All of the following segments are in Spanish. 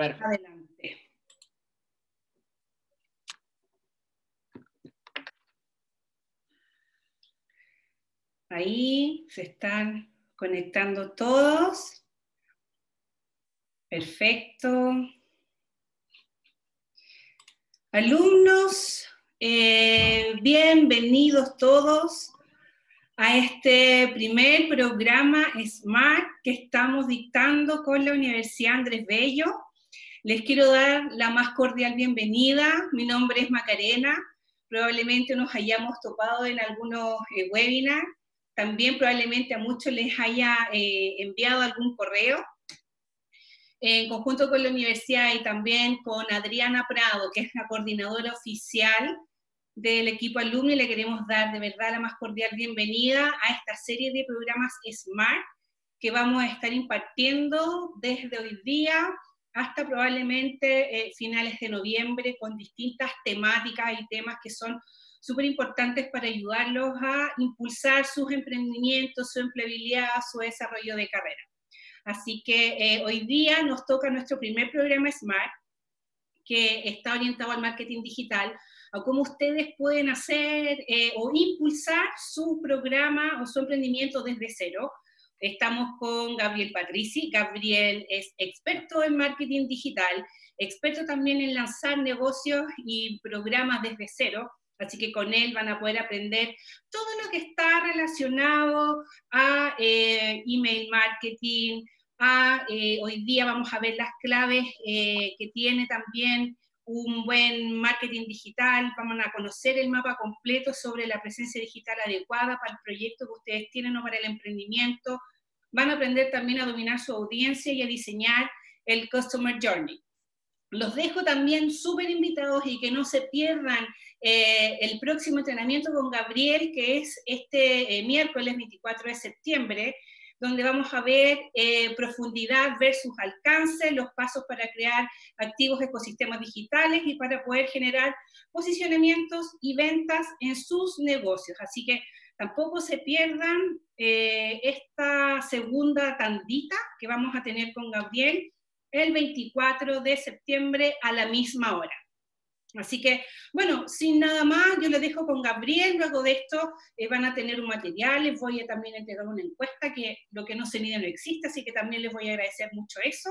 Adelante. Ahí se están conectando todos. Perfecto. Alumnos, eh, bienvenidos todos a este primer programa SMART que estamos dictando con la Universidad Andrés Bello les quiero dar la más cordial bienvenida. Mi nombre es Macarena. Probablemente nos hayamos topado en algunos eh, webinars. También probablemente a muchos les haya eh, enviado algún correo. En conjunto con la universidad y también con Adriana Prado, que es la coordinadora oficial del equipo alumni, le queremos dar de verdad la más cordial bienvenida a esta serie de programas SMART que vamos a estar impartiendo desde hoy día hasta probablemente eh, finales de noviembre con distintas temáticas y temas que son súper importantes para ayudarlos a impulsar sus emprendimientos, su empleabilidad, su desarrollo de carrera. Así que eh, hoy día nos toca nuestro primer programa SMART, que está orientado al marketing digital, a cómo ustedes pueden hacer eh, o impulsar su programa o su emprendimiento desde cero, Estamos con Gabriel Patrici. Gabriel es experto en marketing digital, experto también en lanzar negocios y programas desde cero. Así que con él van a poder aprender todo lo que está relacionado a eh, email marketing, eh, hoy día vamos a ver las claves eh, que tiene también un buen marketing digital, vamos a conocer el mapa completo sobre la presencia digital adecuada para el proyecto que ustedes tienen o para el emprendimiento. Van a aprender también a dominar su audiencia y a diseñar el Customer Journey. Los dejo también súper invitados y que no se pierdan eh, el próximo entrenamiento con Gabriel, que es este eh, miércoles 24 de septiembre donde vamos a ver eh, profundidad versus alcance, los pasos para crear activos ecosistemas digitales y para poder generar posicionamientos y ventas en sus negocios. Así que tampoco se pierdan eh, esta segunda tandita que vamos a tener con Gabriel el 24 de septiembre a la misma hora. Así que, bueno, sin nada más, yo les dejo con Gabriel, luego de esto eh, van a tener un material, les voy a también entregar una encuesta, que lo que no se mide no existe, así que también les voy a agradecer mucho eso.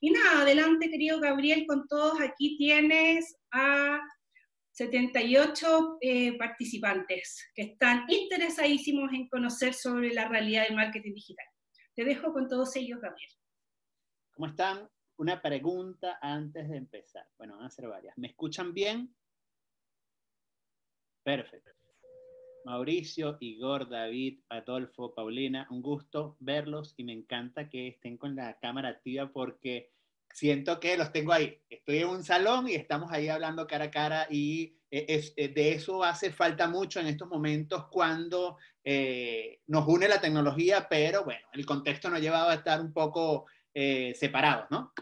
Y nada, adelante, querido Gabriel, con todos, aquí tienes a 78 eh, participantes que están interesadísimos en conocer sobre la realidad del marketing digital. Te dejo con todos ellos, Gabriel. ¿Cómo están? una pregunta antes de empezar. Bueno, van a ser varias. ¿Me escuchan bien? Perfecto. Mauricio, Igor, David, Adolfo, Paulina, un gusto verlos y me encanta que estén con la cámara activa porque siento que los tengo ahí. Estoy en un salón y estamos ahí hablando cara a cara y eh, eh, de eso hace falta mucho en estos momentos cuando eh, nos une la tecnología, pero bueno, el contexto nos llevaba a estar un poco separados, ¿no?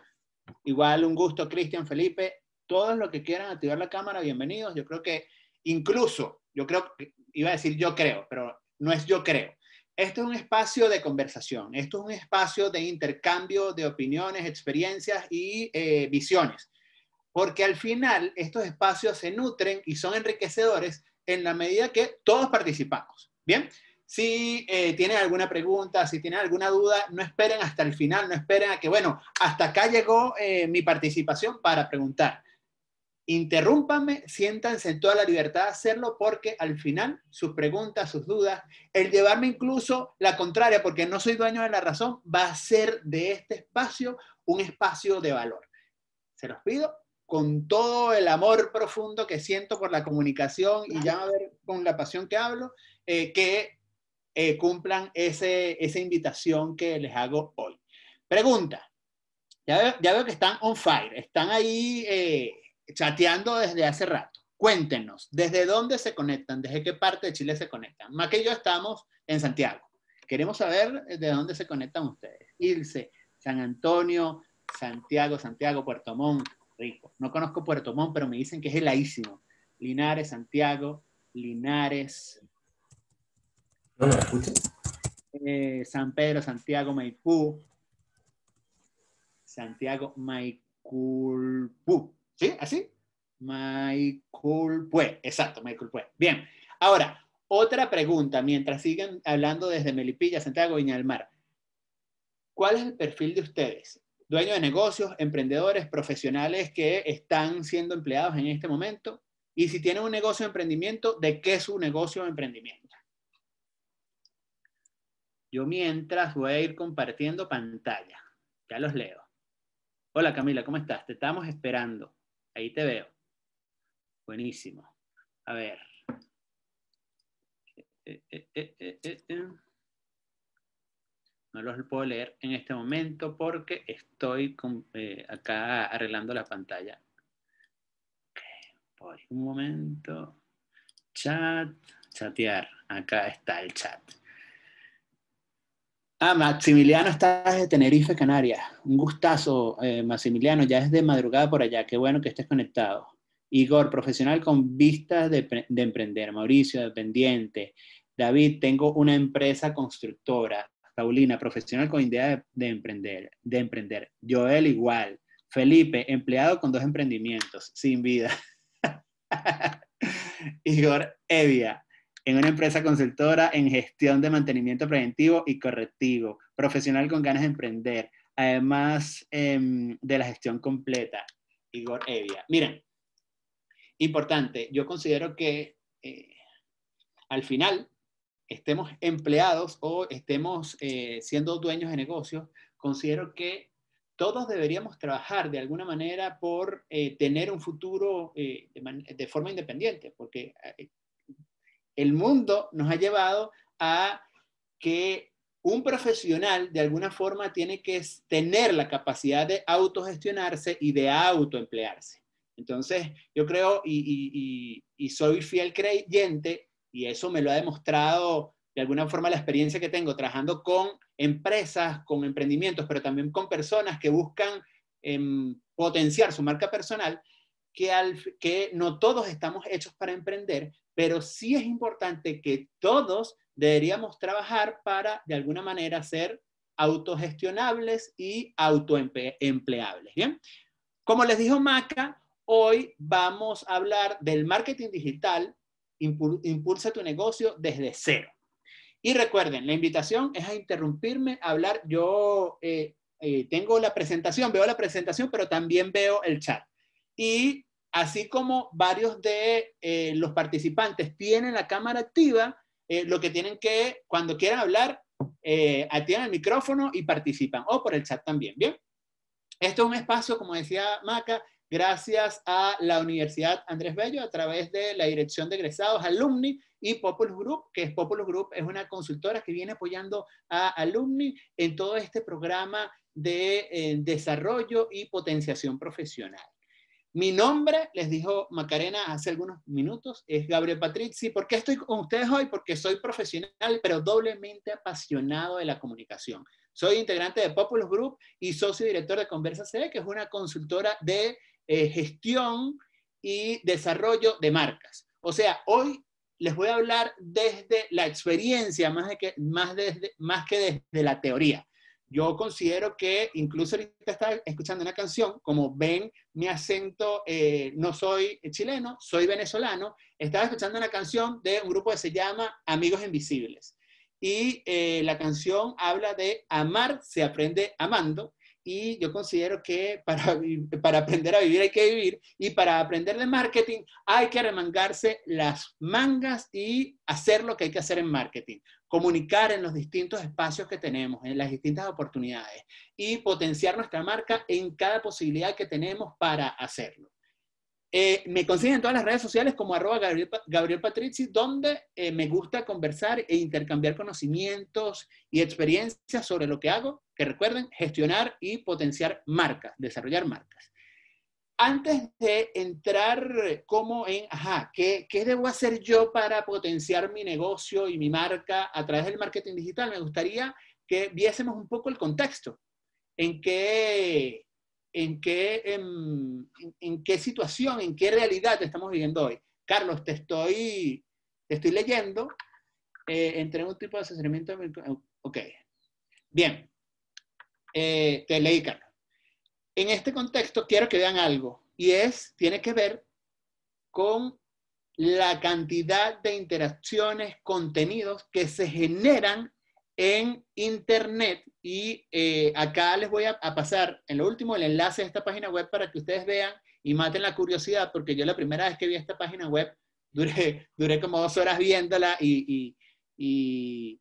Igual un gusto, Cristian, Felipe. Todos los que quieran activar la cámara, bienvenidos. Yo creo que incluso, yo creo, iba a decir yo creo, pero no es yo creo. Esto es un espacio de conversación, esto es un espacio de intercambio de opiniones, experiencias y eh, visiones, porque al final estos espacios se nutren y son enriquecedores en la medida que todos participamos. Bien, si eh, tienen alguna pregunta, si tienen alguna duda, no esperen hasta el final, no esperen a que, bueno, hasta acá llegó eh, mi participación para preguntar. Interrúmpanme, siéntanse en toda la libertad de hacerlo porque al final sus preguntas, sus dudas, el llevarme incluso la contraria porque no soy dueño de la razón, va a ser de este espacio un espacio de valor. Se los pido con todo el amor profundo que siento por la comunicación y ya a ver con la pasión que hablo, eh, que eh, cumplan esa invitación que les hago hoy. Pregunta. Ya veo, que están on fire, están ahí eh, chateando desde hace rato. Cuéntenos, ¿desde dónde se conectan? ¿Desde qué parte de Chile se conectan? Más que yo estamos en Santiago. Queremos saber de dónde se conectan ustedes. Ilse, San Antonio, Santiago, Santiago, Puerto Montt, rico. No conozco Puerto Montt, pero me dicen que es heladísimo. Linares, Santiago, Linares, no lo eh, San Pedro, Santiago, Maipú. Santiago, Maiculpú. Uh, ¿Sí? ¿Así? Maipú, pues, Exacto, Maipú, pues. Bien. Ahora, otra pregunta, mientras siguen hablando desde Melipilla, Santiago, Viña del Mar. ¿Cuál es el perfil de ustedes? Dueños de negocios, emprendedores, profesionales que están siendo empleados en este momento. Y si tienen un negocio de emprendimiento, ¿de qué es su negocio de emprendimiento? Yo mientras voy a ir compartiendo pantalla. Ya los leo. Hola Camila, ¿cómo estás? Te estamos esperando. Ahí te veo. Buenísimo. A ver. Eh, eh, eh, no los puedo leer en este momento porque estoy acá arreglando la pantalla. un momento. Chat, chatear. Acá está el chat. Ah, Maximiliano, estás de Tenerife, Canarias. Un gustazo, eh, Maximiliano, ya es de madrugada por allá, qué bueno que estés conectado. Igor, profesional con vistas de, emprender. Mauricio, dependiente. David, tengo una empresa constructora. Paulina, profesional con idea de, emprender, de emprender. Joel, igual. Felipe, empleado con dos emprendimientos, sin vida. Igor Evia, en una empresa consultora en gestión de mantenimiento preventivo y correctivo, profesional con ganas de emprender, además em, de la gestión completa, Igor Evia. Miren, importante, yo considero que eh, al final estemos empleados o estemos eh, siendo dueños de negocios, considero que todos deberíamos trabajar de alguna manera por eh, tener un futuro de, de, forma independiente, porque el mundo nos ha llevado a que un profesional de alguna forma tiene que tener la capacidad de autogestionarse y de autoemplearse. Entonces, yo creo y, soy fiel creyente, y eso me lo ha demostrado de alguna forma la experiencia que tengo trabajando con empresas, con emprendimientos, pero también con personas que buscan em, potenciar su marca personal, que no todos estamos hechos para emprender, pero sí es importante que todos deberíamos trabajar para, de alguna manera, ser autogestionables y autoempleables. Bien, como les dijo Maca, hoy vamos a hablar del marketing digital, impulsa tu negocio desde cero. Y recuerden, la invitación es a interrumpirme, hablar. Yo eh, eh, tengo la presentación, veo la presentación, pero también veo el chat. Y así como varios de eh, los participantes tienen la cámara activa, eh, lo que tienen que, cuando quieran hablar, eh, activan el micrófono y participan, o por el chat también, ¿bien? Esto es un espacio, como decía Maca, gracias a la Universidad Andrés Bello, a través de la Dirección de Egresados, Alumni y Populus Group, que es Populus Group, es una consultora que viene apoyando a alumni en todo este programa de eh, desarrollo y potenciación profesional. Mi nombre, les dijo Macarena hace algunos minutos, es Gabriel Patrizzi. ¿Por qué estoy con ustedes hoy? Porque soy profesional, pero doblemente apasionado de la comunicación. Soy integrante de Populous Group y socio director de Conversa C, que es una consultora de eh, gestión y desarrollo de marcas. O sea, hoy les voy a hablar desde la experiencia, más, que, más, desde, más que desde la teoría. Yo considero que incluso ahorita escuchando una canción, como ven mi acento, eh, no soy chileno, soy venezolano, estaba escuchando una canción de un grupo que se llama Amigos Invisibles. Y eh, la canción habla de amar, se aprende amando, y yo considero que para, para aprender a vivir hay que vivir y para aprender de marketing hay que remangarse las mangas y hacer lo que hay que hacer en marketing comunicar en los distintos espacios que tenemos, en las distintas oportunidades y potenciar nuestra marca en cada posibilidad que tenemos para hacerlo. Eh, me consiguen en todas las redes sociales como arroba Gabriel, donde eh, me gusta conversar e intercambiar conocimientos y experiencias sobre lo que hago, que recuerden, gestionar y potenciar marcas, desarrollar marcas antes de entrar como en, ajá, ¿qué, debo hacer yo para potenciar mi negocio y mi marca a través del marketing digital? Me gustaría que viésemos un poco el contexto, en qué, en qué, em, en, qué situación, en qué realidad estamos viviendo hoy. Carlos, te estoy, te estoy leyendo. Eh, entré en un tipo de asesoramiento. Ok. Bien. Eh, te leí, Carlos en este contexto quiero que vean algo y es, tiene que ver con la cantidad de interacciones, contenidos que se generan en Internet. Y eh, acá les voy a, pasar en lo último el enlace a esta página web para que ustedes vean y maten la curiosidad, porque yo la primera vez que vi esta página web duré, duré como dos horas viéndola y, y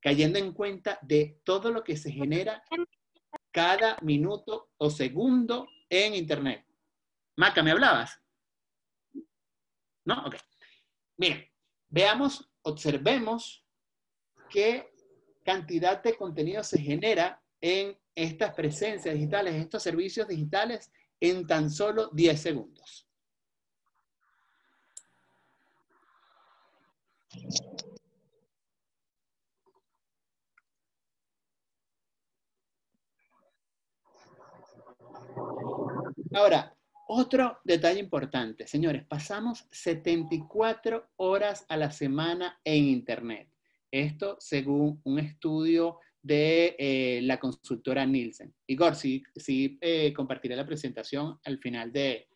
cayendo en cuenta de todo lo que se genera cada minuto o segundo en Internet. Maca, ¿me hablabas? ¿No? Ok. Miren, veamos, observemos qué cantidad de contenido se genera en estas presencias digitales, estos servicios digitales, en tan solo 10 segundos. Ahora, otro detalle importante, señores, pasamos 74 horas a la semana en Internet. Esto según un estudio de eh, la consultora Nielsen. Igor, sí, sí eh, compartiré la presentación al final de,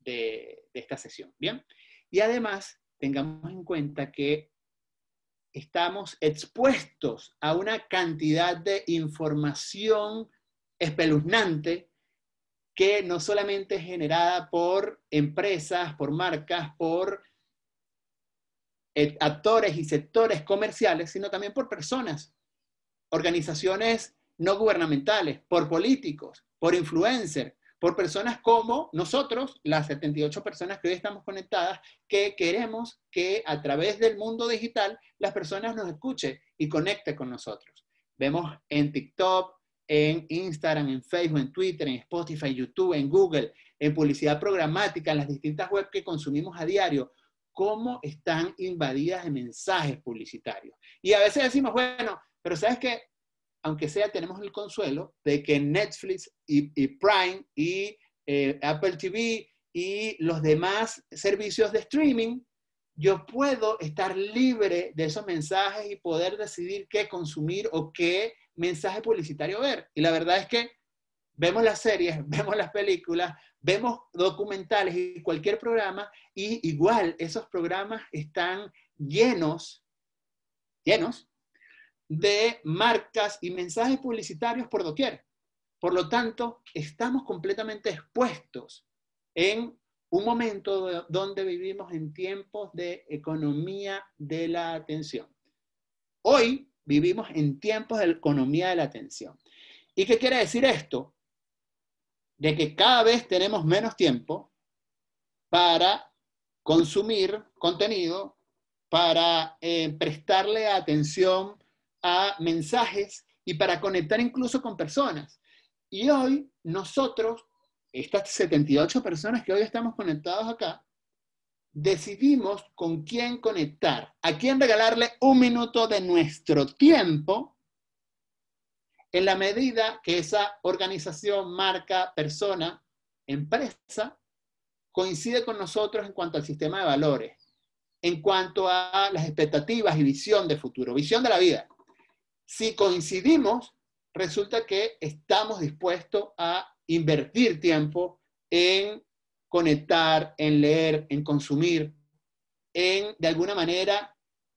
de esta sesión. Bien. Y además, tengamos en cuenta que estamos expuestos a una cantidad de información espeluznante que no solamente es generada por empresas, por marcas, por eh, actores y sectores comerciales, sino también por personas, organizaciones no gubernamentales, por políticos, por influencers, por personas como nosotros, las 78 personas que hoy estamos conectadas, que queremos que a través del mundo digital las personas nos escuchen y conecten con nosotros. Vemos en TikTok, en Instagram, en Facebook, en Twitter, en Spotify, YouTube, en Google, en publicidad programática, en las distintas webs que consumimos a diario, cómo están invadidas de mensajes publicitarios. Y a veces decimos, bueno, pero ¿sabes que Aunque sea, tenemos el consuelo de que Netflix y, Prime y eh, Apple TV y los demás servicios de streaming, yo puedo estar libre de esos mensajes y poder decidir qué consumir o qué mensaje publicitario ver. Y la verdad es que vemos las series, vemos las películas, vemos documentales y cualquier programa, y igual esos programas están llenos, llenos de marcas y mensajes publicitarios por doquier. Por lo tanto, estamos completamente expuestos en un momento donde vivimos en tiempos de economía de la atención. Hoy Vivimos en tiempos de economía de la atención. ¿Y qué quiere decir esto? De que cada vez tenemos menos tiempo para consumir contenido, para eh, prestarle atención a mensajes y para conectar incluso con personas. Y hoy nosotros, estas 78 personas que hoy estamos conectados acá, decidimos con quién conectar, a quién regalarle un minuto de nuestro tiempo, en la medida que esa organización, marca, persona, empresa, coincide con nosotros en cuanto al sistema de valores, en cuanto a las expectativas y visión de futuro, visión de la vida. Si coincidimos, resulta que estamos dispuestos a invertir tiempo en conectar, en leer, en consumir, en de alguna manera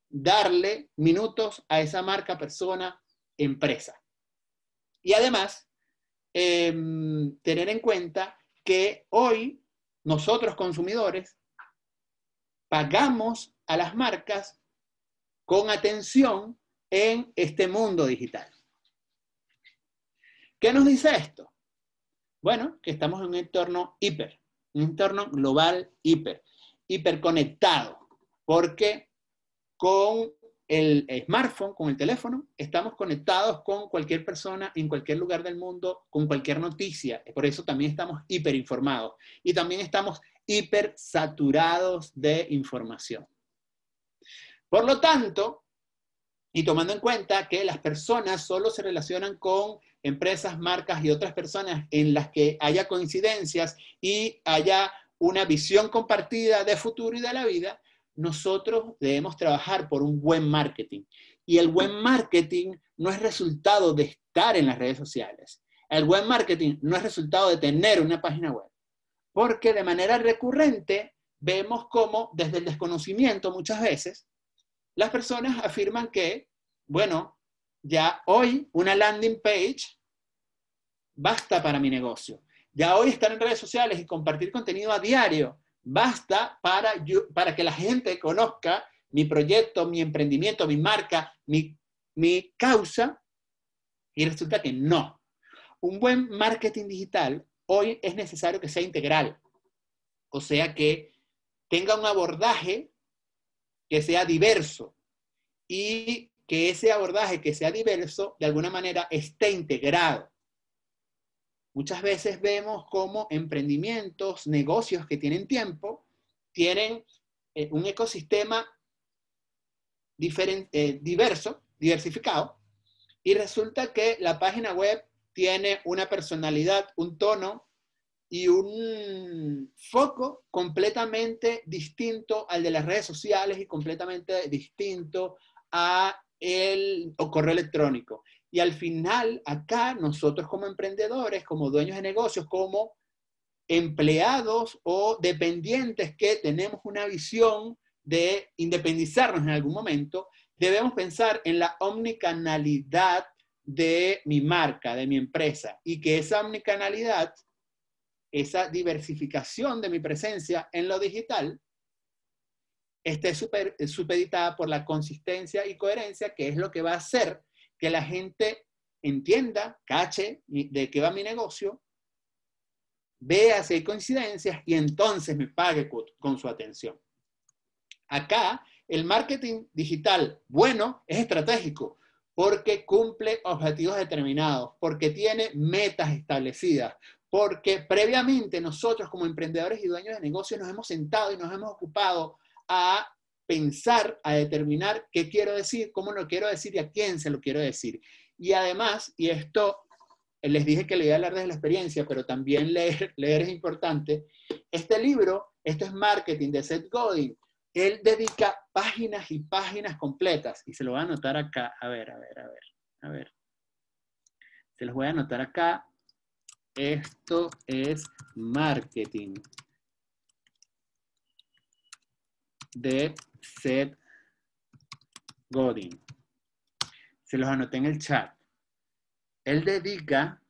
darle minutos a esa marca, persona, empresa. Y además, em, tener en cuenta que hoy nosotros consumidores pagamos a las marcas con atención en este mundo digital. ¿Qué nos dice esto? Bueno, que estamos en un entorno hiper interno global hiper, hiperconectado, porque con el smartphone, con el teléfono, estamos conectados con cualquier persona en cualquier lugar del mundo, con cualquier noticia. Por eso también estamos hiperinformados y también estamos hipersaturados de información. Por lo tanto, y tomando en cuenta que las personas solo se relacionan con empresas, marcas y otras personas en las que haya coincidencias y haya una visión compartida de futuro y de la vida, nosotros debemos trabajar por un buen marketing. Y el buen marketing no es resultado de estar en las redes sociales. El buen marketing no es resultado de tener una página web. Porque de manera recurrente vemos cómo desde el desconocimiento muchas veces las personas afirman que, bueno, ya hoy una landing page basta para mi negocio. Ya hoy estar en redes sociales y compartir contenido a diario basta para, para que la gente conozca mi proyecto, mi emprendimiento, mi marca, mi, mi causa. Y resulta que no. Un buen marketing digital hoy es necesario que sea integral. O sea, que tenga un abordaje que sea diverso y que ese abordaje que sea diverso de alguna manera esté integrado. Muchas veces vemos cómo emprendimientos, negocios que tienen tiempo, tienen eh, un ecosistema eh, diverso, diversificado, y resulta que la página web tiene una personalidad, un tono, y un foco completamente distinto al de las redes sociales y completamente distinto a el correo electrónico. Y al final, acá nosotros como emprendedores, como dueños de negocios, como empleados o dependientes que tenemos una visión de independizarnos en algún momento, debemos pensar en la omnicanalidad de mi marca, de mi empresa, y que esa omnicanalidad esa diversificación de mi presencia en lo digital esté eh, supeditada por la consistencia y coherencia, que es lo que va a hacer que la gente entienda, cache de qué va mi negocio, vea si hay coincidencias y entonces me pague con su atención. Acá, el marketing digital bueno es estratégico porque cumple objetivos determinados, porque tiene metas establecidas, porque previamente nosotros como emprendedores y dueños de negocios nos hemos sentado y nos hemos ocupado a pensar, a determinar qué quiero decir, cómo lo quiero decir y a quién se lo quiero decir. Y además, y esto eh, les dije que le iba a hablar desde la experiencia, pero también leer, leer es importante, este libro, esto es Marketing de Seth Godin, él dedica páginas y páginas completas, y se lo voy a anotar acá, a ver, a ver, a ver, a ver. Se los voy a anotar acá esto es marketing de Seth Godin. Se los anoté en el chat. Él dedica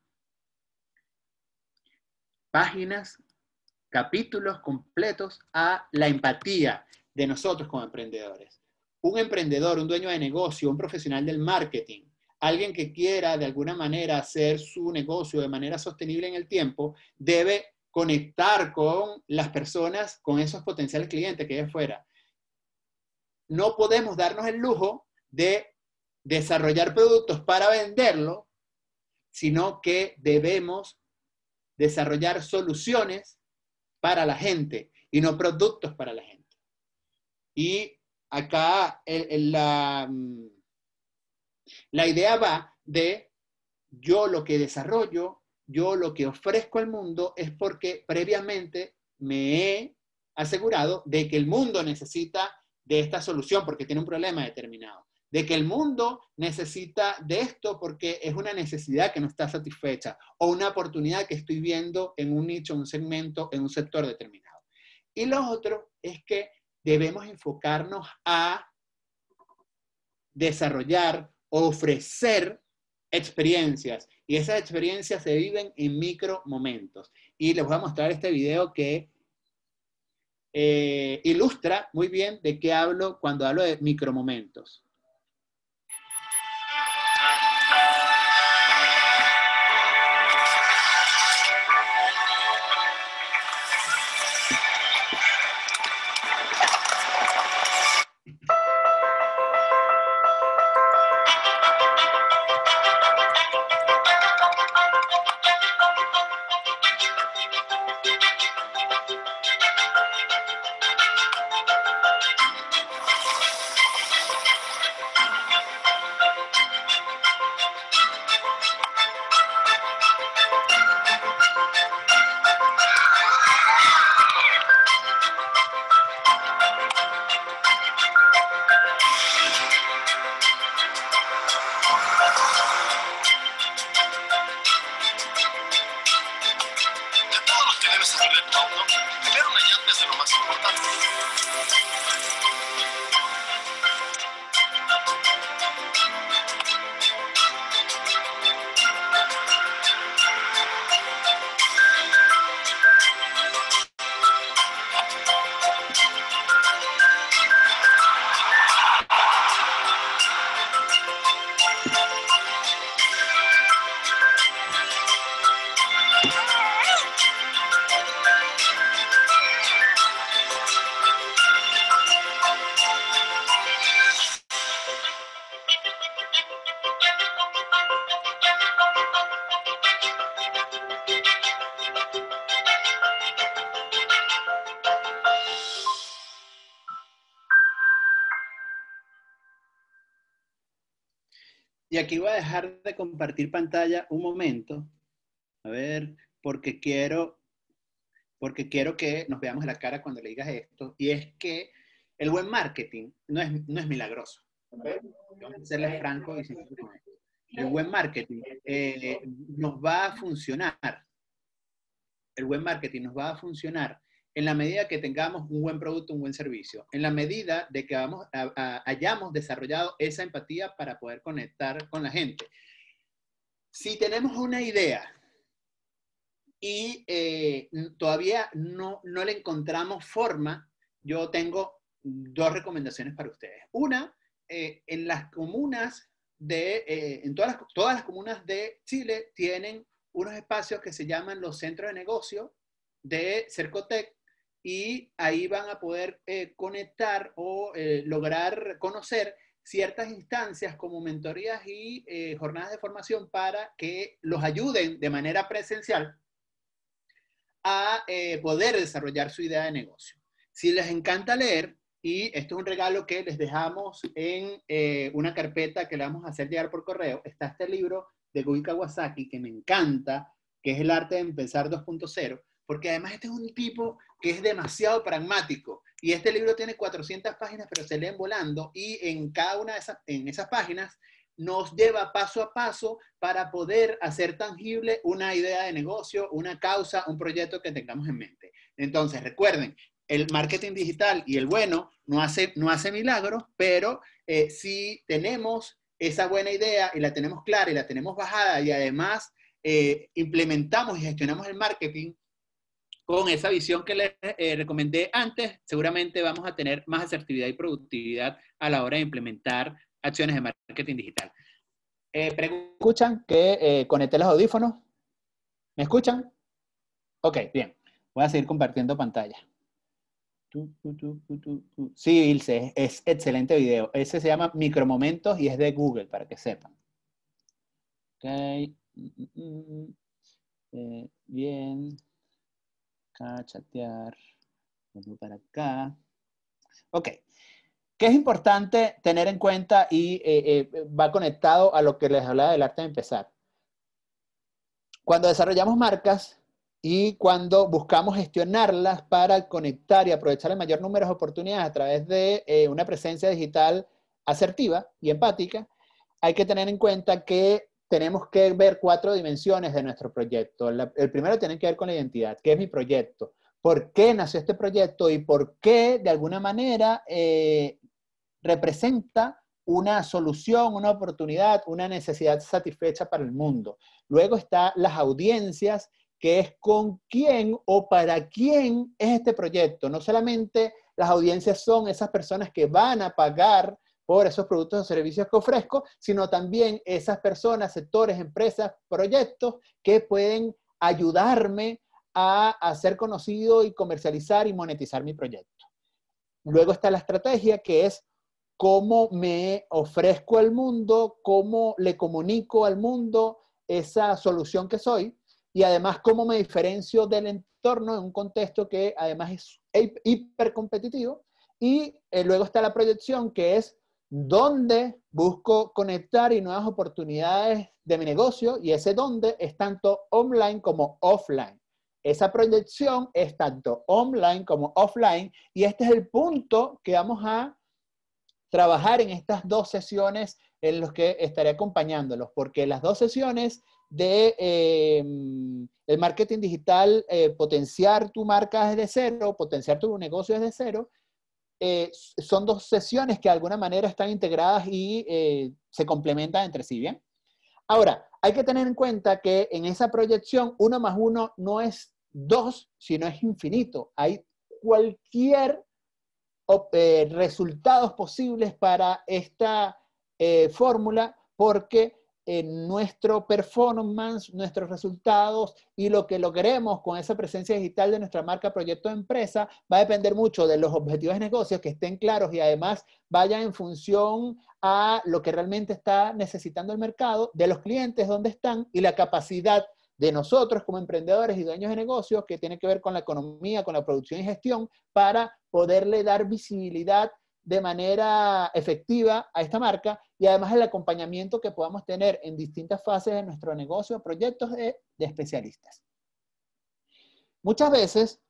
páginas, capítulos completos a la empatía de nosotros como emprendedores. Un emprendedor, un dueño de negocio, un profesional del marketing alguien que quiera de alguna manera hacer su negocio de manera sostenible en el tiempo, debe conectar con las personas, con esos potenciales clientes que hay afuera. No podemos darnos el lujo de desarrollar productos para venderlo, sino que debemos desarrollar soluciones para la gente y no productos para la gente. Y acá en la mm, la idea va de yo lo que desarrollo, yo lo que ofrezco al mundo es porque previamente me he asegurado de que el mundo necesita de esta solución porque tiene un problema determinado, de que el mundo necesita de esto porque es una necesidad que no está satisfecha o una oportunidad que estoy viendo en un nicho, un segmento, en un sector determinado. Y lo otro es que debemos enfocarnos a desarrollar ofrecer experiencias y esas experiencias se viven en micro momentos. Y les voy a mostrar este video que eh, ilustra muy bien de qué hablo cuando hablo de micro momentos. compartir pantalla un momento. A ver, porque quiero, porque quiero que nos veamos la cara cuando le digas esto. Y es que el buen marketing no es, no es milagroso. Vamos a serles franco El buen marketing eh, nos va a funcionar. El buen marketing nos va a funcionar en la medida que tengamos un buen producto, un buen servicio, en la medida de que vamos hayamos desarrollado esa empatía para poder conectar con la gente si tenemos una idea y eh, todavía no, le encontramos forma, yo tengo dos recomendaciones para ustedes. Una, eh, en las comunas de, eh, en todas todas las comunas de Chile tienen unos espacios que se llaman los centros de negocio de Cercotec y ahí van a poder conectar o lograr conocer ciertas instancias como mentorías y eh, jornadas de formación para que los ayuden de manera presencial a eh, poder desarrollar su idea de negocio. Si les encanta leer, y esto es un regalo que les dejamos en eh, una carpeta que le vamos a hacer llegar por correo, está este libro de Gui Kawasaki que me encanta, que es El arte de empezar 2.0, porque además este es un tipo que es demasiado pragmático y este libro tiene 400 páginas, pero se leen volando y en cada una de esas, en esas páginas nos lleva paso a paso para poder hacer tangible una idea de negocio, una causa, un proyecto que tengamos en mente. Entonces, recuerden, el marketing digital y el bueno no hace, no hace milagros, pero eh, si tenemos esa buena idea y la tenemos clara y la tenemos bajada y además eh, implementamos y gestionamos el marketing con esa visión que les eh, recomendé antes, seguramente vamos a tener más asertividad y productividad a la hora de implementar acciones de marketing digital. Eh, ¿Escuchan que eh, conecté los audífonos? ¿Me escuchan? Ok, bien. Voy a seguir compartiendo pantalla. Sí, Ilse, es excelente video. Ese se llama Micromomentos y es de Google, para que sepan. Ok. Mm, mm, mm. bien chatear, vuelvo para acá. Ok. ¿Qué es importante tener en cuenta y eh, eh, va conectado a lo que les hablaba del arte de empezar? Cuando desarrollamos marcas y cuando buscamos gestionarlas para conectar y aprovechar el mayor número de oportunidades a través de eh, una presencia digital asertiva y empática, hay que tener en cuenta que tenemos que ver cuatro dimensiones de nuestro proyecto. el primero tiene que ver con la identidad, qué es mi proyecto, por qué nació este proyecto y por qué de alguna manera eh, representa una solución, una oportunidad, una necesidad satisfecha para el mundo. Luego están las audiencias, que es con quién o para quién es este proyecto. No solamente las audiencias son esas personas que van a pagar por esos productos o servicios que ofrezco, sino también esas personas, sectores, empresas, proyectos que pueden ayudarme a hacer conocido y comercializar y monetizar mi proyecto. Luego está la estrategia que es cómo me ofrezco al mundo, cómo le comunico al mundo esa solución que soy y además cómo me diferencio del entorno en un contexto que además es hipercompetitivo. Y eh, luego está la proyección que es dónde busco conectar y nuevas oportunidades de mi negocio y ese dónde es tanto online como offline. Esa proyección es tanto online como offline y este es el punto que vamos a trabajar en estas dos sesiones en los que estaré acompañándolos, porque las dos sesiones de eh, el marketing digital, eh, potenciar tu marca desde cero, potenciar tu negocio desde cero, eh, son dos sesiones que de alguna manera están integradas y eh, se complementan entre sí, ¿bien? Ahora, hay que tener en cuenta que en esa proyección uno más uno no es 2, sino es infinito. Hay cualquier eh, resultados posibles para esta fórmula porque en nuestro performance, nuestros resultados y lo que logremos con esa presencia digital de nuestra marca, proyecto de empresa, va a depender mucho de los objetivos de negocios que estén claros y además vaya en función a lo que realmente está necesitando el mercado, de los clientes donde están y la capacidad de nosotros como emprendedores y dueños de negocios que tiene que ver con la economía, con la producción y gestión, para poderle dar visibilidad de manera efectiva a esta marca y además el acompañamiento que podamos tener en distintas fases de nuestro negocio, proyectos de, especialistas. Muchas veces,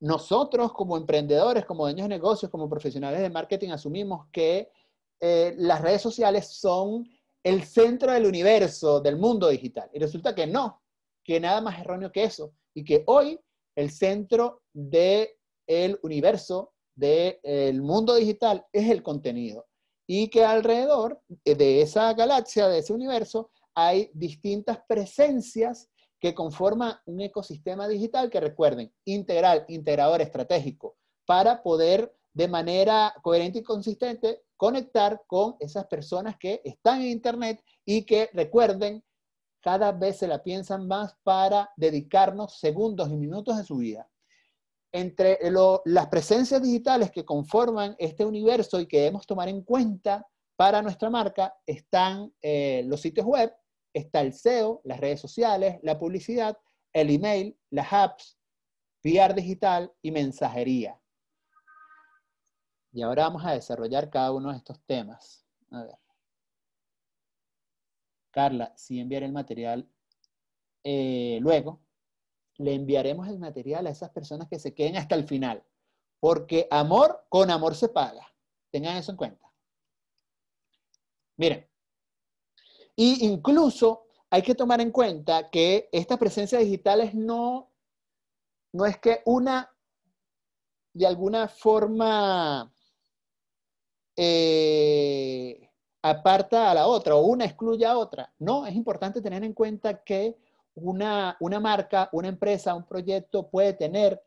nosotros como emprendedores, como dueños de negocios, como profesionales de marketing, asumimos que eh, las redes sociales son el centro del universo, del mundo digital. Y resulta que no, que nada más erróneo que eso. Y que hoy el centro del el universo del mundo digital es el contenido y que alrededor eh, de esa galaxia, de ese universo, hay distintas presencias que conforman un ecosistema digital que recuerden, integral, integrador, estratégico, para poder de manera coherente y consistente conectar con esas personas que están en Internet y que recuerden, cada vez se la piensan más para dedicarnos segundos y minutos de su vida entre las presencias digitales que conforman este universo y que debemos tomar en cuenta para nuestra marca están eh, los sitios web, está el SEO, las redes sociales, la publicidad, el email, las apps, PR digital y mensajería. Y ahora vamos a desarrollar cada uno de estos temas. A ver. Carla, si enviar el material eh, luego le enviaremos el material a esas personas que se queden hasta el final. Porque amor con amor se paga. Tengan eso en cuenta. Miren. Y incluso hay que tomar en cuenta que estas presencias digitales no, no es que una de alguna forma eh, aparta a la otra o una excluya a otra. No, es importante tener en cuenta que una, marca, una empresa, un proyecto puede tener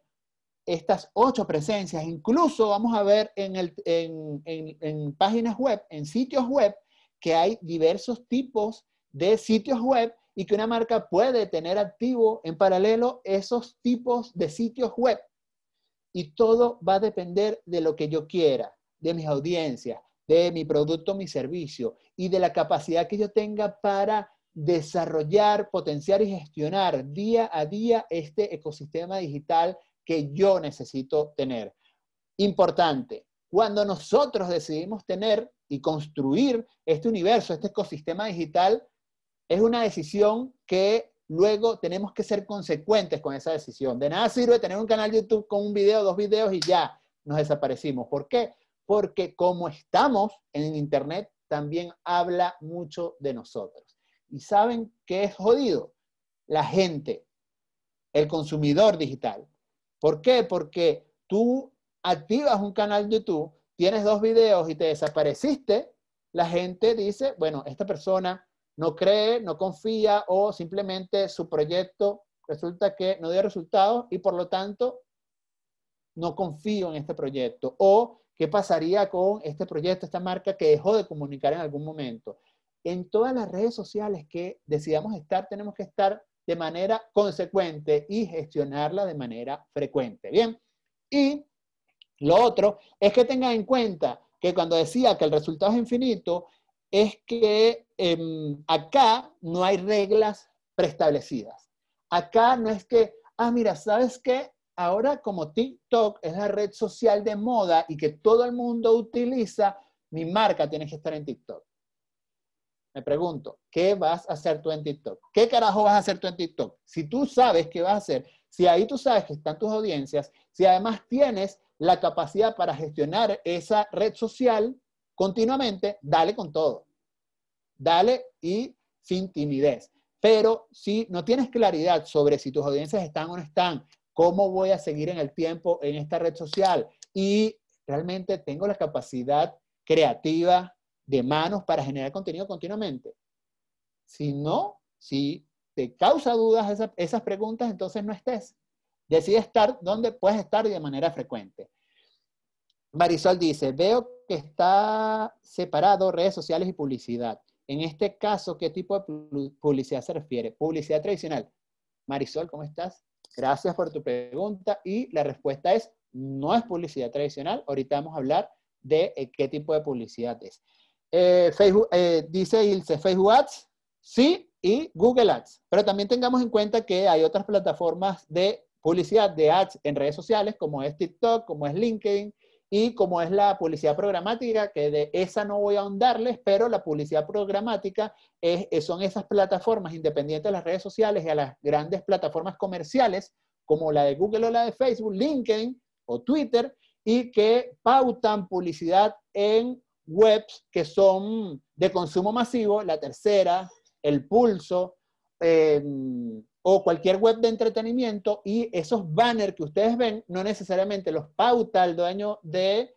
estas ocho presencias. Incluso vamos a ver en, en, páginas web, en sitios web, que hay diversos tipos de sitios web y que una marca puede tener activo en paralelo esos tipos de sitios web. Y todo va a depender de lo que yo quiera, de mis audiencias, de mi producto, mi servicio y de la capacidad que yo tenga para desarrollar, potenciar y gestionar día a día este ecosistema digital que yo necesito tener. Importante, cuando nosotros decidimos tener y construir este universo, este ecosistema digital, es una decisión que luego tenemos que ser consecuentes con esa decisión. De nada sirve tener un canal de YouTube con un video, dos videos y ya nos desaparecimos. ¿Por qué? Porque como estamos en Internet, también habla mucho de nosotros. ¿Y saben qué es jodido? La gente, el consumidor digital. ¿Por qué? Porque tú activas un canal de YouTube, tienes dos videos y te desapareciste, la gente dice, bueno, esta persona no cree, no confía o simplemente su proyecto resulta que no dio resultados y por lo tanto no confío en este proyecto. O qué pasaría con este proyecto, esta marca que dejó de comunicar en algún momento en todas las redes sociales que decidamos estar, tenemos que estar de manera consecuente y gestionarla de manera frecuente. Bien, y lo otro es que tengan en cuenta que cuando decía que el resultado es infinito, es que em, acá no hay reglas preestablecidas. Acá no es que, ah, mira, ¿sabes qué? Ahora como TikTok es la red social de moda y que todo el mundo utiliza, mi marca tiene que estar en TikTok me pregunto, ¿qué vas a hacer tú en TikTok? ¿Qué carajo vas a hacer tú en TikTok? Si tú sabes qué vas a hacer, si ahí tú sabes que están tus audiencias, si además tienes la capacidad para gestionar esa red social continuamente, dale con todo. Dale y sin timidez. Pero si no tienes claridad sobre si tus audiencias están o no están, cómo voy a seguir en el tiempo en esta red social y realmente tengo la capacidad creativa de manos para generar contenido continuamente. Si no, si te causa dudas esas preguntas, entonces no estés. Decide estar donde puedes estar y de manera frecuente. Marisol dice, veo que está separado redes sociales y publicidad. En este caso, ¿qué tipo de publicidad se refiere? Publicidad tradicional. Marisol, ¿cómo estás? Gracias por tu pregunta y la respuesta es, no es publicidad tradicional. Ahorita vamos a hablar de eh, qué tipo de publicidad es. Eh, Facebook, eh, dice Ilse, Facebook Ads, sí, y Google Ads. Pero también tengamos en cuenta que hay otras plataformas de publicidad de ads en redes sociales, como es TikTok, como es LinkedIn, y como es la publicidad programática, que de esa no voy a ahondarles, pero la publicidad programática eh, son esas plataformas independientes de las redes sociales y a las grandes plataformas comerciales, como la de Google o la de Facebook, LinkedIn o Twitter, y que pautan publicidad en webs que son de consumo masivo, la tercera, el pulso, em, o cualquier web de entretenimiento y esos banners que ustedes ven no necesariamente los pauta el dueño de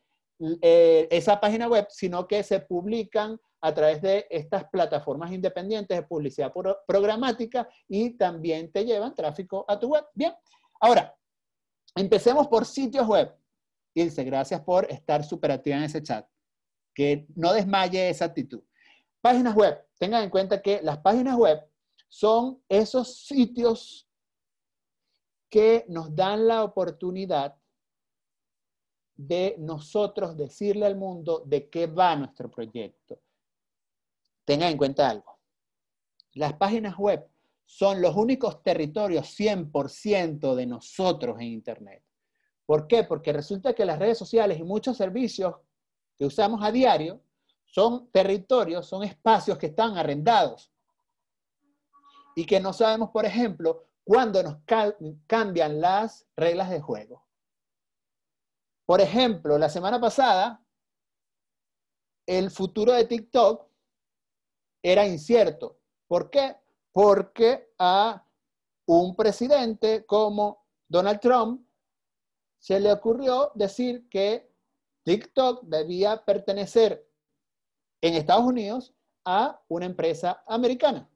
eh, esa página web, sino que se publican a través de estas plataformas independientes de publicidad programática y también te llevan tráfico a tu web. Bien, ahora, empecemos por sitios web. Dice gracias por estar súper activa en ese chat que no desmaye esa actitud. Páginas web. Tengan en cuenta que las páginas web son esos sitios que nos dan la oportunidad de nosotros decirle al mundo de qué va nuestro proyecto. Tengan en cuenta algo. Las páginas web son los únicos territorios 100% de nosotros en Internet. ¿Por qué? Porque resulta que las redes sociales y muchos servicios que usamos a diario son territorios, son espacios que están arrendados y que no sabemos, por ejemplo, cuándo nos cambian las reglas de juego. Por ejemplo, la semana pasada, el futuro de TikTok era incierto. ¿Por qué? Porque a un presidente como Donald Trump se le ocurrió decir que TikTok debía pertenecer en Estados Unidos a una empresa americana.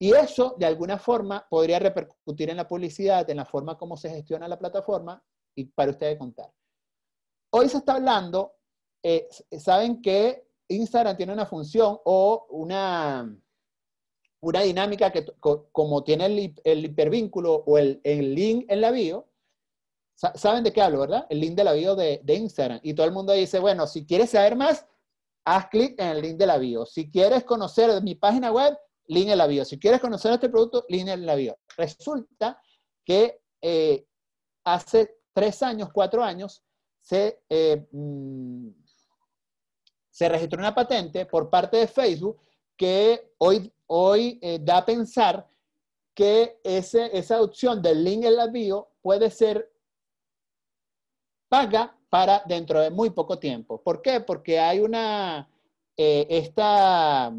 Y eso, de alguna forma, podría repercutir en la publicidad, en la forma como se gestiona la plataforma y para ustedes contar. Hoy se está hablando, eh, eh, saben que Instagram tiene una función o una, dinámica que, como tiene el, hipervínculo o el, el link en la bio, ¿Saben de qué hablo, verdad? El link de la bio de, Instagram. Y todo el mundo dice, bueno, si quieres saber más, haz clic en el link de la bio. Si quieres conocer mi página web, link en la bio. Si quieres conocer este producto, link en la bio. Resulta que eh, hace tres años, cuatro años, eh, mm, se, registró una patente por parte de Facebook que hoy, hoy eh, da a pensar que ese, esa opción del link en la bio puede ser paga para dentro de muy poco tiempo. ¿Por qué? Porque hay una, eh, esta,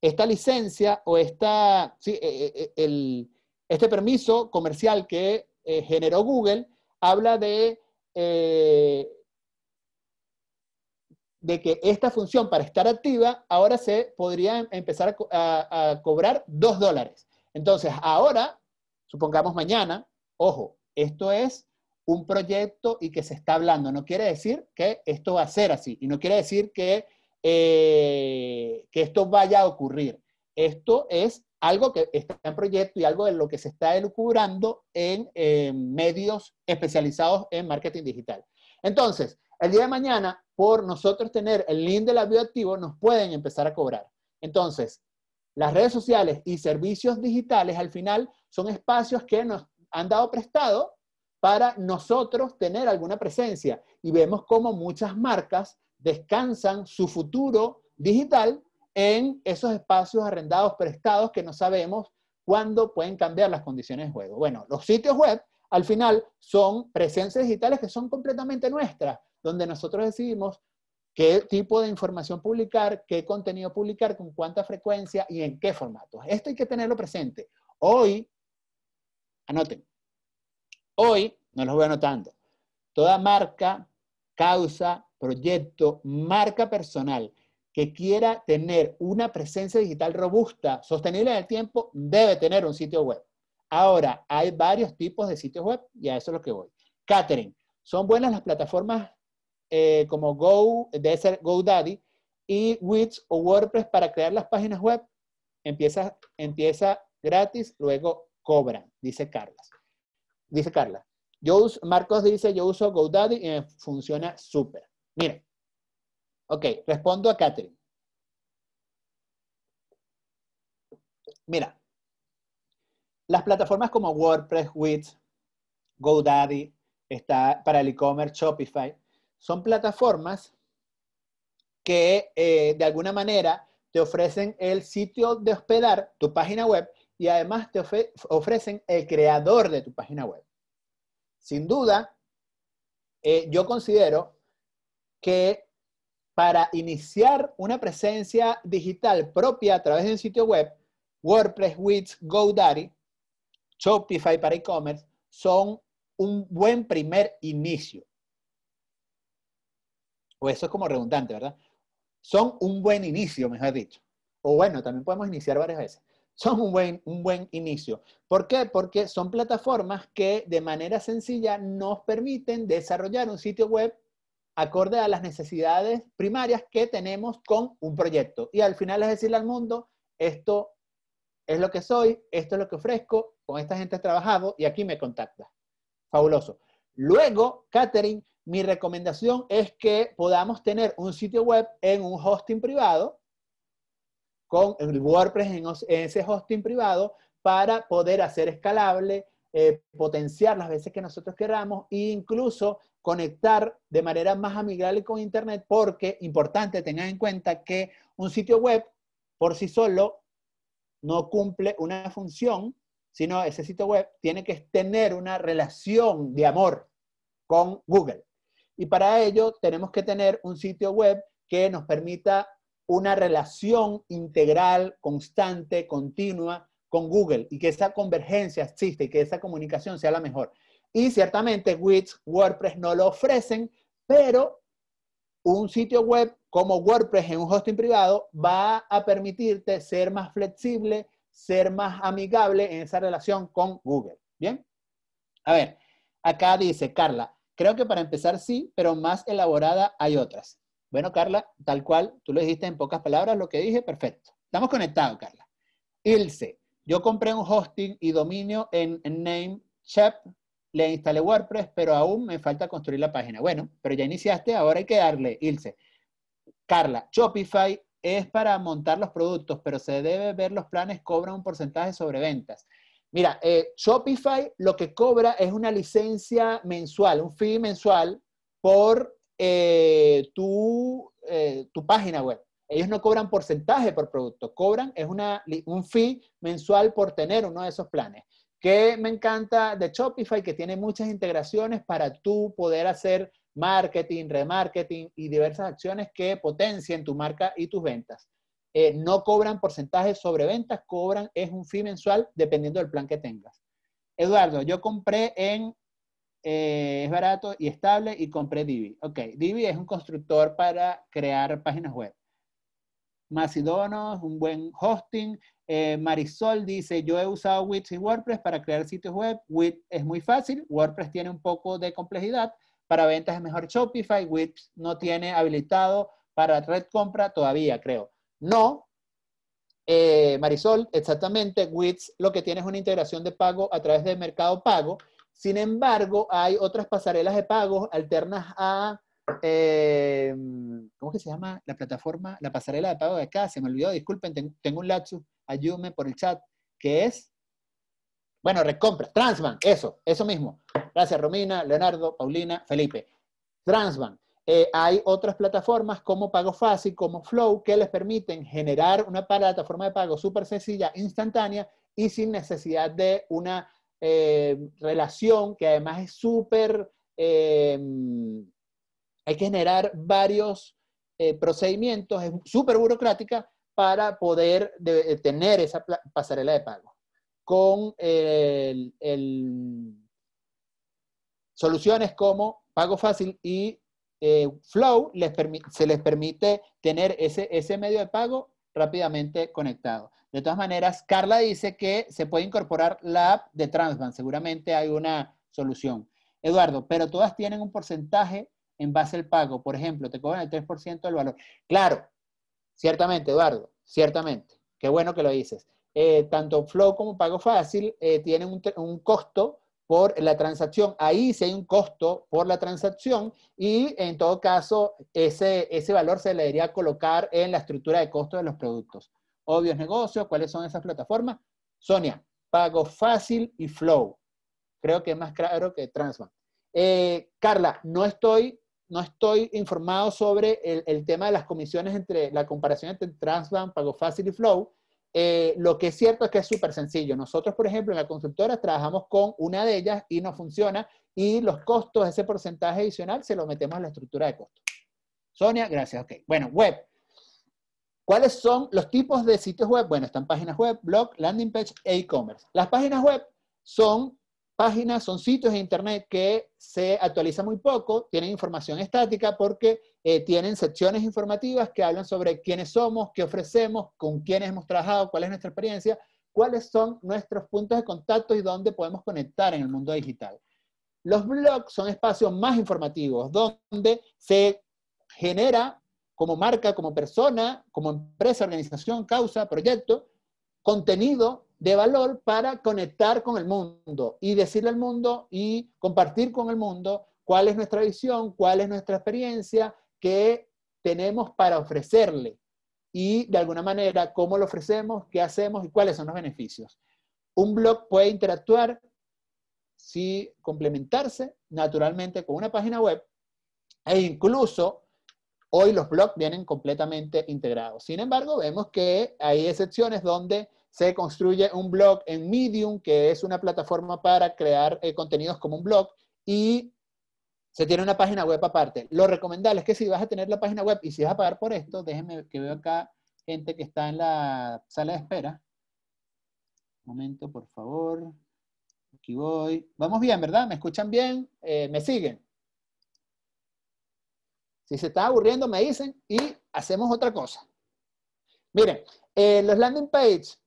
esta licencia o esta, eh, eh, el, este permiso comercial que generó Google habla de, de que esta función para estar activa ahora se podría empezar a, a cobrar 2 dólares. Entonces, ahora, supongamos mañana, ojo, esto es un proyecto y que se está hablando. No quiere decir que esto va a ser así y no quiere decir que, eh, que esto vaya a ocurrir. Esto es algo que está en proyecto y algo de lo que se está elucubrando en eh, medios especializados en marketing digital. Entonces, el día de mañana, por nosotros tener el link del la bioactivo, nos pueden empezar a cobrar. Entonces, las redes sociales y servicios digitales al final son espacios que nos han dado prestado para nosotros tener alguna presencia. Y vemos cómo muchas marcas descansan su futuro digital en esos espacios arrendados, prestados, que no sabemos cuándo pueden cambiar las condiciones de juego. Bueno, los sitios web al final son presencias digitales que son completamente nuestras, donde nosotros decidimos qué tipo de información publicar, qué contenido publicar, con cuánta frecuencia y en qué formato. Esto hay que tenerlo presente. Hoy, anoten, Hoy, no los voy anotando, toda marca, causa, proyecto, marca personal que quiera tener una presencia digital robusta, sostenible en el tiempo, debe tener un sitio web. Ahora, hay varios tipos de sitios web y a eso es lo que voy. Catering, son buenas las plataformas eh, como Go, debe ser GoDaddy, y Wix o WordPress para crear las páginas web. Empieza, empieza gratis, luego cobran, dice Carlos dice Carla. Yo Marcos dice, yo uso GoDaddy y funciona súper. Mira, Ok, respondo a Catherine. Mira, las plataformas como WordPress, Wix, GoDaddy, está para el e-commerce, Shopify, son plataformas que eh, de alguna manera te ofrecen el sitio de hospedar, tu página web, y además te ofrecen el creador de tu página web. Sin duda, eh, yo considero que para iniciar una presencia digital propia a través de un sitio web, WordPress, Wix, GoDaddy, Shopify para e-commerce son un buen primer inicio. O eso es como redundante, ¿verdad? Son un buen inicio, mejor dicho. O bueno, también podemos iniciar varias veces son un buen, inicio. ¿Por qué? Porque son plataformas que de manera sencilla nos permiten desarrollar un sitio web acorde a las necesidades primarias que tenemos con un proyecto. Y al final es decirle al mundo, esto es lo que soy, esto es lo que ofrezco, con esta gente he trabajado y aquí me contacta. Fabuloso. Luego, Catherine, mi recomendación es que podamos tener un sitio web en un hosting privado con el WordPress en, ese hosting privado para poder hacer escalable, eh, potenciar las veces que nosotros queramos e incluso conectar de manera más amigable con Internet porque, importante, tengan en cuenta que un sitio web por sí solo no cumple una función, sino ese sitio web tiene que tener una relación de amor con Google. Y para ello tenemos que tener un sitio web que nos permita una relación integral, constante, continua con Google y que esa convergencia existe y que esa comunicación sea la mejor. Y ciertamente Wix, WordPress no lo ofrecen, pero un sitio web como WordPress en un hosting privado va a permitirte ser más flexible, ser más amigable en esa relación con Google. ¿Bien? A ver, acá dice Carla, creo que para empezar sí, pero más elaborada hay otras. Bueno, Carla, tal cual, tú lo dijiste en pocas palabras lo que dije, perfecto. Estamos conectados, Carla. Ilse, yo compré un hosting y dominio en Namecheap, le instalé WordPress, pero aún me falta construir la página. Bueno, pero ya iniciaste, ahora hay que darle, Ilse. Carla, Shopify es para montar los productos, pero se debe ver los planes, cobra un porcentaje sobre ventas. Mira, eh, Shopify lo que cobra es una licencia mensual, un fee mensual por eh, tu, eh, tu página web. Ellos no cobran porcentaje por producto, cobran, es una, un fee mensual por tener uno de esos planes. Que me encanta de Shopify, que tiene muchas integraciones para tú poder hacer marketing, remarketing y diversas acciones que potencien tu marca y tus ventas. Eh, no cobran porcentajes sobre ventas, cobran, es un fee mensual dependiendo del plan que tengas. Eduardo, yo compré en eh, es barato y estable y compré Divi. Ok, Divi es un constructor para crear páginas web. es un buen hosting. Eh, Marisol dice, yo he usado Wix y WordPress para crear sitios web. Wix es muy fácil, WordPress tiene un poco de complejidad. Para ventas es mejor Shopify, Wix no tiene habilitado para red compra todavía, creo. No, eh, Marisol, exactamente, Wix lo que tiene es una integración de pago a través de Mercado Pago sin embargo, hay otras pasarelas de pago alternas a, eh, ¿cómo que se llama? La plataforma, la pasarela de pago de acá, se me olvidó, disculpen, tengo un lapsus, ayúdenme por el chat, que es, bueno, recompra, Transbank, eso, eso mismo. Gracias, Romina, Leonardo, Paulina, Felipe. Transbank. Eh, hay otras plataformas como Pago Fácil, como Flow, que les permiten generar una plataforma de pago súper sencilla, instantánea y sin necesidad de una eh, relación que además es súper... Eh, hay que generar varios eh, procedimientos, es súper burocrática para poder tener esa pasarela de pago. Con el, soluciones como Pago Fácil y Flow se les permite tener ese, ese medio de pago rápidamente conectado. De todas maneras, Carla dice que se puede incorporar la app de Transbank. Seguramente hay una solución. Eduardo, pero todas tienen un porcentaje en base al pago. Por ejemplo, te cobran el 3% del valor. Claro, ciertamente, Eduardo, ciertamente. Qué bueno que lo dices. Eh, tanto Flow como Pago Fácil eh, tienen un, costo por la transacción. Ahí sí hay un costo por la transacción y en todo caso ese, ese valor se le debería colocar en la estructura de costo de los productos. Obvios Negocios, ¿cuáles son esas plataformas? Sonia, Pago Fácil y Flow. Creo que es más claro que Transbank. Eh, Carla, no estoy, no estoy informado sobre el, tema de las comisiones entre la comparación entre Transbank, Pago Fácil y Flow. Eh, lo que es cierto es que es súper sencillo. Nosotros, por ejemplo, en la consultora trabajamos con una de ellas y no funciona y los costos, ese porcentaje adicional, se lo metemos a la estructura de costos. Sonia, gracias. Ok. Bueno, web. ¿Cuáles son los tipos de sitios web? Bueno, están páginas web, blog, landing page e e-commerce. Las páginas web son páginas, son sitios de internet que se actualizan muy poco, tienen información estática porque eh, tienen secciones informativas que hablan sobre quiénes somos, qué ofrecemos, con quiénes hemos trabajado, cuál es nuestra experiencia, cuáles son nuestros puntos de contacto y dónde podemos conectar en el mundo digital. Los blogs son espacios más informativos donde se genera como marca, como persona, como empresa, organización, causa, proyecto, contenido de valor para conectar con el mundo y decirle al mundo y compartir con el mundo cuál es nuestra visión, cuál es nuestra experiencia, que tenemos para ofrecerle y de alguna manera cómo lo ofrecemos, qué hacemos y cuáles son los beneficios. Un blog puede interactuar, sí, complementarse naturalmente con una página web e incluso Hoy los blogs vienen completamente integrados. Sin embargo, vemos que hay excepciones donde se construye un blog en Medium, que es una plataforma para crear eh, contenidos como un blog, y se tiene una página web aparte. Lo recomendable es que si vas a tener la página web y si vas a pagar por esto, déjenme que veo acá gente que está en la sala de espera. Un momento, por favor. Aquí voy. Vamos bien, ¿verdad? ¿Me escuchan bien? Eh, ¿Me siguen? Si se está aburriendo, me dicen y hacemos otra cosa. Miren, eh, los landing pages,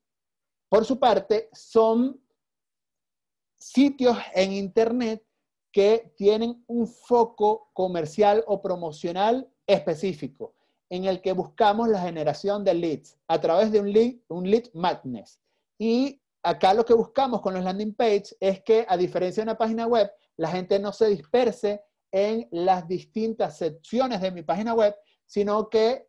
por su parte, son sitios en Internet que tienen un foco comercial o promocional específico, en el que buscamos la generación de leads a través de un lead, un lead madness. Y acá lo que buscamos con los landing pages es que, a diferencia de una página web, la gente no se disperse en las distintas secciones de mi página web, sino que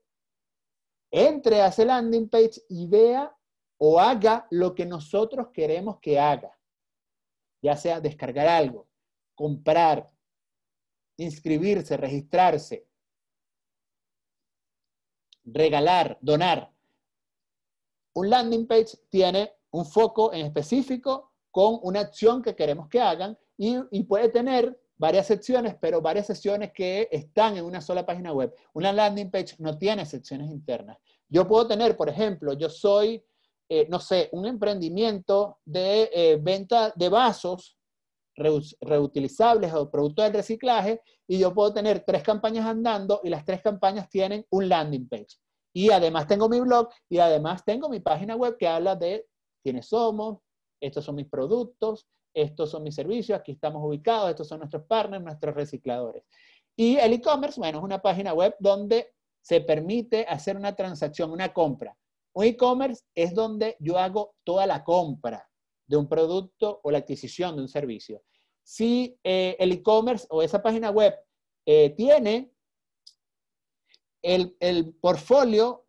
entre a ese landing page y vea o haga lo que nosotros queremos que haga, ya sea descargar algo, comprar, inscribirse, registrarse, regalar, donar. Un landing page tiene un foco en específico con una acción que queremos que hagan y, puede tener varias secciones, pero varias secciones que están en una sola página web. Una landing page no tiene secciones internas. Yo puedo tener, por ejemplo, yo soy, eh, no sé, un emprendimiento de eh, venta de vasos reutilizables o productos del reciclaje y yo puedo tener tres campañas andando y las tres campañas tienen un landing page. Y además tengo mi blog y además tengo mi página web que habla de quiénes somos, estos son mis productos, estos son mis servicios, aquí estamos ubicados, estos son nuestros partners, nuestros recicladores. Y el e-commerce, bueno, es una página web donde se permite hacer una transacción, una compra. Un e-commerce es donde yo hago toda la compra de un producto o la adquisición de un servicio. Si eh, el e-commerce o esa página web eh, tiene el, el portfolio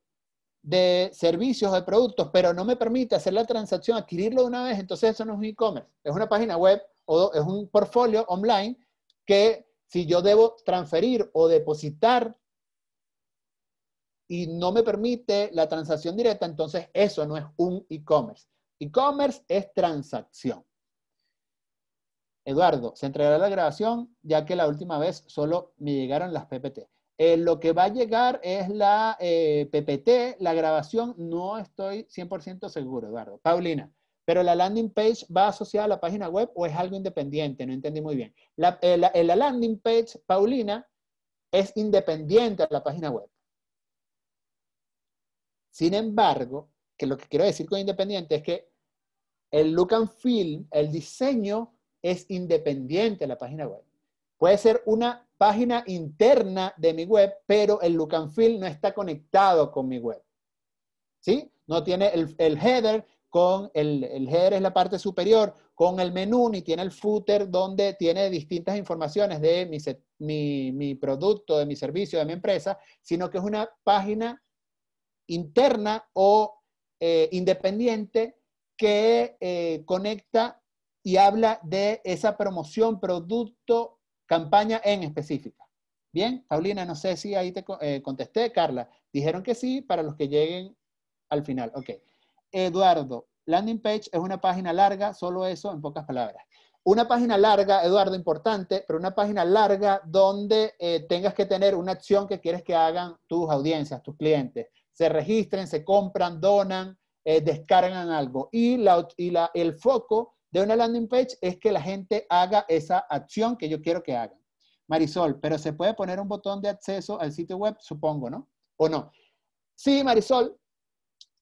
de servicios o de productos, pero no me permite hacer la transacción, adquirirlo de una vez, entonces eso no es un e-commerce, es una página web o es un portfolio online que si yo debo transferir o depositar y no me permite la transacción directa, entonces eso no es un e-commerce. E-commerce es transacción. Eduardo, se entregará la grabación ya que la última vez solo me llegaron las PPT. Eh, lo que va a llegar es la eh, PPT, la grabación, no estoy 100% seguro, Eduardo. Paulina, pero la landing page va asociada a la página web o es algo independiente, no entendí muy bien. Eh, la, landing page, Paulina, es independiente a la página web. Sin embargo, que lo que quiero decir con independiente es que el look and feel, el diseño, es independiente a la página web. Puede ser una página interna de mi web, pero el look and feel no está conectado con mi web. ¿Sí? No tiene el, header con el, el header es la parte superior, con el menú ni tiene el footer donde tiene distintas informaciones de mi, producto, de mi servicio, de mi empresa, sino que es una página interna o eh, independiente que eh, conecta y habla de esa promoción, producto Campaña en específica. Bien, Paulina, no sé si ahí te eh, contesté, Carla. Dijeron que sí para los que lleguen al final. Ok. Eduardo, landing page es una página larga, solo eso en pocas palabras. Una página larga, Eduardo, importante, pero una página larga donde eh, tengas que tener una acción que quieres que hagan tus audiencias, tus clientes. Se registren, se compran, donan, eh, descargan algo. Y, la, y la, el foco de una landing page es que la gente haga esa acción que yo quiero que haga. Marisol, pero se puede poner un botón de acceso al sitio web, supongo, ¿no? ¿O no? Sí, Marisol,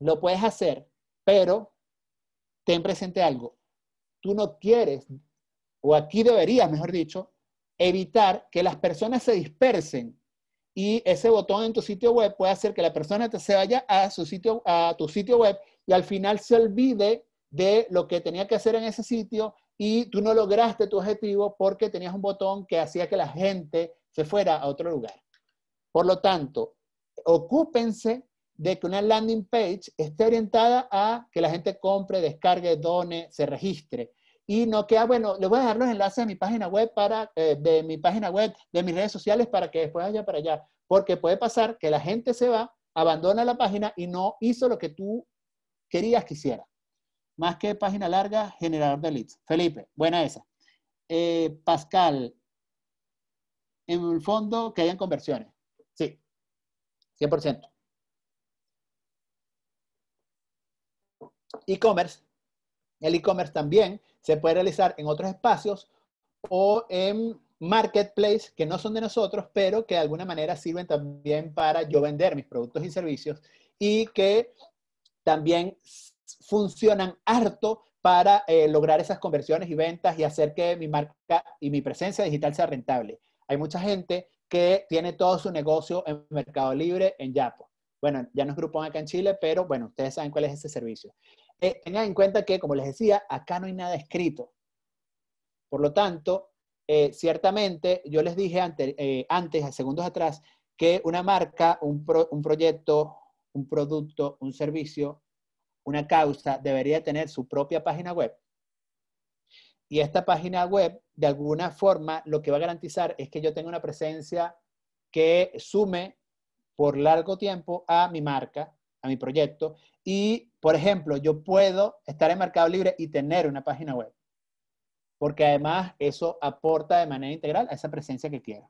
lo puedes hacer, pero ten presente algo. Tú no quieres, o aquí deberías, mejor dicho, evitar que las personas se dispersen y ese botón en tu sitio web puede hacer que la persona te se vaya a su sitio a tu sitio web y al final se olvide de lo que tenía que hacer en ese sitio y tú no lograste tu objetivo porque tenías un botón que hacía que la gente se fuera a otro lugar. Por lo tanto, ocúpense de que una landing page esté orientada a que la gente compre, descargue, done, se registre. Y no queda bueno, le voy a dar los enlaces de mi página web, para, eh, de mi página web, de mis redes sociales para que después vaya para allá. Porque puede pasar que la gente se va, abandona la página y no hizo lo que tú querías que hiciera. Más que página larga, generador de leads. Felipe, buena esa. Eh, Pascal, en el fondo que hayan conversiones. Sí, 100%. E-commerce. El e-commerce también se puede realizar en otros espacios o en marketplace que no son de nosotros, pero que de alguna manera sirven también para yo vender mis productos y servicios y que también funcionan harto para eh, lograr esas conversiones y ventas y hacer que mi marca y mi presencia digital sea rentable. Hay mucha gente que tiene todo su negocio en Mercado Libre, en Yapo. Bueno, ya no es Grupo acá en Chile, pero bueno, ustedes saben cuál es ese servicio. Eh, tengan en cuenta que, como les decía, acá no hay nada escrito. Por lo tanto, eh, ciertamente, yo les dije antes, eh, antes, segundos atrás, que una marca, un, un proyecto, un producto, un servicio una causa debería tener su propia página web. Y esta página web, de alguna forma, lo que va a garantizar es que yo tenga una presencia que sume por largo tiempo a mi marca, a mi proyecto. Y, por ejemplo, yo puedo estar en Mercado Libre y tener una página web. Porque además eso aporta de manera integral a esa presencia que quiero.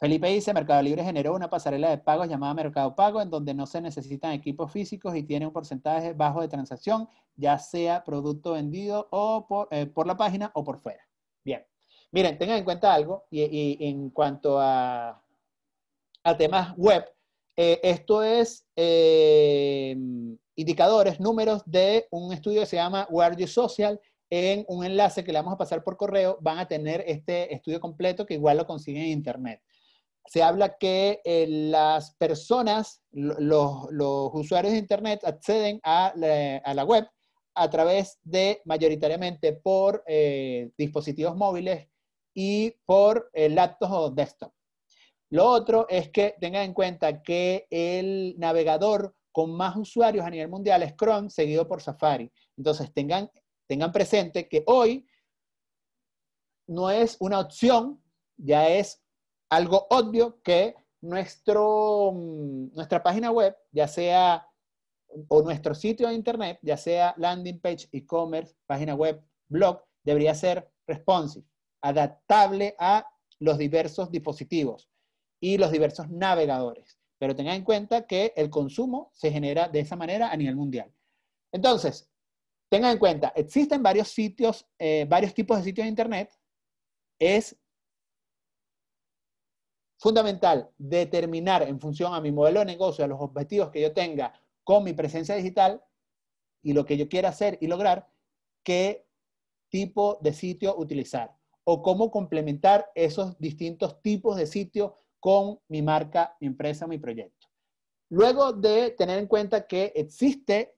Felipe dice, Mercado Libre generó una pasarela de pagos llamada Mercado Pago, en donde no se necesitan equipos físicos y tiene un porcentaje bajo de transacción, ya sea producto vendido o por, eh, la página o por fuera. Bien. Miren, tengan en cuenta algo y, en cuanto a, temas web, eh, esto es eh, indicadores, números de un estudio que se llama Where You Social, en un enlace que le vamos a pasar por correo, van a tener este estudio completo que igual lo consiguen en internet se habla que eh, las personas, los, usuarios de Internet acceden a la, web a través de mayoritariamente por eh, dispositivos móviles y por el eh, laptops o desktop. Lo otro es que tengan en cuenta que el navegador con más usuarios a nivel mundial es Chrome, seguido por Safari. Entonces tengan, tengan presente que hoy no es una opción, ya es algo obvio que nuestro, mm, nuestra página web, ya sea o nuestro sitio de internet, ya sea landing page, e-commerce, página web, blog, debería ser responsive, adaptable a los diversos dispositivos y los diversos navegadores. Pero tengan en cuenta que el consumo se genera de esa manera a nivel mundial. Entonces, tengan en cuenta, existen varios sitios, eh, varios tipos de sitios de internet. Es Fundamental, determinar en función a mi modelo de negocio, a los objetivos que yo tenga con mi presencia digital y lo que yo quiera hacer y lograr, qué tipo de sitio utilizar o cómo complementar esos distintos tipos de sitio con mi marca, mi empresa, mi proyecto. Luego de tener en cuenta que existe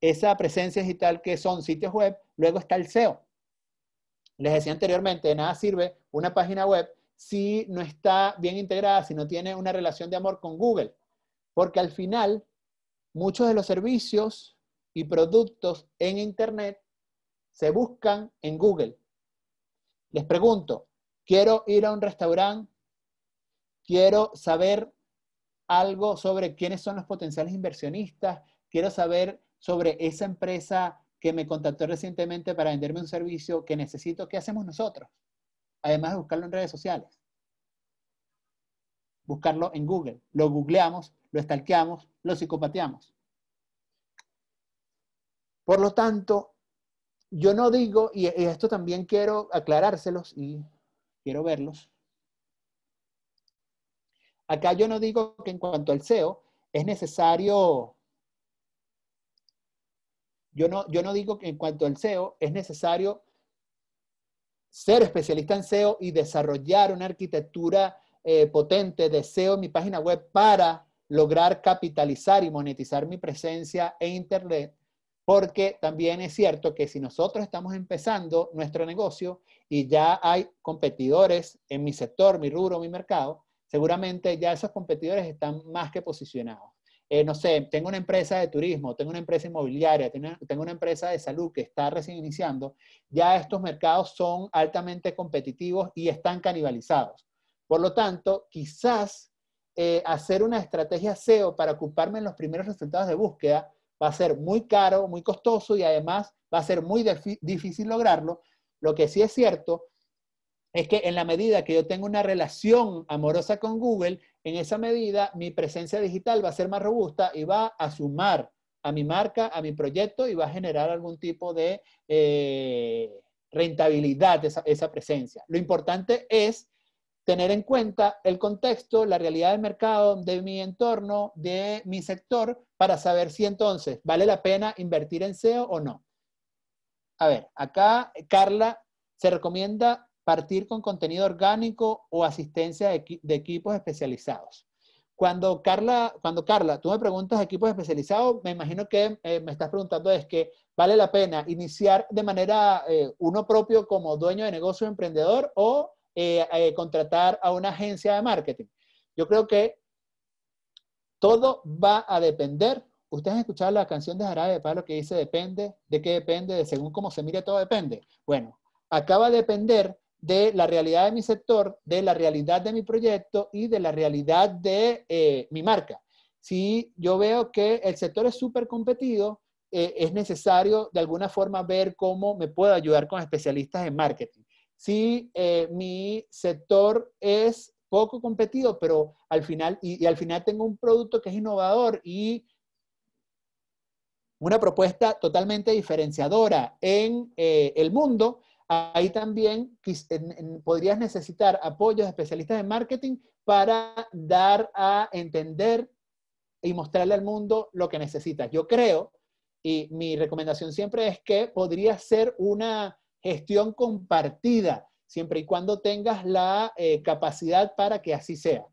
esa presencia digital que son sitios web, luego está el SEO. Les decía anteriormente, de nada sirve una página web si no está bien integrada, si no tiene una relación de amor con Google. Porque al final, muchos de los servicios y productos en Internet se buscan en Google. Les pregunto, quiero ir a un restaurante, quiero saber algo sobre quiénes son los potenciales inversionistas, quiero saber sobre esa empresa que me contactó recientemente para venderme un servicio que necesito, ¿qué hacemos nosotros? además de buscarlo en redes sociales. Buscarlo en Google. Lo googleamos, lo estalqueamos, lo psicopateamos. Por lo tanto, yo no digo, y esto también quiero aclarárselos y quiero verlos. Acá yo no digo que en cuanto al SEO es necesario, yo no, yo no digo que en cuanto al SEO es necesario ser especialista en SEO y desarrollar una arquitectura eh, potente de SEO en mi página web para lograr capitalizar y monetizar mi presencia en Internet, porque también es cierto que si nosotros estamos empezando nuestro negocio y ya hay competidores en mi sector, mi rubro, mi mercado, seguramente ya esos competidores están más que posicionados. Eh, no sé, tengo una empresa de turismo, tengo una empresa inmobiliaria, tengo una, empresa de salud que está recién iniciando, ya estos mercados son altamente competitivos y están canibalizados. Por lo tanto, quizás eh, hacer una estrategia SEO para ocuparme en los primeros resultados de búsqueda va a ser muy caro, muy costoso y además va a ser muy difícil lograrlo. Lo que sí es cierto es que en la medida que yo tengo una relación amorosa con Google, en esa medida mi presencia digital va a ser más robusta y va a sumar a mi marca, a mi proyecto y va a generar algún tipo de eh, rentabilidad esa, esa presencia. Lo importante es tener en cuenta el contexto, la realidad del mercado, de mi entorno, de mi sector, para saber si entonces vale la pena invertir en SEO o no. A ver, acá Carla se recomienda partir con contenido orgánico o asistencia de, equipos especializados. Cuando Carla, cuando Carla, tú me preguntas equipos especializados, me imagino que eh, me estás preguntando es que vale la pena iniciar de manera eh, uno propio como dueño de negocio emprendedor o eh, contratar a una agencia de marketing. Yo creo que todo va a depender. Ustedes han escuchado la canción de Jarabe de Pablo que dice depende, de qué depende, de según cómo se mire todo depende. Bueno, acaba de depender de la realidad de mi sector, de la realidad de mi proyecto y de la realidad de eh, mi marca. Si yo veo que el sector es súper competido, eh, es necesario de alguna forma ver cómo me puedo ayudar con especialistas en marketing. Si eh, mi sector es poco competido, pero al final, y, al final tengo un producto que es innovador y una propuesta totalmente diferenciadora en el mundo, ahí también podrías necesitar apoyos de especialistas de marketing para dar a entender y mostrarle al mundo lo que necesitas. Yo creo, y mi recomendación siempre es que podría ser una gestión compartida, siempre y cuando tengas la eh, capacidad para que así sea.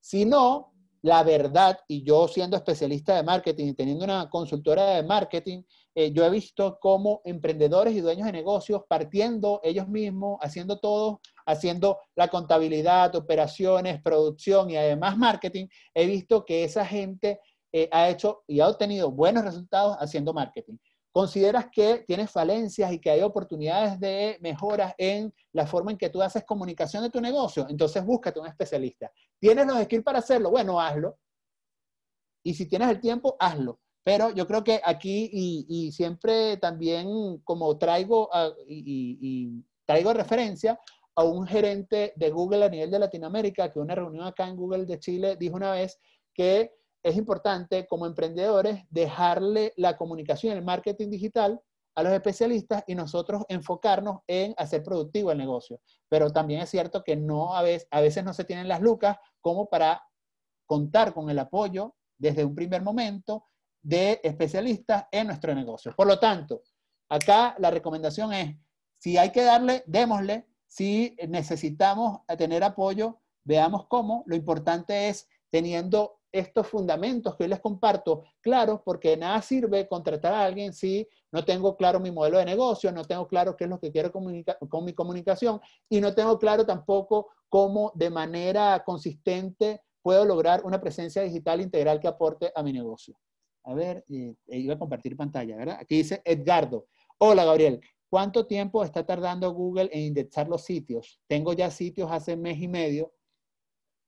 Si no, la verdad, y yo siendo especialista de marketing y teniendo una consultora de marketing, eh, yo he visto como emprendedores y dueños de negocios partiendo ellos mismos, haciendo todo, haciendo la contabilidad, operaciones, producción y además marketing, he visto que esa gente eh, ha hecho y ha obtenido buenos resultados haciendo marketing. ¿Consideras que tienes falencias y que hay oportunidades de mejoras en la forma en que tú haces comunicación de tu negocio? Entonces búscate un especialista. ¿Tienes los skills para hacerlo? Bueno, hazlo. Y si tienes el tiempo, hazlo. Pero yo creo que aquí, y, siempre también como traigo, y, y, traigo referencia a un gerente de Google a nivel de Latinoamérica, que una reunión acá en Google de Chile dijo una vez que es importante como emprendedores dejarle la comunicación, el marketing digital a los especialistas y nosotros enfocarnos en hacer productivo el negocio. Pero también es cierto que no a a veces no se tienen las lucas como para contar con el apoyo desde un primer momento de especialistas en nuestro negocio. Por lo tanto, acá la recomendación es, si hay que darle, démosle. Si necesitamos tener apoyo, veamos cómo. Lo importante es teniendo estos fundamentos que hoy les comparto, claro, porque nada sirve contratar a alguien si no tengo claro mi modelo de negocio, no tengo claro qué es lo que quiero comunicar con mi comunicación y no tengo claro tampoco cómo de manera consistente puedo lograr una presencia digital integral que aporte a mi negocio. A ver, e iba a compartir pantalla, ¿verdad? Aquí dice Edgardo. Hola, Gabriel. ¿Cuánto tiempo está tardando Google en indexar los sitios? Tengo ya sitios hace mes y medio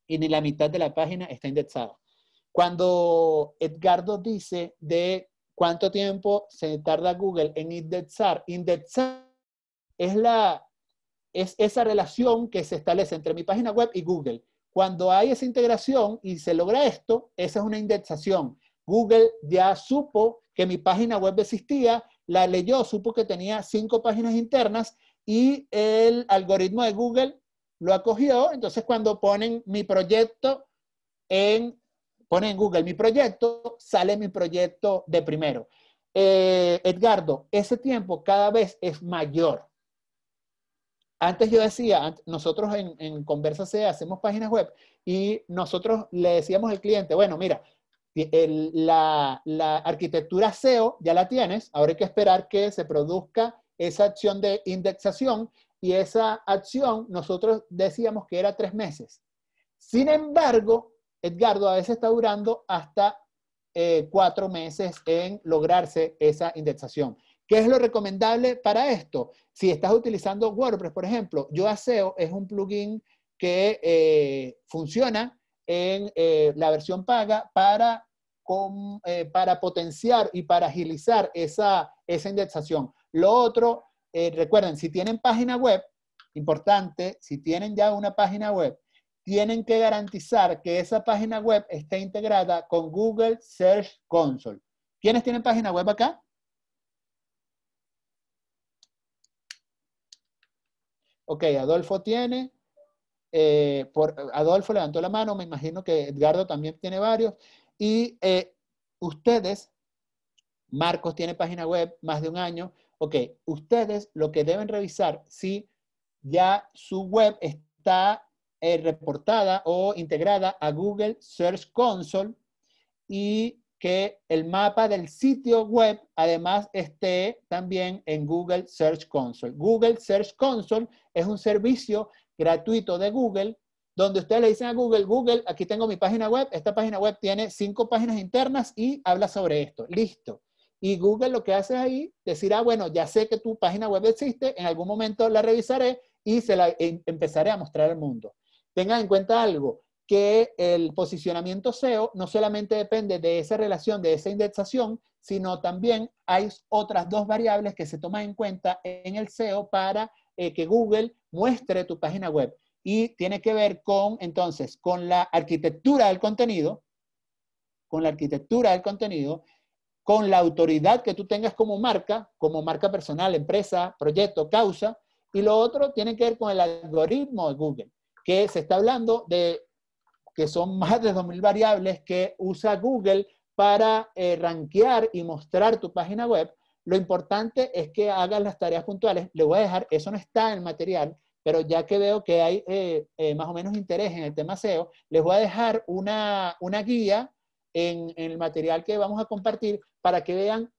y ni la mitad de la página está indexada. Cuando Edgardo dice de cuánto tiempo se tarda Google en indexar, indexar es, la, es esa relación que se establece entre mi página web y Google. Cuando hay esa integración y se logra esto, esa es una indexación. Google ya supo que mi página web existía, la leyó, supo que tenía cinco páginas internas y el algoritmo de Google lo acogió. Entonces, cuando ponen mi proyecto en, ponen Google mi proyecto, sale mi proyecto de primero. Eh, Edgardo, ese tiempo cada vez es mayor. Antes yo decía, nosotros en, en Conversa C hacemos páginas web y nosotros le decíamos al cliente, bueno, mira, la, arquitectura SEO ya la tienes, ahora hay que esperar que se produzca esa acción de indexación y esa acción nosotros decíamos que era tres meses. Sin embargo, Edgardo a veces está durando hasta eh, cuatro meses en lograrse esa indexación. ¿Qué es lo recomendable para esto? Si estás utilizando WordPress, por ejemplo, yo YoaSeo es un plugin que eh, funciona en eh, la versión paga para eh, para potenciar y para agilizar esa, indexación. Lo otro, eh, recuerden, si tienen página web, importante, si tienen ya una página web, tienen que garantizar que esa página web esté integrada con Google Search Console. ¿Quiénes tienen página web acá? Ok, Adolfo tiene, eh, por, Adolfo levantó la mano, me imagino que Edgardo también tiene varios. Y eh, ustedes, Marcos tiene página web más de un año, ok, ustedes lo que deben revisar si ya su web está eh, reportada o integrada a Google Search Console y que el mapa del sitio web además esté también en Google Search Console. Google Search Console es un servicio gratuito de Google donde ustedes le dicen a Google, Google, aquí tengo mi página web, esta página web tiene cinco páginas internas y habla sobre esto, listo. Y Google lo que hace ahí, decir, ah, bueno, ya sé que tu página web existe, en algún momento la revisaré y se la em, empezaré a mostrar al mundo. Tengan en cuenta algo, que el posicionamiento SEO no solamente depende de esa relación, de esa indexación, sino también hay otras dos variables que se toman en cuenta en el SEO para eh, que Google muestre tu página web y tiene que ver con, entonces, con la arquitectura del contenido, con la arquitectura del contenido, con la autoridad que tú tengas como marca, como marca personal, empresa, proyecto, causa, y lo otro tiene que ver con el algoritmo de Google, que se está hablando de que son más de 2.000 variables que usa Google para eh, rankear y mostrar tu página web. Lo importante es que hagas las tareas puntuales. Le voy a dejar, eso no está en el material, pero ya que veo que hay eh, eh, más o menos interés en el tema SEO, les voy a dejar una, una guía en, el material que vamos a compartir para que vean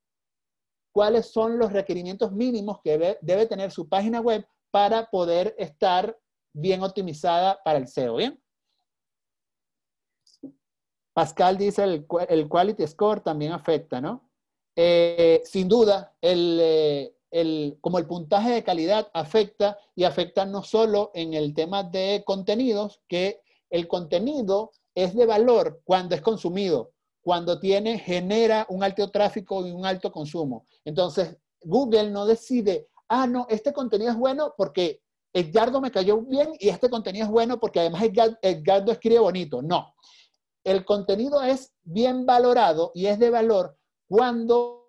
cuáles son los requerimientos mínimos que debe, tener su página web para poder estar bien optimizada para el SEO, ¿bien? Pascal dice el, el quality score también afecta, ¿no? Eh, sin duda, el, el, como el puntaje de calidad afecta y afecta no solo en el tema de contenidos, que el contenido es de valor cuando es consumido, cuando tiene, genera un alto tráfico y un alto consumo. Entonces, Google no decide, ah, no, este contenido es bueno porque Edgardo me cayó bien y este contenido es bueno porque además Edgardo escribe bonito. No, el contenido es bien valorado y es de valor cuando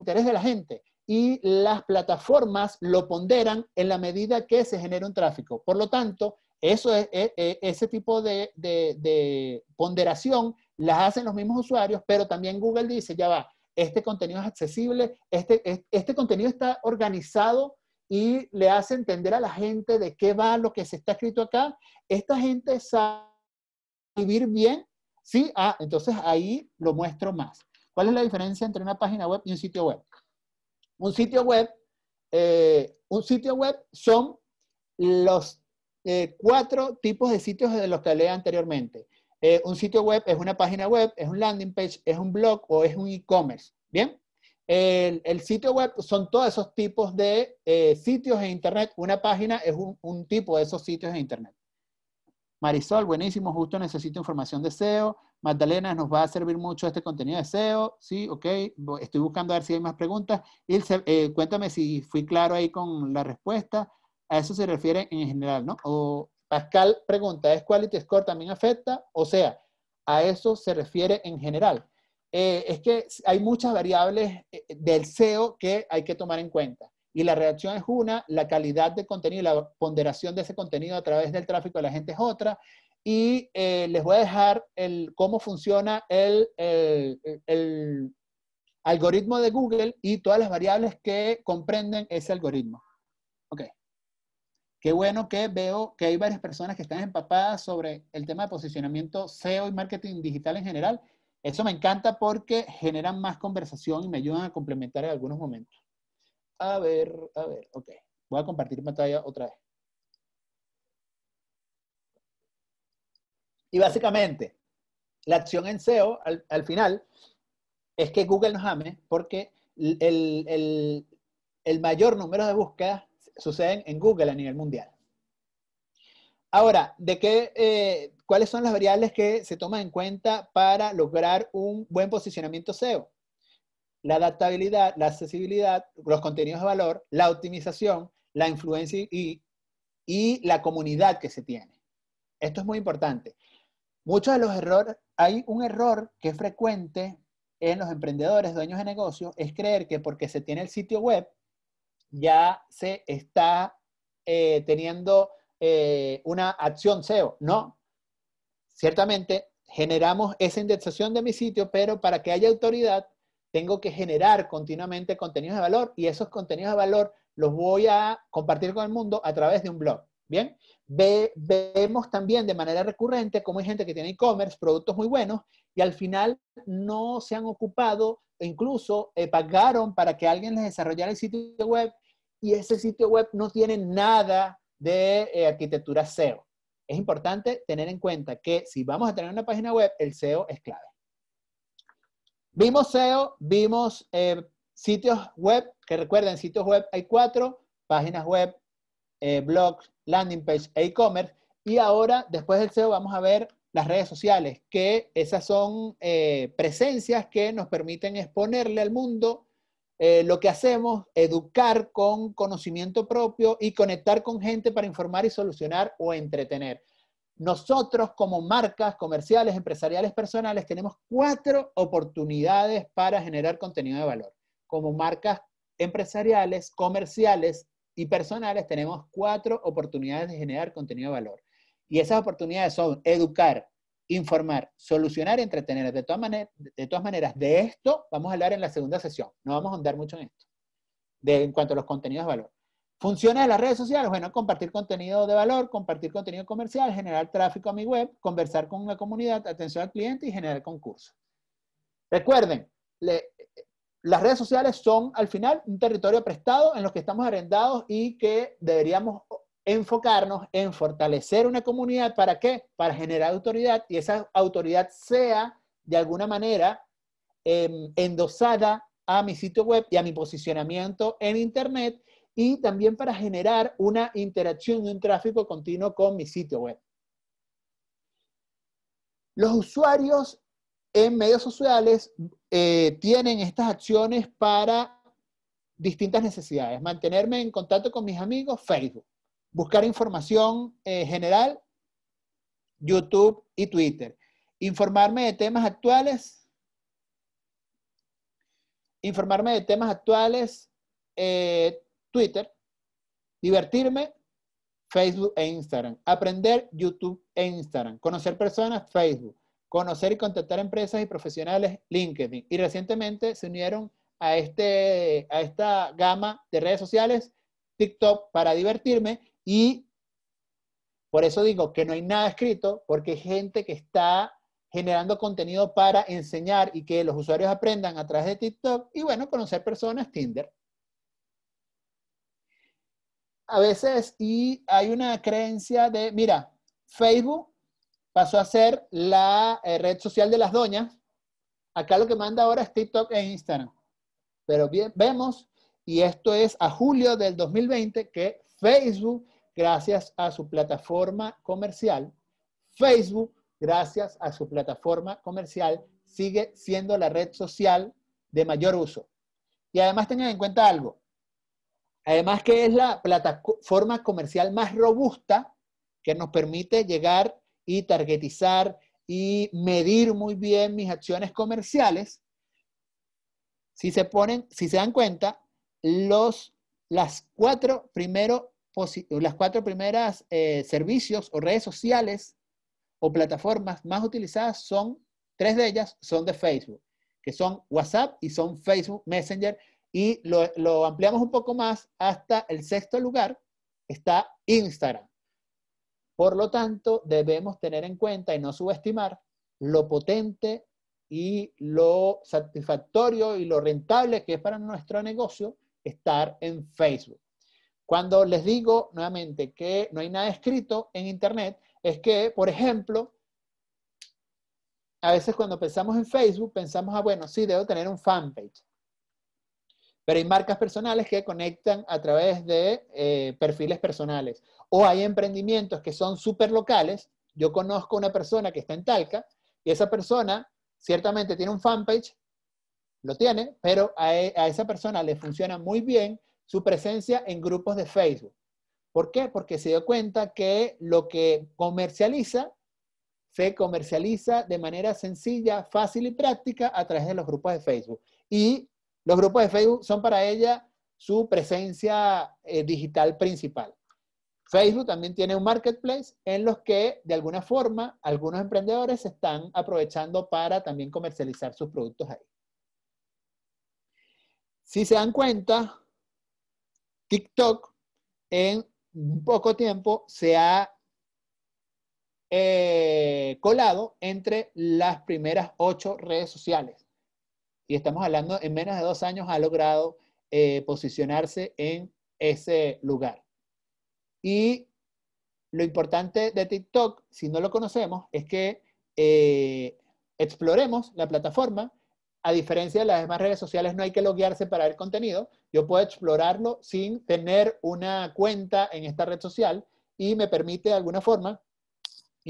interés de la gente, y las plataformas lo ponderan en la medida que se genera un tráfico. Por lo tanto, eso es, e, e, ese tipo de, ponderación las hacen los mismos usuarios, pero también Google dice, ya va, este contenido es accesible, este, este, este contenido está organizado y le hace entender a la gente de qué va lo que se está escrito acá. Esta gente sabe vivir bien, ¿sí? Ah, entonces ahí lo muestro más. ¿Cuál es la diferencia entre una página web y un sitio web? un sitio web, eh, un sitio web son los eh, cuatro tipos de sitios de los que hablé anteriormente. Eh, un sitio web es una página web, es un landing page, es un blog o es un e-commerce. Bien, el, sitio web son todos esos tipos de sitios en Internet. Una página es un, tipo de esos sitios de Internet. Marisol, buenísimo, justo necesito información de SEO. Magdalena, nos va a servir mucho este contenido de SEO, sí, ok, estoy buscando a ver si hay más preguntas. Eh, cuéntame si fui claro ahí con la respuesta, a eso se refiere en general, ¿no? Pascal pregunta, ¿es Quality Score también afecta? O sea, a eso se refiere en general. Eh, es que hay muchas variables eh, del SEO que hay que tomar en cuenta. Y la reacción es una, la calidad del contenido, la ponderación de ese contenido a través del tráfico de la gente es otra, y eh, les voy a dejar cómo funciona el, algoritmo de Google y todas las variables que comprenden ese algoritmo. Ok. Qué bueno que veo que hay varias personas que están empapadas sobre el tema de posicionamiento SEO y marketing digital en general. Eso me encanta porque generan más conversación y me ayudan a complementar en algunos momentos. A ver, a ver, ok. Voy a compartir pantalla otra vez. Y básicamente, la acción en SEO al, final es que Google nos ame porque el, mayor número de búsquedas suceden en Google a nivel mundial. Ahora, ¿de qué, eh, ¿cuáles son las variables que se toman en cuenta para lograr un buen posicionamiento SEO? La adaptabilidad, la accesibilidad, los contenidos de valor, la optimización, la influencia y la comunidad que se tiene. Esto es muy importante. Muchos de los errores, hay un error que es frecuente en los emprendedores, dueños de negocios, es creer que porque se tiene el sitio web, ya se está eh, teniendo eh, una acción SEO. No, ciertamente generamos esa indexación de mi sitio, pero para que haya autoridad, tengo que generar continuamente contenidos de valor y esos contenidos de valor los voy a compartir con el mundo a través de un blog. Bien, vemos también de manera recurrente cómo hay gente que tiene e-commerce, productos muy buenos, y al final no se han ocupado, incluso eh, pagaron para que alguien les desarrollara el sitio web, y ese sitio web no tiene nada de eh, arquitectura SEO. Es importante tener en cuenta que si vamos a tener una página web, el SEO es clave. Vimos SEO, vimos eh, sitios web, que recuerden, sitios web hay cuatro, páginas web eh, blogs, landing page e commerce Y ahora, después del SEO, vamos a ver las redes sociales, que esas son eh, presencias que nos permiten exponerle al mundo eh, lo que hacemos, educar con conocimiento propio y conectar con gente para informar y solucionar o entretener. Nosotros como marcas comerciales, empresariales, personales, tenemos cuatro oportunidades para generar contenido de valor. Como marcas empresariales, comerciales, y personales tenemos cuatro oportunidades de generar contenido de valor. Y esas oportunidades son educar, informar, solucionar, entretener. De todas, maneras, de de esto vamos a hablar en la segunda sesión. No vamos a andar mucho en esto, en cuanto a los contenidos de valor. Funciones de las redes sociales, bueno, compartir contenido de valor, compartir contenido comercial, generar tráfico a mi web, conversar con una comunidad, atención al cliente y generar concursos. Recuerden, le, las redes sociales son al final un territorio prestado en los que estamos arrendados y que deberíamos enfocarnos en fortalecer una comunidad. ¿Para qué? Para generar autoridad y esa autoridad sea de alguna manera em, endosada a mi sitio web y a mi posicionamiento en Internet y también para generar una interacción y un tráfico continuo con mi sitio web. Los usuarios en medios sociales eh, tienen estas acciones para distintas necesidades. Mantenerme en contacto con mis amigos, Facebook. Buscar información eh, general, YouTube y Twitter. Informarme de temas actuales. Informarme de temas actuales, eh, Twitter. Divertirme, Facebook e Instagram. Aprender, YouTube e Instagram. Conocer personas, Facebook conocer y contactar empresas y profesionales, LinkedIn. Y recientemente se unieron a, este, a esta gama de redes sociales, TikTok, para divertirme. Y por eso digo que no hay nada escrito, porque hay gente que está generando contenido para enseñar y que los usuarios aprendan a través de TikTok y bueno, conocer personas, Tinder. A veces, y hay una creencia de, mira, Facebook pasó a ser la eh, red social de las doñas. Acá lo que manda ahora es TikTok e Instagram. Pero bien, vemos, y esto es a julio del 2020, que Facebook, gracias a su plataforma comercial, Facebook, gracias a su plataforma comercial, sigue siendo la red social de mayor uso. Y además tengan en cuenta algo. Además que es la plataforma comercial más robusta que nos permite llegar y targetizar y medir muy bien mis acciones comerciales, si se ponen, si se dan cuenta, los, las cuatro primero, las cuatro primeras eh, servicios o redes sociales o plataformas más utilizadas son, tres de ellas son de Facebook, que son WhatsApp y son Facebook Messenger. Y lo ampliamos un poco más hasta el sexto lugar, está Instagram. Por lo tanto, debemos tener en cuenta y no subestimar lo potente y lo satisfactorio y lo rentable que es para nuestro negocio estar en Facebook. Cuando les digo nuevamente que no hay nada escrito en Internet, es que, por ejemplo, a veces cuando pensamos en Facebook, pensamos, ah, bueno, sí, debo tener un fanpage. Pero hay marcas personales que conectan a través de eh, perfiles personales. O hay emprendimientos que son súper locales. Yo conozco una persona que está en Talca y esa persona ciertamente tiene un fanpage, lo tiene, pero a, e, a esa persona le funciona muy bien su presencia en grupos de Facebook. ¿Por qué? Porque se dio cuenta que lo que comercializa se comercializa de manera sencilla, fácil y práctica a través de los grupos de Facebook. Y los grupos de Facebook son para ella su presencia eh, digital principal. Facebook también tiene un marketplace en los que, de alguna forma, algunos emprendedores se están aprovechando para también comercializar sus productos ahí. Si se dan cuenta, TikTok en poco tiempo se ha eh, colado entre las primeras ocho redes sociales y estamos hablando en menos de dos años ha logrado eh, posicionarse en ese lugar. Y lo importante de TikTok, si no lo conocemos, es que eh, exploremos la plataforma. A diferencia de las demás redes sociales, no hay que loguearse para ver contenido. Yo puedo explorarlo sin tener una cuenta en esta red social y me permite de alguna forma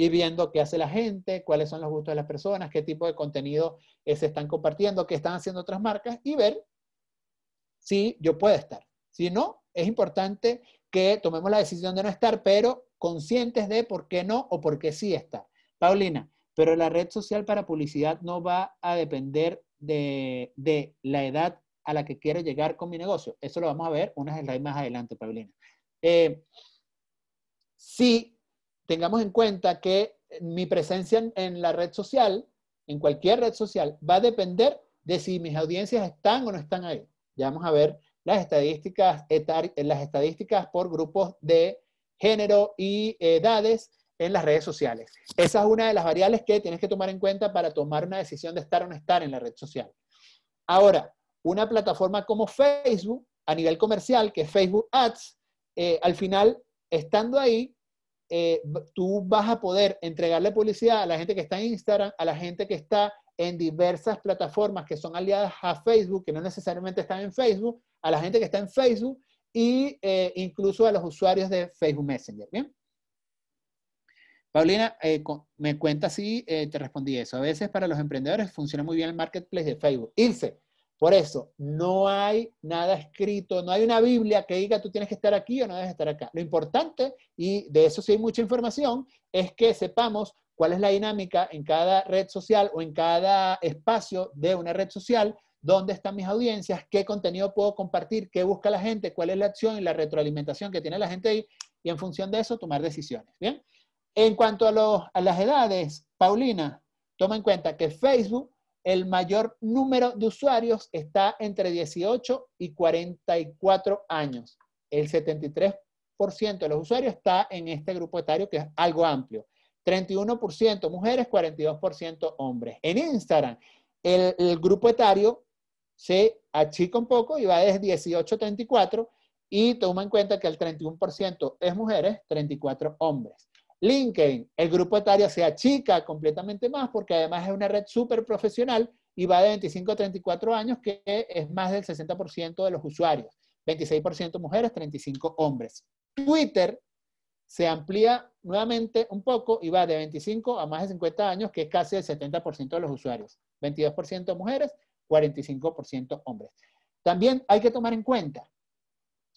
y viendo qué hace la gente, cuáles son los gustos de las personas, qué tipo de contenido eh, se están compartiendo, qué están haciendo otras marcas y ver si yo puedo estar. Si no, es importante que tomemos la decisión de no estar, pero conscientes de por qué no o por qué sí estar. Paulina, pero la red social para publicidad no va a depender de, la edad a la que quiero llegar con mi negocio. Eso lo vamos a ver unas slides más adelante, Paulina. Eh, sí, tengamos en cuenta que eh, mi presencia en, la red social, en cualquier red social, va a depender de si mis audiencias están o no están ahí. Ya vamos a ver las estadísticas, eh, las estadísticas por grupos de género y edades en las redes sociales. Esa es una de las variables que tienes que tomar en cuenta para tomar una decisión de estar o no estar en la red social. Ahora, una plataforma como Facebook, a nivel comercial, que es Facebook Ads, eh, al final, estando ahí, eh, tú vas a poder entregarle publicidad a la gente que está en Instagram, a la gente que está en diversas plataformas que son aliadas a Facebook, que no necesariamente están en Facebook, a la gente que está en Facebook e incluso a los usuarios de Facebook Messenger. Bien. Paulina, eh, me cuenta si te respondí eso. A veces para los emprendedores funciona muy bien el marketplace de Facebook. Ilse, por eso, no hay nada escrito, no hay una Biblia que diga tú tienes que estar aquí o no debes estar acá. Lo importante, y de eso sí hay mucha información, es que sepamos cuál es la dinámica en cada red social o en cada espacio de una red social, dónde están mis audiencias, qué contenido puedo compartir, qué busca la gente, cuál es la acción y la retroalimentación que tiene la gente ahí, y en función de eso tomar decisiones. Bien, en cuanto a, a las edades, Paulina, toma en cuenta que Facebook el mayor número de usuarios está entre 18 y 44 años. El 73% de los usuarios está en este grupo etario que es algo amplio. 31% mujeres, 42% hombres. En Instagram, el, grupo etario se achica un poco y va desde 18 a 34 y toma en cuenta que el 31% es mujeres, 34 hombres. LinkedIn, el grupo etario se achica completamente más porque además es una red súper profesional y va de 25 a 34 años, que es más del 60% de los usuarios, 26% mujeres, 35 hombres. Twitter se amplía nuevamente un poco y va de 25 a más de 50 años, que es casi el 70% de los usuarios, 22% mujeres, 45% hombres. También hay que tomar en cuenta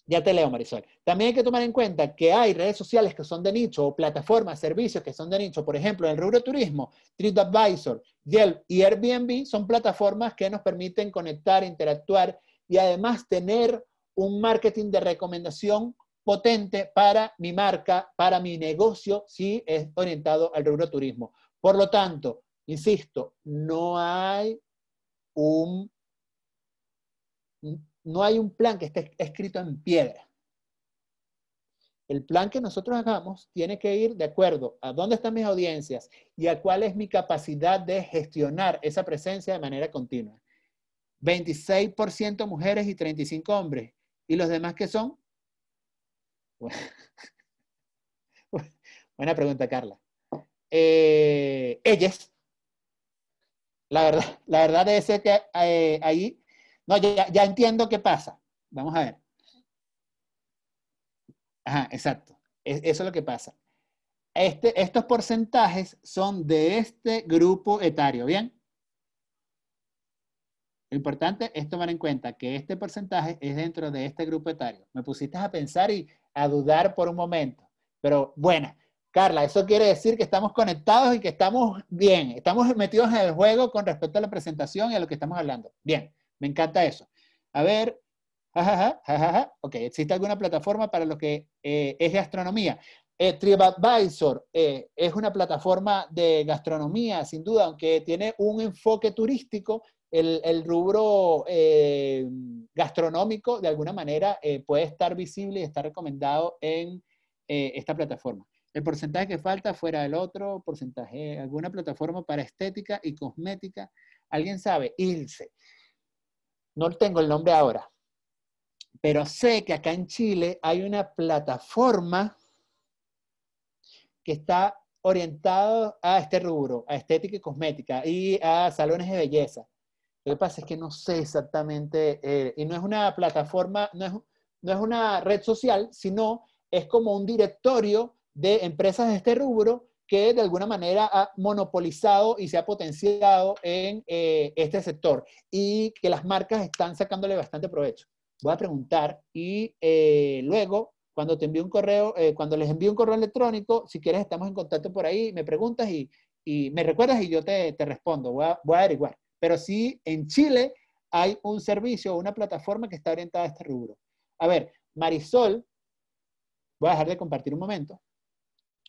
ya te leo, Marisol. También hay que tomar en cuenta que hay redes sociales que son de nicho o plataformas, servicios que son de nicho. Por ejemplo, en el rubro turismo, TripAdvisor, Yelp y Airbnb son plataformas que nos permiten conectar, interactuar y además tener un marketing de recomendación potente para mi marca, para mi negocio, si es orientado al rubro turismo. Por lo tanto, insisto, no hay un no hay un plan que esté escrito en piedra. El plan que nosotros hagamos tiene que ir de acuerdo a dónde están mis audiencias y a cuál es mi capacidad de gestionar esa presencia de manera continua. 26% mujeres y 35 hombres. ¿Y los demás qué son? Buena pregunta, Carla. Eh, ellas. La verdad, la verdad es que eh, ahí no, ya, entiendo qué pasa. Vamos a ver. Ajá, exacto. eso es lo que pasa. Este, estos porcentajes son de este grupo etario, ¿bien? Lo importante es tomar en cuenta que este porcentaje es dentro de este grupo etario. Me pusiste a pensar y a dudar por un momento, pero bueno, Carla, eso quiere decir que estamos conectados y que estamos bien, estamos metidos en el juego con respecto a la presentación y a lo que estamos hablando. Bien. Me encanta eso. A ver, jajaja, jajaja. Ok, ¿existe alguna plataforma para lo que eh, es gastronomía? Eh, TripAdvisor eh, es una plataforma de gastronomía, sin duda, aunque tiene un enfoque turístico, el, rubro gastronómico de alguna manera puede estar visible y está recomendado en esta plataforma. El porcentaje que falta fuera del otro porcentaje, alguna plataforma para estética y cosmética. ¿Alguien sabe? Ilse no tengo el nombre ahora, pero sé que acá en Chile hay una plataforma que está orientada a este rubro, a estética y cosmética y a salones de belleza. Lo que pasa es que no sé exactamente, eh, y no es una plataforma, no es, no es una red social, sino es como un directorio de empresas de este rubro que de alguna manera ha monopolizado y se ha potenciado en eh, este sector y que las marcas están sacándole bastante provecho. Voy a preguntar y eh, luego, cuando te un correo, eh, cuando les envío un correo electrónico, si quieres estamos en contacto por ahí, me preguntas y, me recuerdas y yo te, respondo, voy a, voy a, averiguar. Pero sí, en Chile hay un servicio o una plataforma que está orientada a este rubro. A ver, Marisol, voy a dejar de compartir un momento.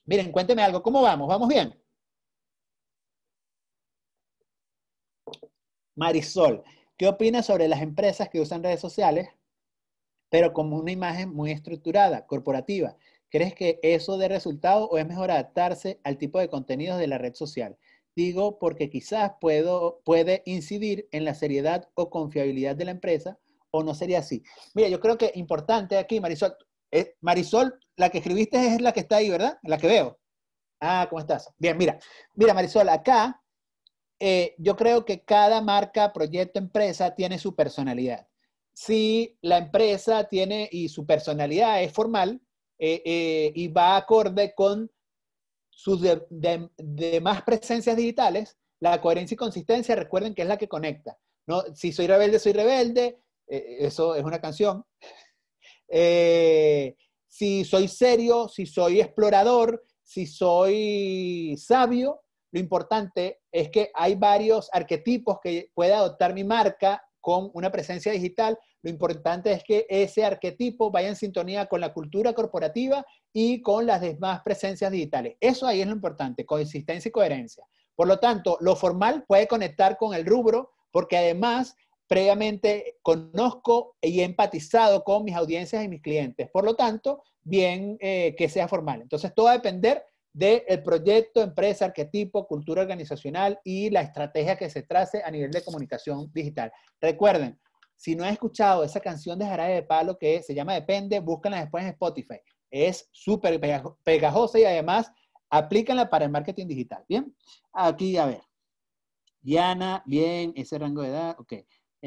Miren, cuénteme algo, ¿cómo vamos? ¿Vamos bien? Marisol, ¿qué opinas sobre las empresas que usan redes sociales, pero con una imagen muy estructurada, corporativa? ¿Crees que eso dé resultado o es mejor adaptarse al tipo de contenidos de la red social? Digo porque quizás puedo, puede incidir en la seriedad o confiabilidad de la empresa o no sería así. Mira, yo creo que importante aquí, Marisol, eh, Marisol la que escribiste es la que está ahí, ¿verdad? La que veo. Ah, ¿cómo estás? Bien, mira. Mira, Marisol, acá eh, yo creo que cada marca, proyecto, empresa tiene su personalidad. Si la empresa tiene y su personalidad es formal eh, eh, y va acorde con sus demás presencias digitales, la coherencia y consistencia, recuerden que es la que conecta. ¿no? Si soy rebelde, soy rebelde, eso es una canción. Eh, si soy serio, si soy explorador, si soy sabio, lo importante es que hay varios arquetipos que puede adoptar mi marca con una presencia digital. Lo importante es que ese arquetipo vaya en sintonía con la cultura corporativa y con las demás presencias digitales. Eso ahí es lo importante, consistencia y coherencia. Por lo tanto, lo formal puede conectar con el rubro porque además previamente conozco y he empatizado con mis audiencias y mis clientes. Por lo tanto, bien eh, que sea formal. Entonces, todo va a depender del proyecto, empresa, arquetipo, cultura organizacional y la estrategia que se trace a nivel de comunicación digital. Recuerden, si no han escuchado esa canción de Jarabe de Palo que se llama Depende, búsquenla después en Spotify. Es súper pegajosa y además aplícanla para el marketing digital. Bien, aquí a ver. Diana, bien, ese rango de edad, ok.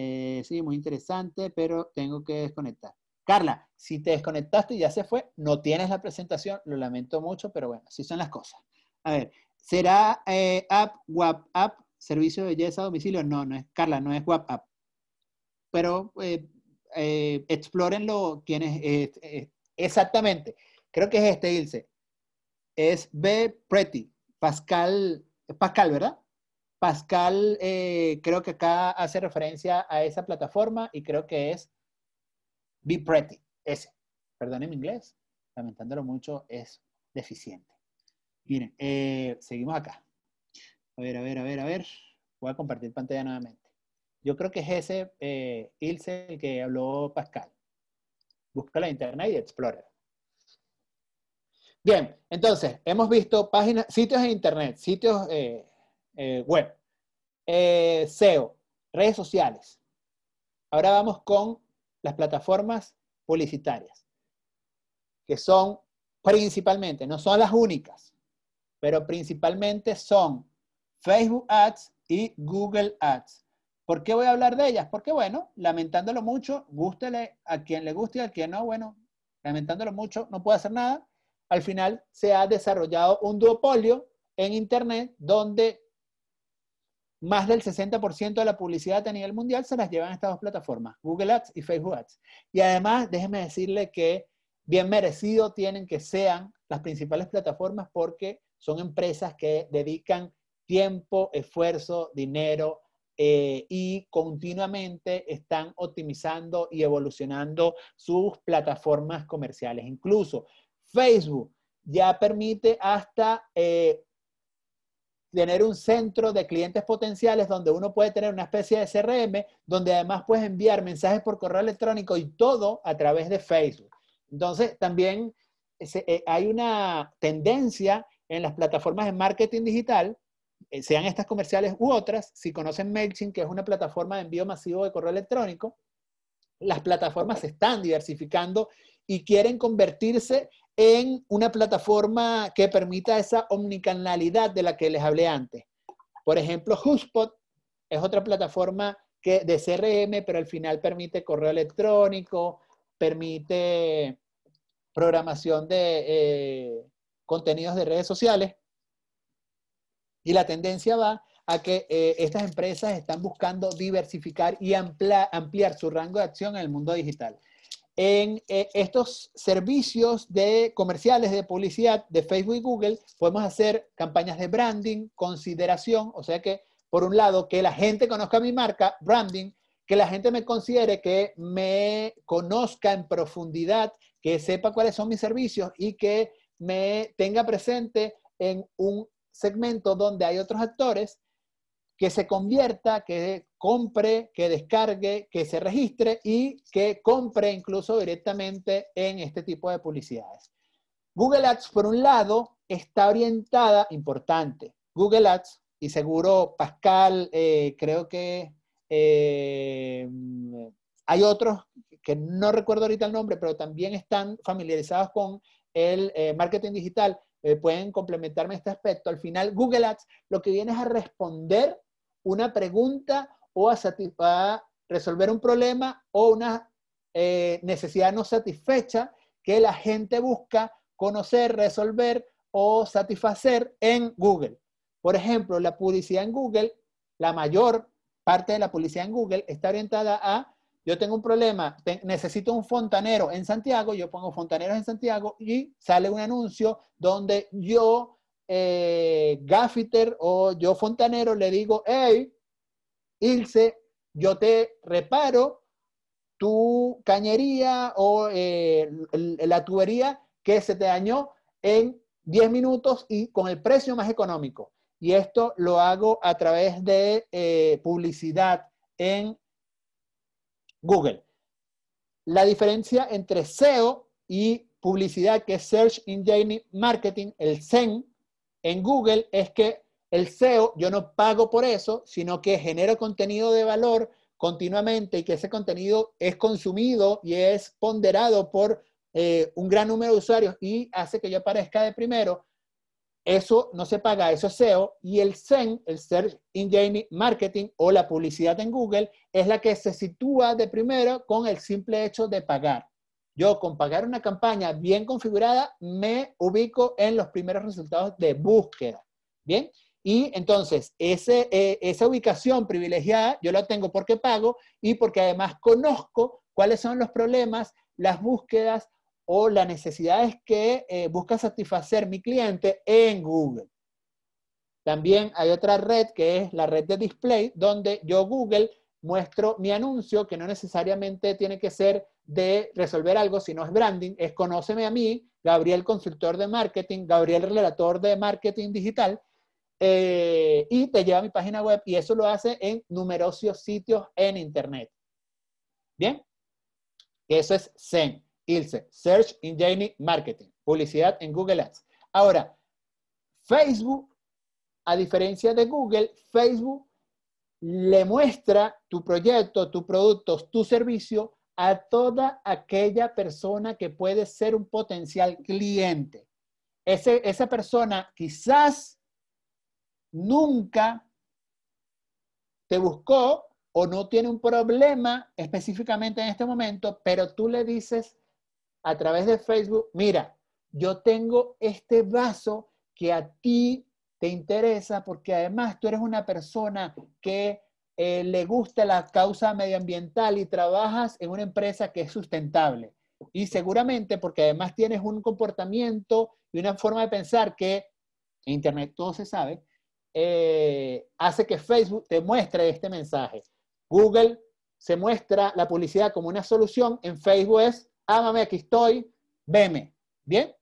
Eh, sí, muy interesante, pero tengo que desconectar. Carla, si te desconectaste y ya se fue, no tienes la presentación, lo lamento mucho, pero bueno, así son las cosas. A ver, ¿será eh, app, WAP app, servicio de belleza a domicilio? No, no es, Carla, no es WAP app. Pero eh, eh explórenlo, es? exactamente, creo que es este, Ilse. Es B Pretty, Pascal, Pascal, ¿verdad? Pascal eh, creo que acá hace referencia a esa plataforma y creo que es Be Pretty, ese. perdón en inglés, lamentándolo mucho, es deficiente. Miren, eh, seguimos acá. A ver, a ver, a ver, a ver. Voy a compartir pantalla nuevamente. Yo creo que es ese, eh, Ilse, el que habló Pascal. Busca la internet y explora. Bien, entonces, hemos visto páginas, sitios en internet, sitios eh, web. Eh, SEO, redes sociales. Ahora vamos con las plataformas publicitarias, que son principalmente, no son las únicas, pero principalmente son Facebook Ads y Google Ads. ¿Por qué voy a hablar de ellas? Porque, bueno, lamentándolo mucho, gústele a quien le guste y a quien no, bueno, lamentándolo mucho, no puedo hacer nada. Al final se ha desarrollado un duopolio en Internet donde más del 60% de la publicidad a nivel mundial se las llevan estas dos plataformas, Google Ads y Facebook Ads. Y además, déjeme decirle que bien merecido tienen que sean las principales plataformas porque son empresas que dedican tiempo, esfuerzo, dinero eh, y continuamente están optimizando y evolucionando sus plataformas comerciales. Incluso Facebook ya permite hasta eh, tener un centro de clientes potenciales donde uno puede tener una especie de CRM, donde además puedes enviar mensajes por correo electrónico y todo a través de Facebook. Entonces, también eh, hay una tendencia en las plataformas de marketing digital, eh, sean estas comerciales u otras, si conocen MailChimp, que es una plataforma de envío masivo de correo electrónico, las plataformas se están diversificando y quieren convertirse en una plataforma que permita esa omnicanalidad de la que les hablé antes. Por ejemplo, Hubspot es otra plataforma que, de CRM, pero al final permite correo electrónico, permite programación de eh, contenidos de redes sociales. Y la tendencia va a que eh, estas empresas están buscando diversificar y ampliar su rango de acción en el mundo digital en eh, estos servicios de comerciales de publicidad de Facebook y Google, podemos hacer campañas de branding, consideración, o sea que, por un lado, que la gente conozca mi marca, branding, que la gente me considere, que me conozca en profundidad, que sepa cuáles son mis servicios y que me tenga presente en un segmento donde hay otros actores que se convierta, que compre, que descargue, que se registre y que compre incluso directamente en este tipo de publicidades. Google Ads, por un lado, está orientada, importante, Google Ads, y seguro Pascal, eh, creo que eh, hay otros que no recuerdo ahorita el nombre, pero también están familiarizados con el eh, marketing digital, pueden complementarme este aspecto. Al final, Google Ads lo que viene es a responder una pregunta o a, resolver un problema o una eh, necesidad no satisfecha que la gente busca conocer, resolver o satisfacer en Google. Por ejemplo, la publicidad en Google, la mayor parte de la publicidad en Google está orientada a, yo tengo un problema, necesito un fontanero en Santiago, yo pongo fontaneros en Santiago y sale un anuncio donde yo eh, Gaffiter o yo fontanero le digo, hey, Ilse, yo te reparo tu cañería o eh, la tubería que se te dañó en 10 minutos y con el precio más económico. Y esto lo hago a través de eh, publicidad en Google. La diferencia entre SEO y publicidad, que es Search Engine Marketing, el SEM, en Google es que el SEO, yo no pago por eso, sino que genero contenido de valor continuamente y que ese contenido es consumido y es ponderado por eh, un gran número de usuarios y hace que yo aparezca de primero, eso no se paga, eso es SEO. Y el SEM, el Search Engine Marketing o la publicidad en Google, es la que se sitúa de primero con el simple hecho de pagar. Yo con pagar una campaña bien configurada me ubico en los primeros resultados de búsqueda. Bien, y entonces ese, eh, esa ubicación privilegiada yo la tengo porque pago y porque además conozco cuáles son los problemas, las búsquedas o las necesidades que eh, busca satisfacer mi cliente en Google. También hay otra red que es la red de display, donde yo Google muestro mi anuncio, que no necesariamente tiene que ser de resolver algo, sino es branding, es conóceme a mí, Gabriel consultor de marketing, Gabriel relator de marketing digital, eh, y te lleva a mi página web y eso lo hace en numerosos sitios en internet. ¿Bien? Eso es SEM, ILSE, Search Engine Marketing, publicidad en Google Ads. Ahora, Facebook, a diferencia de Google, Facebook le muestra tu proyecto, tus productos, tu servicio a toda aquella persona que puede ser un potencial cliente. esa persona quizás nunca te buscó o no tiene un problema específicamente en este momento, pero tú le dices a través de Facebook, mira, yo tengo este vaso que a ti te interesa porque además tú eres una persona que eh, le gusta la causa medioambiental y trabajas en una empresa que es sustentable. Y seguramente porque además tienes un comportamiento y una forma de pensar que en Internet todo se sabe, eh, hace que Facebook te muestre este mensaje. Google se muestra la publicidad como una solución, en Facebook es, ámame, aquí estoy, veme. ¿Bien?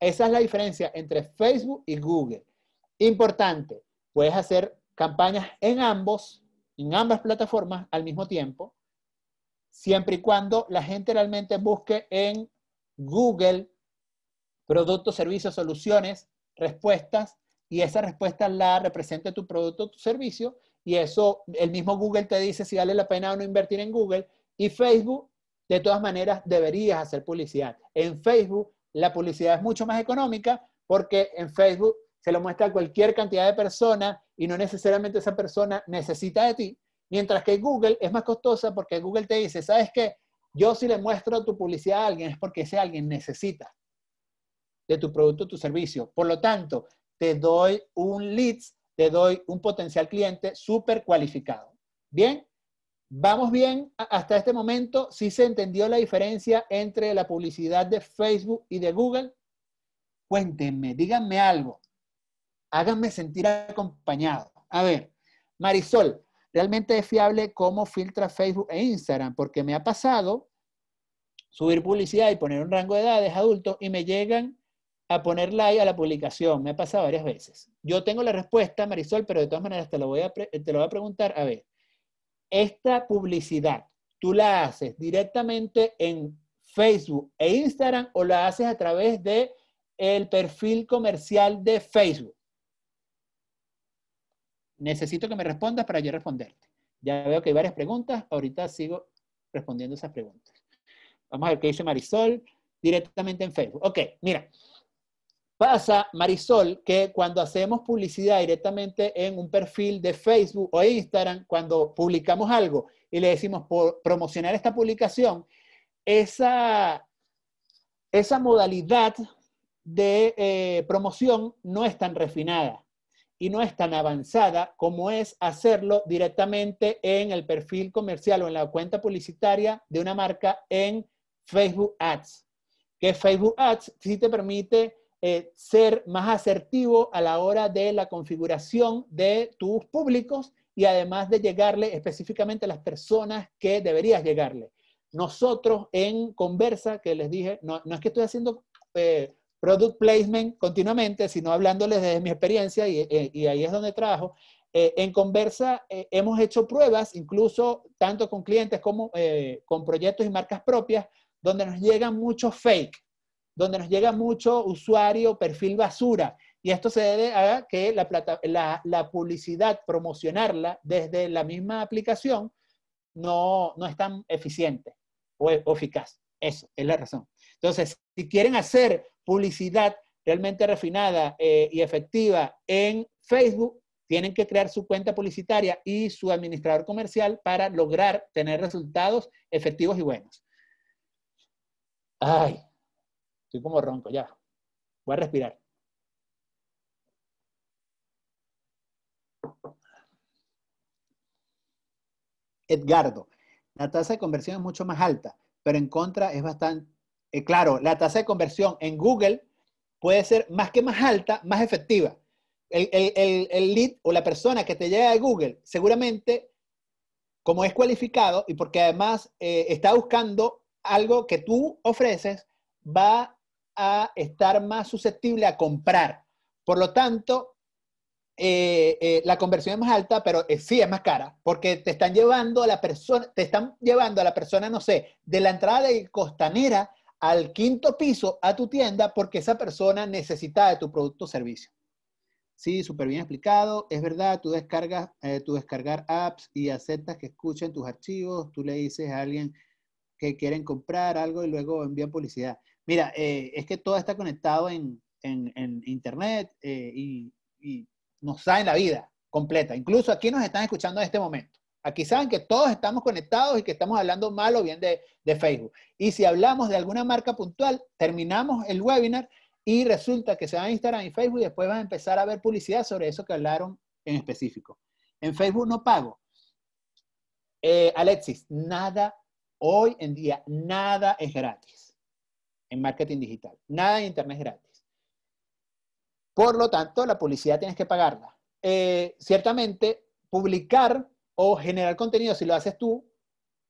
Esa es la diferencia entre Facebook y Google. Importante, puedes hacer campañas en ambos, en ambas plataformas al mismo tiempo, siempre y cuando la gente realmente busque en Google productos, servicios, soluciones, respuestas, y esa respuesta la represente tu producto, tu servicio, y eso el mismo Google te dice si vale la pena o no invertir en Google, y Facebook, de todas maneras, deberías hacer publicidad. En Facebook, la publicidad es mucho más económica porque en Facebook se lo muestra a cualquier cantidad de personas y no necesariamente esa persona necesita de ti. Mientras que Google es más costosa porque Google te dice, ¿sabes qué? Yo si le muestro tu publicidad a alguien es porque ese alguien necesita de tu producto o tu servicio. Por lo tanto, te doy un leads, te doy un potencial cliente súper cualificado. ¿Bien? ¿Vamos bien hasta este momento? ¿Sí se entendió la diferencia entre la publicidad de Facebook y de Google? Cuéntenme, díganme algo háganme sentir acompañado. A ver, Marisol, ¿realmente es fiable cómo filtra Facebook e Instagram? Porque me ha pasado subir publicidad y poner un rango de edades adultos y me llegan a poner like a la publicación. Me ha pasado varias veces. Yo tengo la respuesta, Marisol, pero de todas maneras te lo voy a, te lo voy a preguntar. A ver, esta publicidad, ¿tú la haces directamente en Facebook e Instagram o la haces a través de el perfil comercial de Facebook? necesito que me respondas para yo responderte. Ya veo que hay varias preguntas, ahorita sigo respondiendo esas preguntas. Vamos a ver qué dice Marisol directamente en Facebook. Ok, mira, pasa Marisol que cuando hacemos publicidad directamente en un perfil de Facebook o Instagram, cuando publicamos algo y le decimos por promocionar esta publicación, esa, esa modalidad de eh, promoción no es tan refinada y no es tan avanzada como es hacerlo directamente en el perfil comercial o en la cuenta publicitaria de una marca en Facebook Ads. Que Facebook Ads sí te permite eh, ser más asertivo a la hora de la configuración de tus públicos y además de llegarle específicamente a las personas que deberías llegarle. Nosotros en conversa, que les dije, no, es que estoy haciendo eh, product placement continuamente, sino hablándoles desde mi experiencia, y, eh, ahí es donde trabajo. Eh, en Conversa eh, hemos hecho pruebas, incluso tanto con clientes como con proyectos y marcas propias, donde nos llegan mucho fake, donde nos llega mucho usuario, perfil basura. Y esto se debe a que la, la, publicidad, promocionarla desde la misma aplicación, no, no es tan eficiente o eficaz. Eso es la razón. Entonces, si quieren hacer publicidad realmente refinada eh, y efectiva en Facebook, tienen que crear su cuenta publicitaria y su administrador comercial para lograr tener resultados efectivos y buenos. Ay, estoy como ronco, ya. Voy a respirar. Edgardo, la tasa de conversión es mucho más alta, pero en contra es bastante, eh, claro, la tasa de conversión en Google puede ser más que más alta, más efectiva. El, lead o la persona que te llega de Google, seguramente, como es cualificado y porque además eh, está buscando algo que tú ofreces, va a estar más susceptible a comprar. Por lo tanto, eh, la conversión es más alta, pero sí es más cara, porque te están llevando a la persona, te están llevando a la persona, no sé, de la entrada de Costanera al quinto piso a tu tienda porque esa persona necesita de tu producto o servicio. Sí, súper bien explicado. Es verdad, tú descargas, eh, tú descargar apps y aceptas que escuchen tus archivos. Tú le dices a alguien que quieren comprar algo y luego envían publicidad. Mira, eh, es que todo está conectado en, Internet eh, y, y nos sale en la vida completa. Incluso aquí nos están escuchando en este momento. Aquí saben que todos estamos conectados y que estamos hablando mal o bien de, Facebook. Y si hablamos de alguna marca puntual, terminamos el webinar y resulta que se van a Instagram y Facebook y después van a empezar a ver publicidad sobre eso que hablaron en específico. En Facebook no pago. Eh, Alexis, nada, hoy en día, nada es gratis en marketing digital. Nada en Internet es gratis. Por lo tanto, la publicidad tienes que pagarla. Eh, ciertamente, publicar o generar contenido, si lo haces tú,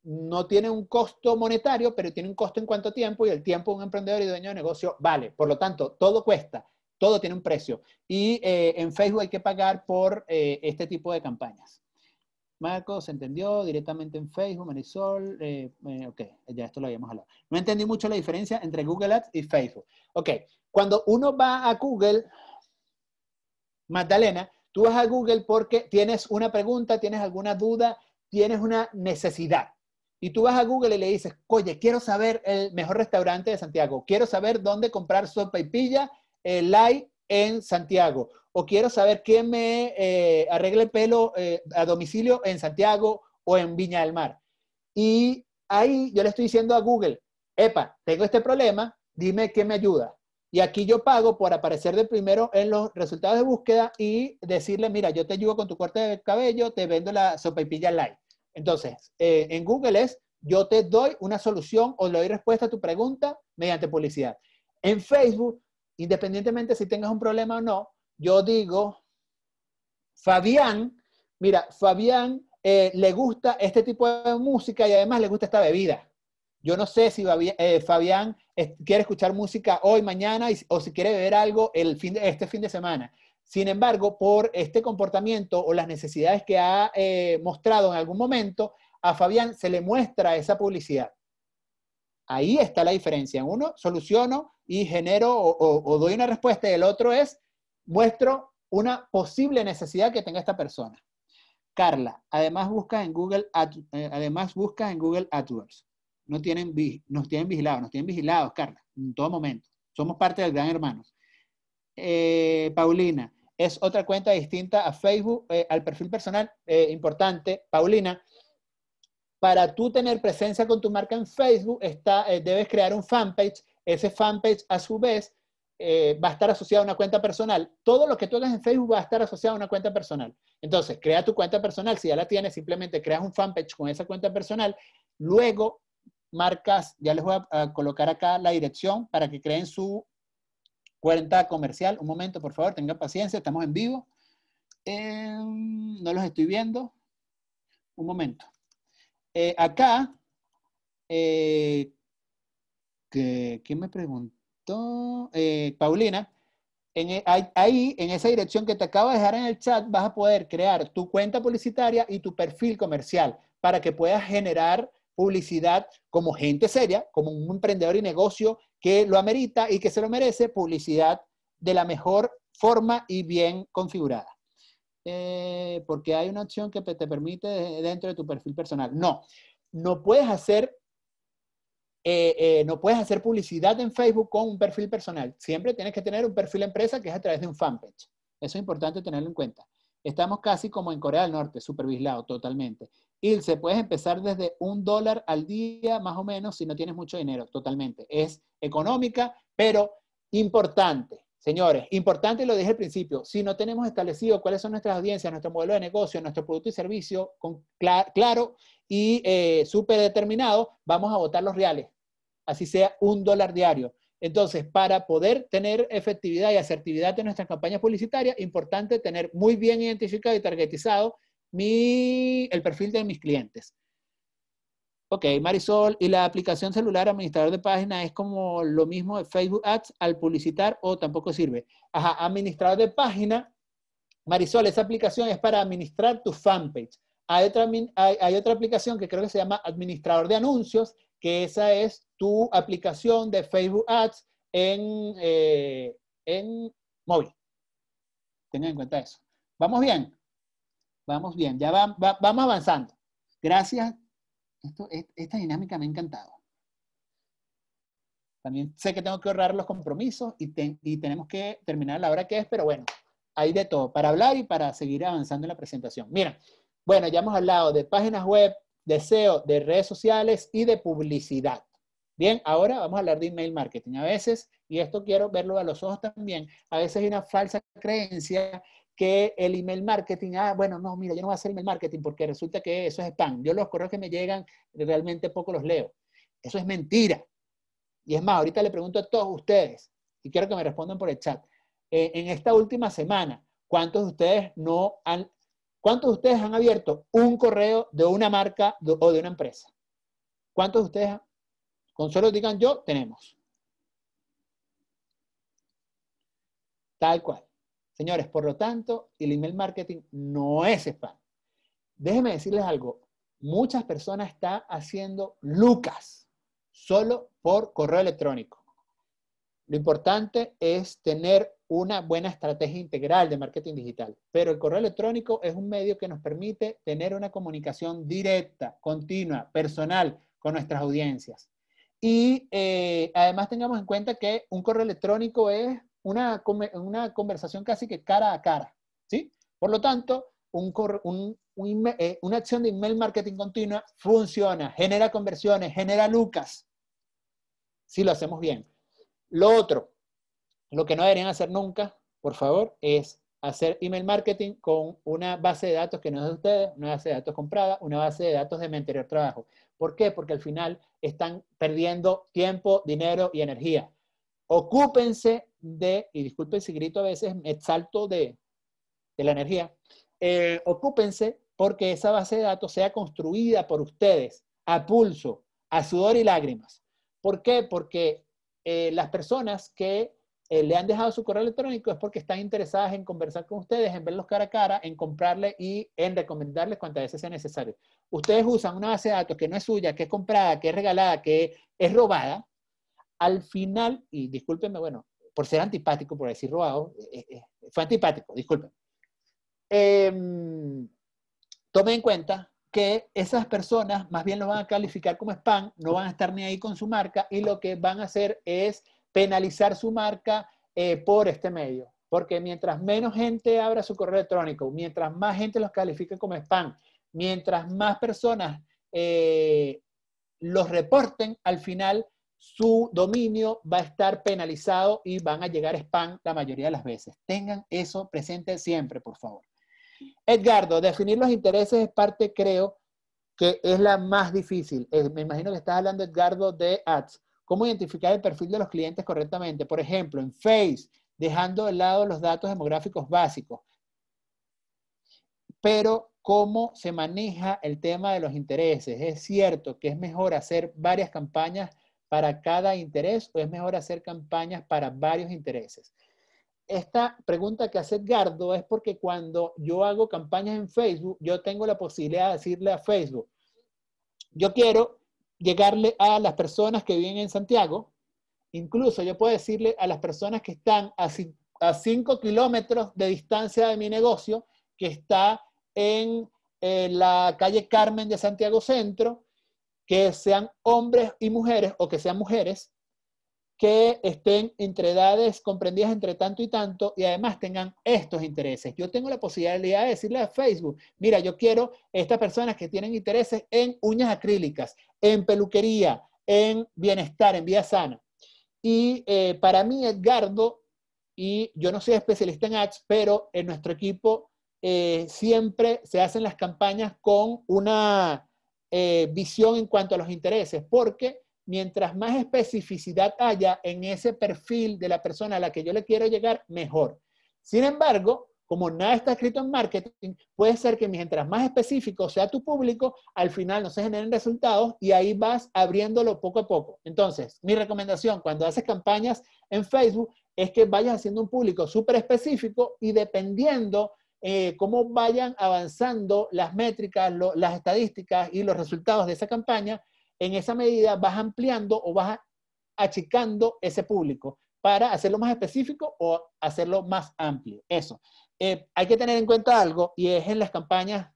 no tiene un costo monetario, pero tiene un costo en cuanto a tiempo y el tiempo de un emprendedor y dueño de negocio vale. Por lo tanto, todo cuesta, todo tiene un precio. Y eh, en Facebook hay que pagar por eh, este tipo de campañas. Marcos, ¿se entendió? Directamente en Facebook, Marisol. Eh, eh, ok, ya esto lo habíamos hablado. No entendí mucho la diferencia entre Google Ads y Facebook. Ok, cuando uno va a Google, Magdalena, Tú vas a Google porque tienes una pregunta, tienes alguna duda, tienes una necesidad. Y tú vas a Google y le dices, oye, quiero saber el mejor restaurante de Santiago, quiero saber dónde comprar sopa y pilla el eh, light en Santiago, o quiero saber quién me eh, arregle el pelo eh, a domicilio en Santiago o en Viña del Mar. Y ahí yo le estoy diciendo a Google, epa, tengo este problema, dime qué me ayuda. Y aquí yo pago por aparecer de primero en los resultados de búsqueda y decirle, mira, yo te ayudo con tu corte de cabello, te vendo la sopa pilla light. Entonces, eh, en Google es, yo te doy una solución o le doy respuesta a tu pregunta mediante publicidad. En Facebook, independientemente si tengas un problema o no, yo digo, Fabián, mira, Fabián eh, le gusta este tipo de música y además le gusta esta bebida. Yo no sé si eh, Fabián quiere escuchar música hoy, mañana, o si quiere beber algo el fin de, este fin de semana. Sin embargo, por este comportamiento o las necesidades que ha eh, mostrado en algún momento, a Fabián se le muestra esa publicidad. Ahí está la diferencia. uno soluciono y genero o, doy una respuesta y el otro es muestro una posible necesidad que tenga esta persona. Carla, además busca en Google, eh, además buscas en Google AdWords no tienen, nos tienen vigilados, nos tienen vigilados, Carla, en todo momento. Somos parte del Gran Hermano. Eh, Paulina, es otra cuenta distinta a Facebook, eh, al perfil personal, eh, importante. Paulina, para tú tener presencia con tu marca en Facebook, está, debes crear un fanpage. Ese fanpage, a su vez, va a estar asociado a una cuenta personal. Todo lo que tú hagas en Facebook va a estar asociado a una cuenta personal. Entonces, crea tu cuenta personal. Si ya la tienes, simplemente creas un fanpage con esa cuenta personal. Luego, marcas, ya les voy a, colocar acá la dirección para que creen su cuenta comercial. Un momento, por favor, tengan paciencia, estamos en vivo. Em, no los estoy viendo. Un momento. Eh, acá, eh, ¿quién me preguntó? Eh, Paulina, e, ahí, en esa dirección que te acabo de dejar en el chat, vas a poder crear tu cuenta publicitaria y tu perfil comercial para que puedas generar publicidad como gente seria, como un emprendedor y negocio que lo amerita y que se lo merece, publicidad de la mejor forma y bien configurada. Eh, porque hay una opción que te permite dentro de tu perfil personal. No, no puedes hacer eh, eh, no puedes hacer publicidad en Facebook con un perfil personal. Siempre tienes que tener un perfil empresa que es a través de un fanpage. Eso es importante tenerlo en cuenta. Estamos casi como en Corea del Norte, supervislado totalmente se puedes empezar desde un dólar al día, más o menos, si no tienes mucho dinero, totalmente. Es económica, pero importante. Señores, importante, lo dije al principio, si no tenemos establecido cuáles son nuestras audiencias, nuestro modelo de negocio, nuestro producto y servicio, con claro y eh, súper determinado, vamos a votar los reales, así sea un dólar diario. Entonces, para poder tener efectividad y asertividad en nuestras campañas publicitarias, importante tener muy bien identificado y targetizado mi, el perfil de mis clientes. Ok, Marisol, ¿y la aplicación celular administrador de página es como lo mismo de Facebook Ads al publicitar o tampoco sirve? Ajá, administrador de página, Marisol, esa aplicación es para administrar tu fanpage. Hay otra, aplicación que creo que se llama administrador de anuncios, que esa es tu aplicación de Facebook Ads en, eh, en móvil. Tengan en cuenta eso. ¿Vamos bien? vamos bien, ya vamos avanzando. Gracias. E, esta dinámica me ha encantado. También sé que tengo que ahorrar los compromisos y, y tenemos que terminar la hora que es, pero bueno, hay de todo para hablar y para seguir avanzando en la presentación. Mira, bueno, ya hemos hablado de páginas web, de SEO, de redes sociales y de publicidad. Bien, ahora vamos a hablar de email marketing. A veces, y esto quiero verlo a los ojos también, a veces hay una falsa creencia que el email marketing, ah, bueno, no, mira, yo no voy a hacer email marketing porque resulta que eso es spam. Yo los correos que me llegan realmente poco los leo. Eso es mentira. Y es más, ahorita le pregunto a todos ustedes, y quiero que me respondan por el chat, eh, en esta última semana, ¿cuántos de ustedes no han, cuántos de ustedes han abierto un correo de una marca o de una empresa? ¿Cuántos de ustedes, con solo digan yo, tenemos? Tal cual. Señores, por lo tanto, el email marketing no es spam. Déjenme decirles algo. Muchas personas están haciendo lucas solo por correo electrónico. Lo importante es tener una buena estrategia integral de marketing digital, pero el correo electrónico es un medio que nos permite tener una comunicación directa, continua, personal con nuestras audiencias. Y eh, además tengamos en cuenta que un correo electrónico es una, conversación casi que cara a cara, ¿sí? Por lo tanto, un, eh, una acción de email marketing continua funciona, genera conversiones, genera lucas, si lo hacemos bien. Lo otro, lo que no deberían hacer nunca, por favor, es hacer email marketing con una base de datos que no es de ustedes, una base de datos comprada, una base de datos de mi anterior trabajo. ¿Por qué? Porque al final están perdiendo tiempo, dinero y energía. Ocúpense de, y disculpen si grito a veces, me salto de, la energía, eh, ocúpense porque esa base de datos sea construida por ustedes a pulso, a sudor y lágrimas. ¿Por qué? Porque eh, las personas que eh, le han dejado su correo electrónico es porque están interesadas en conversar con ustedes, en verlos cara a cara, en comprarle y en recomendarles cuantas veces sea necesario. Ustedes usan una base de datos que no es suya, que es comprada, que es regalada, que es robada. Al final, y discúlpenme, bueno, por ser antipático, por decir robado, eh, eh, eh, fue antipático, disculpen. Em, tome en cuenta que esas personas más bien lo van a calificar como spam, no van a estar ni ahí con su marca y lo que van a hacer es penalizar su marca por este medio. Porque mientras menos gente abra su correo electrónico, mientras más gente los califique como spam, mientras más personas los reporten, al final su dominio va a estar penalizado y van a llegar spam la mayoría de las veces. Tengan eso presente siempre, por favor. Edgardo, definir los intereses es parte, creo, que es la más difícil. Me imagino que estás hablando, Edgardo, de ads. ¿Cómo identificar el perfil de los clientes correctamente? Por ejemplo, en Face, dejando de lado los datos demográficos básicos. Pero, ¿cómo se maneja el tema de los intereses? Es cierto que es mejor hacer varias campañas para cada interés o es mejor hacer campañas para varios intereses? Esta pregunta que hace Gardo es porque cuando yo hago campañas en Facebook, yo tengo la posibilidad de decirle a Facebook, yo quiero llegarle a las personas que viven en Santiago, incluso yo puedo decirle a las personas que están a, a 5 kilómetros de distancia de mi negocio, que está en eh, la calle Carmen de Santiago Centro, que sean hombres y mujeres o que sean mujeres que estén entre edades comprendidas entre tanto y tanto y además tengan estos intereses. Yo tengo la posibilidad de decirle a Facebook, mira, yo quiero estas personas que tienen intereses en uñas acrílicas, en peluquería, en bienestar, en vida sana. Y eh, para mí, Edgardo, y yo no soy especialista en ads, pero en nuestro equipo eh, siempre se hacen las campañas con una eh, visión en cuanto a los intereses, porque mientras más especificidad haya en ese perfil de la persona a la que yo le quiero llegar, mejor. Sin embargo, como nada está escrito en marketing, puede ser que mientras más específico sea tu público, al final no se generen resultados y ahí vas abriéndolo poco a poco. Entonces, mi recomendación cuando haces campañas en Facebook es que vayas haciendo un público súper específico y dependiendo eh, cómo vayan avanzando las métricas, las estadísticas y los resultados de esa campaña, en esa medida vas ampliando o vas achicando ese público para hacerlo más específico o hacerlo más amplio. Eso. Eh, hay que tener en cuenta algo y es en las campañas,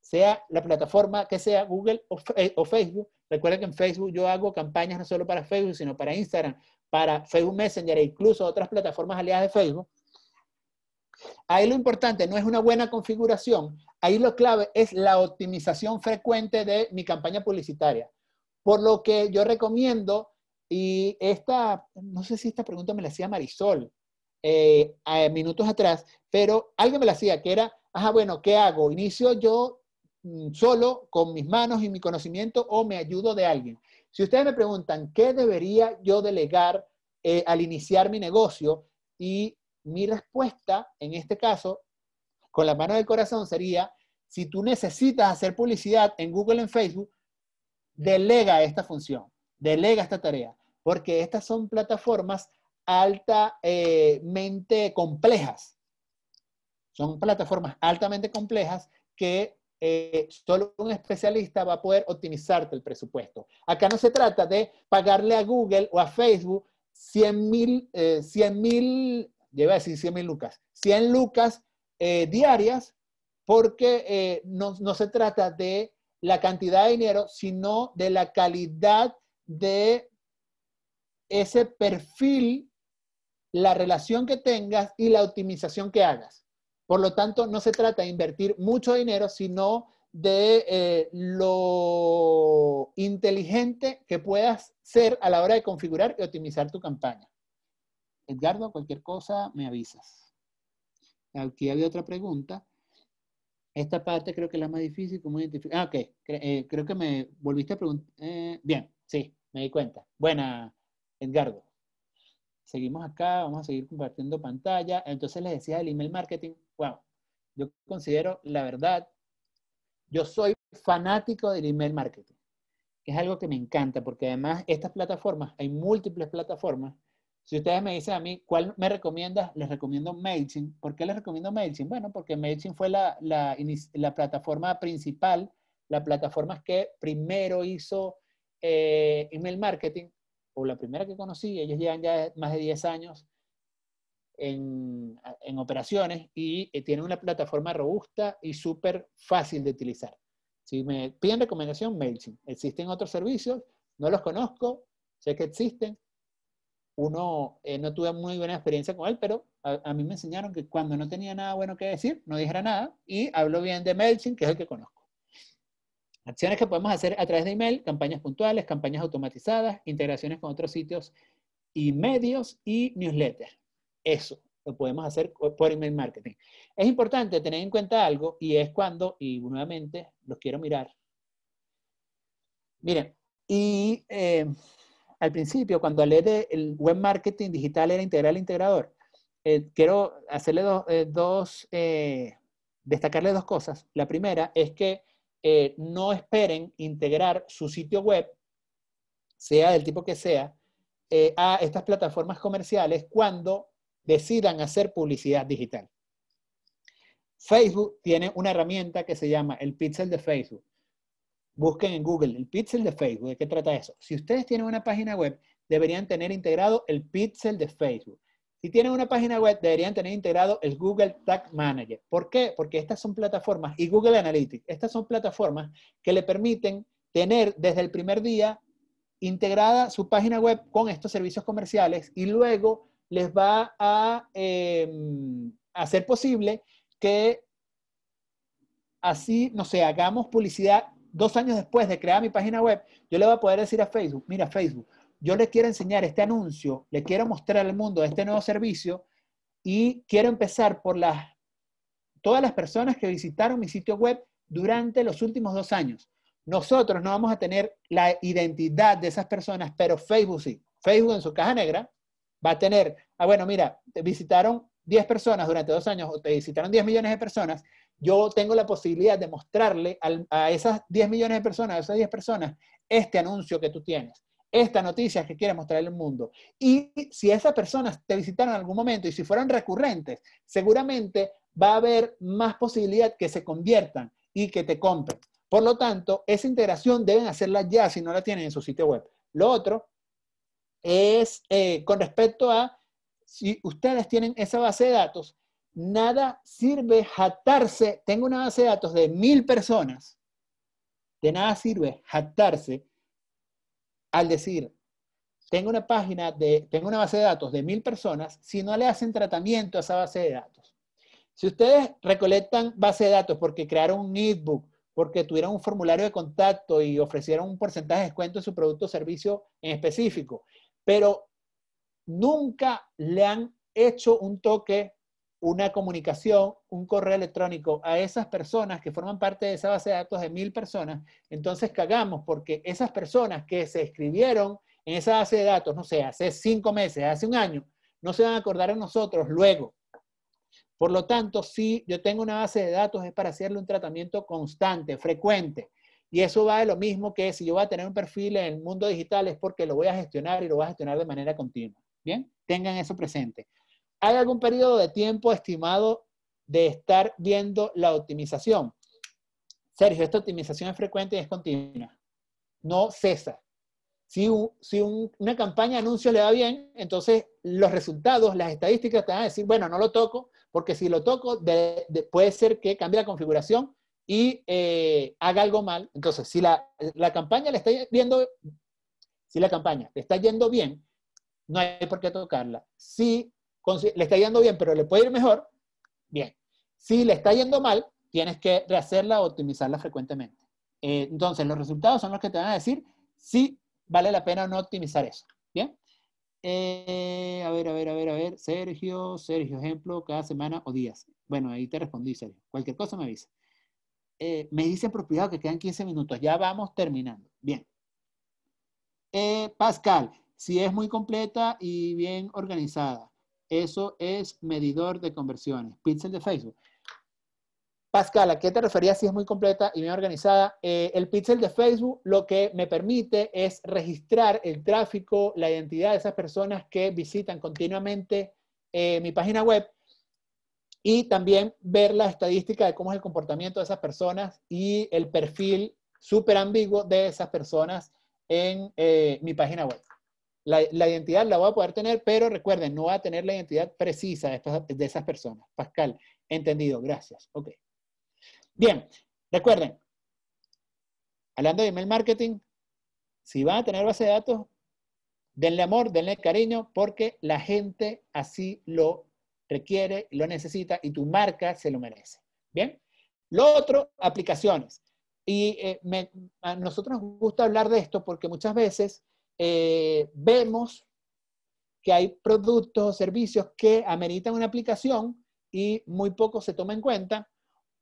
sea la plataforma que sea Google o, eh, o Facebook. Recuerden que en Facebook yo hago campañas no solo para Facebook, sino para Instagram, para Facebook Messenger e incluso otras plataformas aliadas de Facebook. Ahí lo importante no es una buena configuración, ahí lo clave es la optimización frecuente de mi campaña publicitaria. Por lo que yo recomiendo, y esta, no sé si esta pregunta me la hacía Marisol eh, minutos atrás, pero alguien me la hacía, que era, ajá, bueno, ¿qué hago? ¿Inicio yo mm, solo con mis manos y mi conocimiento o me ayudo de alguien? Si ustedes me preguntan, ¿qué debería yo delegar eh, al iniciar mi negocio? Y mi respuesta en este caso, con la mano del corazón, sería, si tú necesitas hacer publicidad en Google, en Facebook, delega esta función, delega esta tarea, porque estas son plataformas altamente eh, complejas. Son plataformas altamente complejas que eh, solo un especialista va a poder optimizarte el presupuesto. Acá no se trata de pagarle a Google o a Facebook 100 mil eh, lleva a decir 100 mil lucas, 100 lucas eh, diarias, porque eh, no, se trata de la cantidad de dinero, sino de la calidad de ese perfil, la relación que tengas y la optimización que hagas. Por lo tanto, no se trata de invertir mucho dinero, sino de eh, lo inteligente que puedas ser a la hora de configurar y optimizar tu campaña. Edgardo, cualquier cosa, me avisas. Aquí había otra pregunta. Esta parte creo que es la más difícil, ¿cómo identificar? Ah, ok, eh, creo que me volviste a preguntar. Eh, bien, sí, me di cuenta. Buena, Edgardo. Seguimos acá, vamos a seguir compartiendo pantalla. Entonces les decía del email marketing, wow, yo considero, la verdad, yo soy fanático del email marketing, es algo que me encanta, porque además estas plataformas, hay múltiples plataformas si ustedes me dicen a mí, ¿cuál me recomiendas? Les recomiendo MailChimp. ¿Por qué les recomiendo MailChimp? Bueno, porque MailChimp fue la, la, plataforma principal, la plataforma que primero hizo eh, email marketing, o la primera que conocí. Ellos llevan ya más de 10 años en, en operaciones y eh, tienen una plataforma robusta y súper fácil de utilizar. Si me piden recomendación, MailChimp. Existen otros servicios, no los conozco, sé que existen, uno eh, no tuve muy buena experiencia con él, pero a, mí me enseñaron que cuando no tenía nada bueno que decir, no dijera nada y hablo bien de MailChimp, que es el que conozco. Acciones que podemos hacer a través de email, campañas puntuales, campañas automatizadas, integraciones con otros sitios y medios y newsletters. Eso lo podemos hacer por email marketing. Es importante tener en cuenta algo y es cuando, y nuevamente los quiero mirar. Miren, y eh, al principio, cuando hablé del el web marketing digital, era integral integrador. Eh, quiero hacerle dos, eh, eh, destacarle dos cosas. La primera es que no esperen integrar su sitio web, sea del tipo que sea, a estas plataformas comerciales cuando decidan hacer publicidad digital. Facebook tiene una herramienta que se llama el pixel de Facebook Busquen en Google el pixel de Facebook. ¿De qué trata eso? Si ustedes tienen una página web, deberían tener integrado el pixel de Facebook. Si tienen una página web, deberían tener integrado el Google Tag Manager. ¿Por qué? Porque estas son plataformas, y Google Analytics, estas son plataformas que le permiten tener desde el primer día integrada su página web con estos servicios comerciales y luego les va a em, hacer posible que así, no sé, hagamos publicidad dos años después de crear mi página web, yo le voy a poder decir a Facebook, mira Facebook, yo le quiero enseñar este anuncio, le quiero mostrar al mundo este nuevo servicio y quiero empezar por las, todas las personas que visitaron mi sitio web durante los últimos dos años. Nosotros no vamos a tener la identidad de esas personas, pero Facebook sí. Facebook en su caja negra va a tener, ah, bueno, mira, te visitaron 10 personas durante dos años o te visitaron 10 millones de personas, yo tengo la posibilidad de mostrarle a esas 10 millones de personas, a esas 10 personas, este anuncio que tú tienes, esta noticia que quieres mostrarle al mundo. Y si esas personas te visitaron en algún momento y si fueron recurrentes, seguramente va a haber más posibilidad que se conviertan y que te compren. Por lo tanto, esa integración deben hacerla ya si no la tienen en su sitio web. Lo otro es eh, con respecto a si ustedes tienen esa base de datos, nada sirve jactarse, tengo una base de datos de mil personas, de nada sirve jactarse al decir, tengo una página de, tengo una base de datos de mil personas si no le hacen tratamiento a esa base de datos. Si ustedes recolectan base de datos porque crearon un ebook, porque tuvieron un formulario de contacto y ofrecieron un porcentaje de descuento en su producto o servicio en específico, pero nunca le han hecho un toque una comunicación, un correo electrónico a esas personas que forman parte de esa base de datos de mil personas, entonces cagamos porque esas personas que se escribieron en esa base de datos, no sé, hace cinco meses, hace un año, no se van a acordar a nosotros luego. Por lo tanto, si yo tengo una base de datos es para hacerle un tratamiento constante, frecuente. Y eso va de lo mismo que si yo voy a tener un perfil en el mundo digital es porque lo voy a gestionar y lo voy a gestionar de manera continua. Bien, tengan eso presente. ¿Hay algún periodo de tiempo estimado de estar viendo la optimización? Sergio, esta optimización es frecuente y es continua. No cesa. Si, una campaña anuncio le va bien, entonces los resultados, las estadísticas te van a decir, bueno, no lo toco, porque si lo toco puede ser que cambie la configuración y eh, haga algo mal. Entonces, si la, campaña le está viendo, si la campaña le está yendo bien, no hay por qué tocarla. Si le está yendo bien, pero le puede ir mejor, bien. Si le está yendo mal, tienes que rehacerla o optimizarla frecuentemente. Eh, entonces, los resultados son los que te van a decir si vale la pena o no optimizar eso. Bien. Eh, a ver, a ver, a ver, a ver. Sergio, Sergio, ejemplo, cada semana o días. Bueno, ahí te respondí, Sergio. Cualquier cosa me avisa. Eh, me dicen por que quedan 15 minutos. Ya vamos terminando. Bien. Pascal, si es muy completa y bien organizada, eso es medidor de conversiones. Pixel de Facebook. Pascal, ¿a qué te referías si es muy completa y bien organizada? Eh, el pixel de Facebook lo que me permite es registrar el tráfico, la identidad de esas personas que visitan continuamente eh, mi página web y también ver la estadística de cómo es el comportamiento de esas personas y el perfil súper ambiguo de esas personas en eh, mi página web. La, identidad la va a poder tener, pero recuerden, no va a tener la identidad precisa de, esas personas. Pascal, entendido, gracias. Ok. Bien, recuerden, hablando de email marketing, si va a tener base de datos, denle amor, denle cariño, porque la gente así lo requiere, lo necesita y tu marca se lo merece. Bien. Lo otro, aplicaciones. Y eh, a nosotros nos gusta hablar de esto porque muchas veces eh, vemos que hay productos o servicios que ameritan una aplicación y muy poco se toma en cuenta.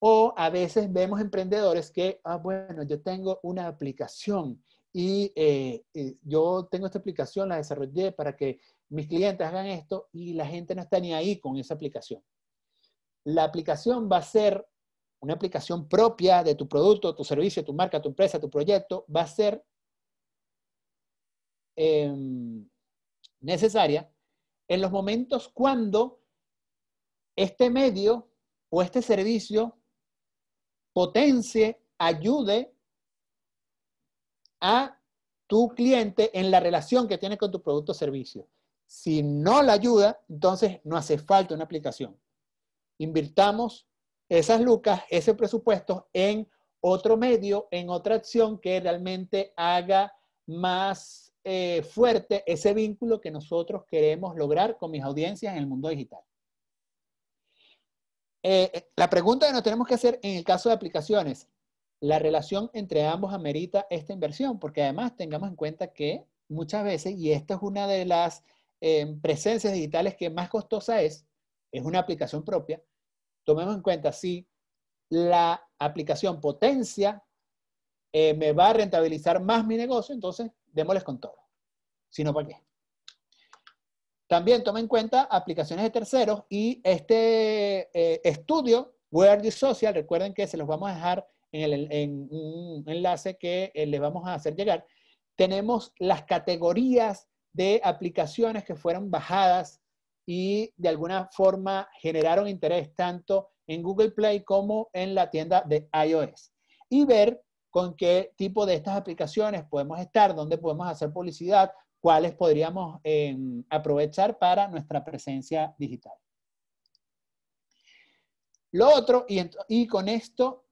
O a veces vemos emprendedores que, ah, bueno, yo tengo una aplicación y eh, eh, yo tengo esta aplicación, la desarrollé para que mis clientes hagan esto y la gente no está ni ahí con esa aplicación. La aplicación va a ser una aplicación propia de tu producto, tu servicio, tu marca, tu empresa, tu proyecto, va a ser Em, necesaria en los momentos cuando este medio o este servicio potencie, ayude a tu cliente en la relación que tiene con tu producto o servicio. Si no la ayuda, entonces no hace falta una aplicación. Invirtamos esas lucas, ese presupuesto en otro medio, en otra acción que realmente haga más eh, fuerte ese vínculo que nosotros queremos lograr con mis audiencias en el mundo digital. Eh, eh, la pregunta que nos tenemos que hacer en el caso de aplicaciones, la relación entre ambos amerita esta inversión, porque además tengamos en cuenta que muchas veces, y esta es una de las em, presencias digitales que más costosa es, es una aplicación propia, tomemos en cuenta si la aplicación potencia me va a rentabilizar más mi negocio, entonces démosles con todo. Si no, ¿para qué? También toma en cuenta aplicaciones de terceros y este eh, estudio, estudio, y Social, recuerden que se los vamos a dejar en, un enlace que eh, les vamos a hacer llegar. Tenemos las categorías de aplicaciones que fueron bajadas y de alguna forma generaron interés tanto en Google Play como en la tienda de iOS. Y ver con qué tipo de estas aplicaciones podemos estar, dónde podemos hacer publicidad, cuáles podríamos em, aprovechar para nuestra presencia digital. Lo otro, y, con esto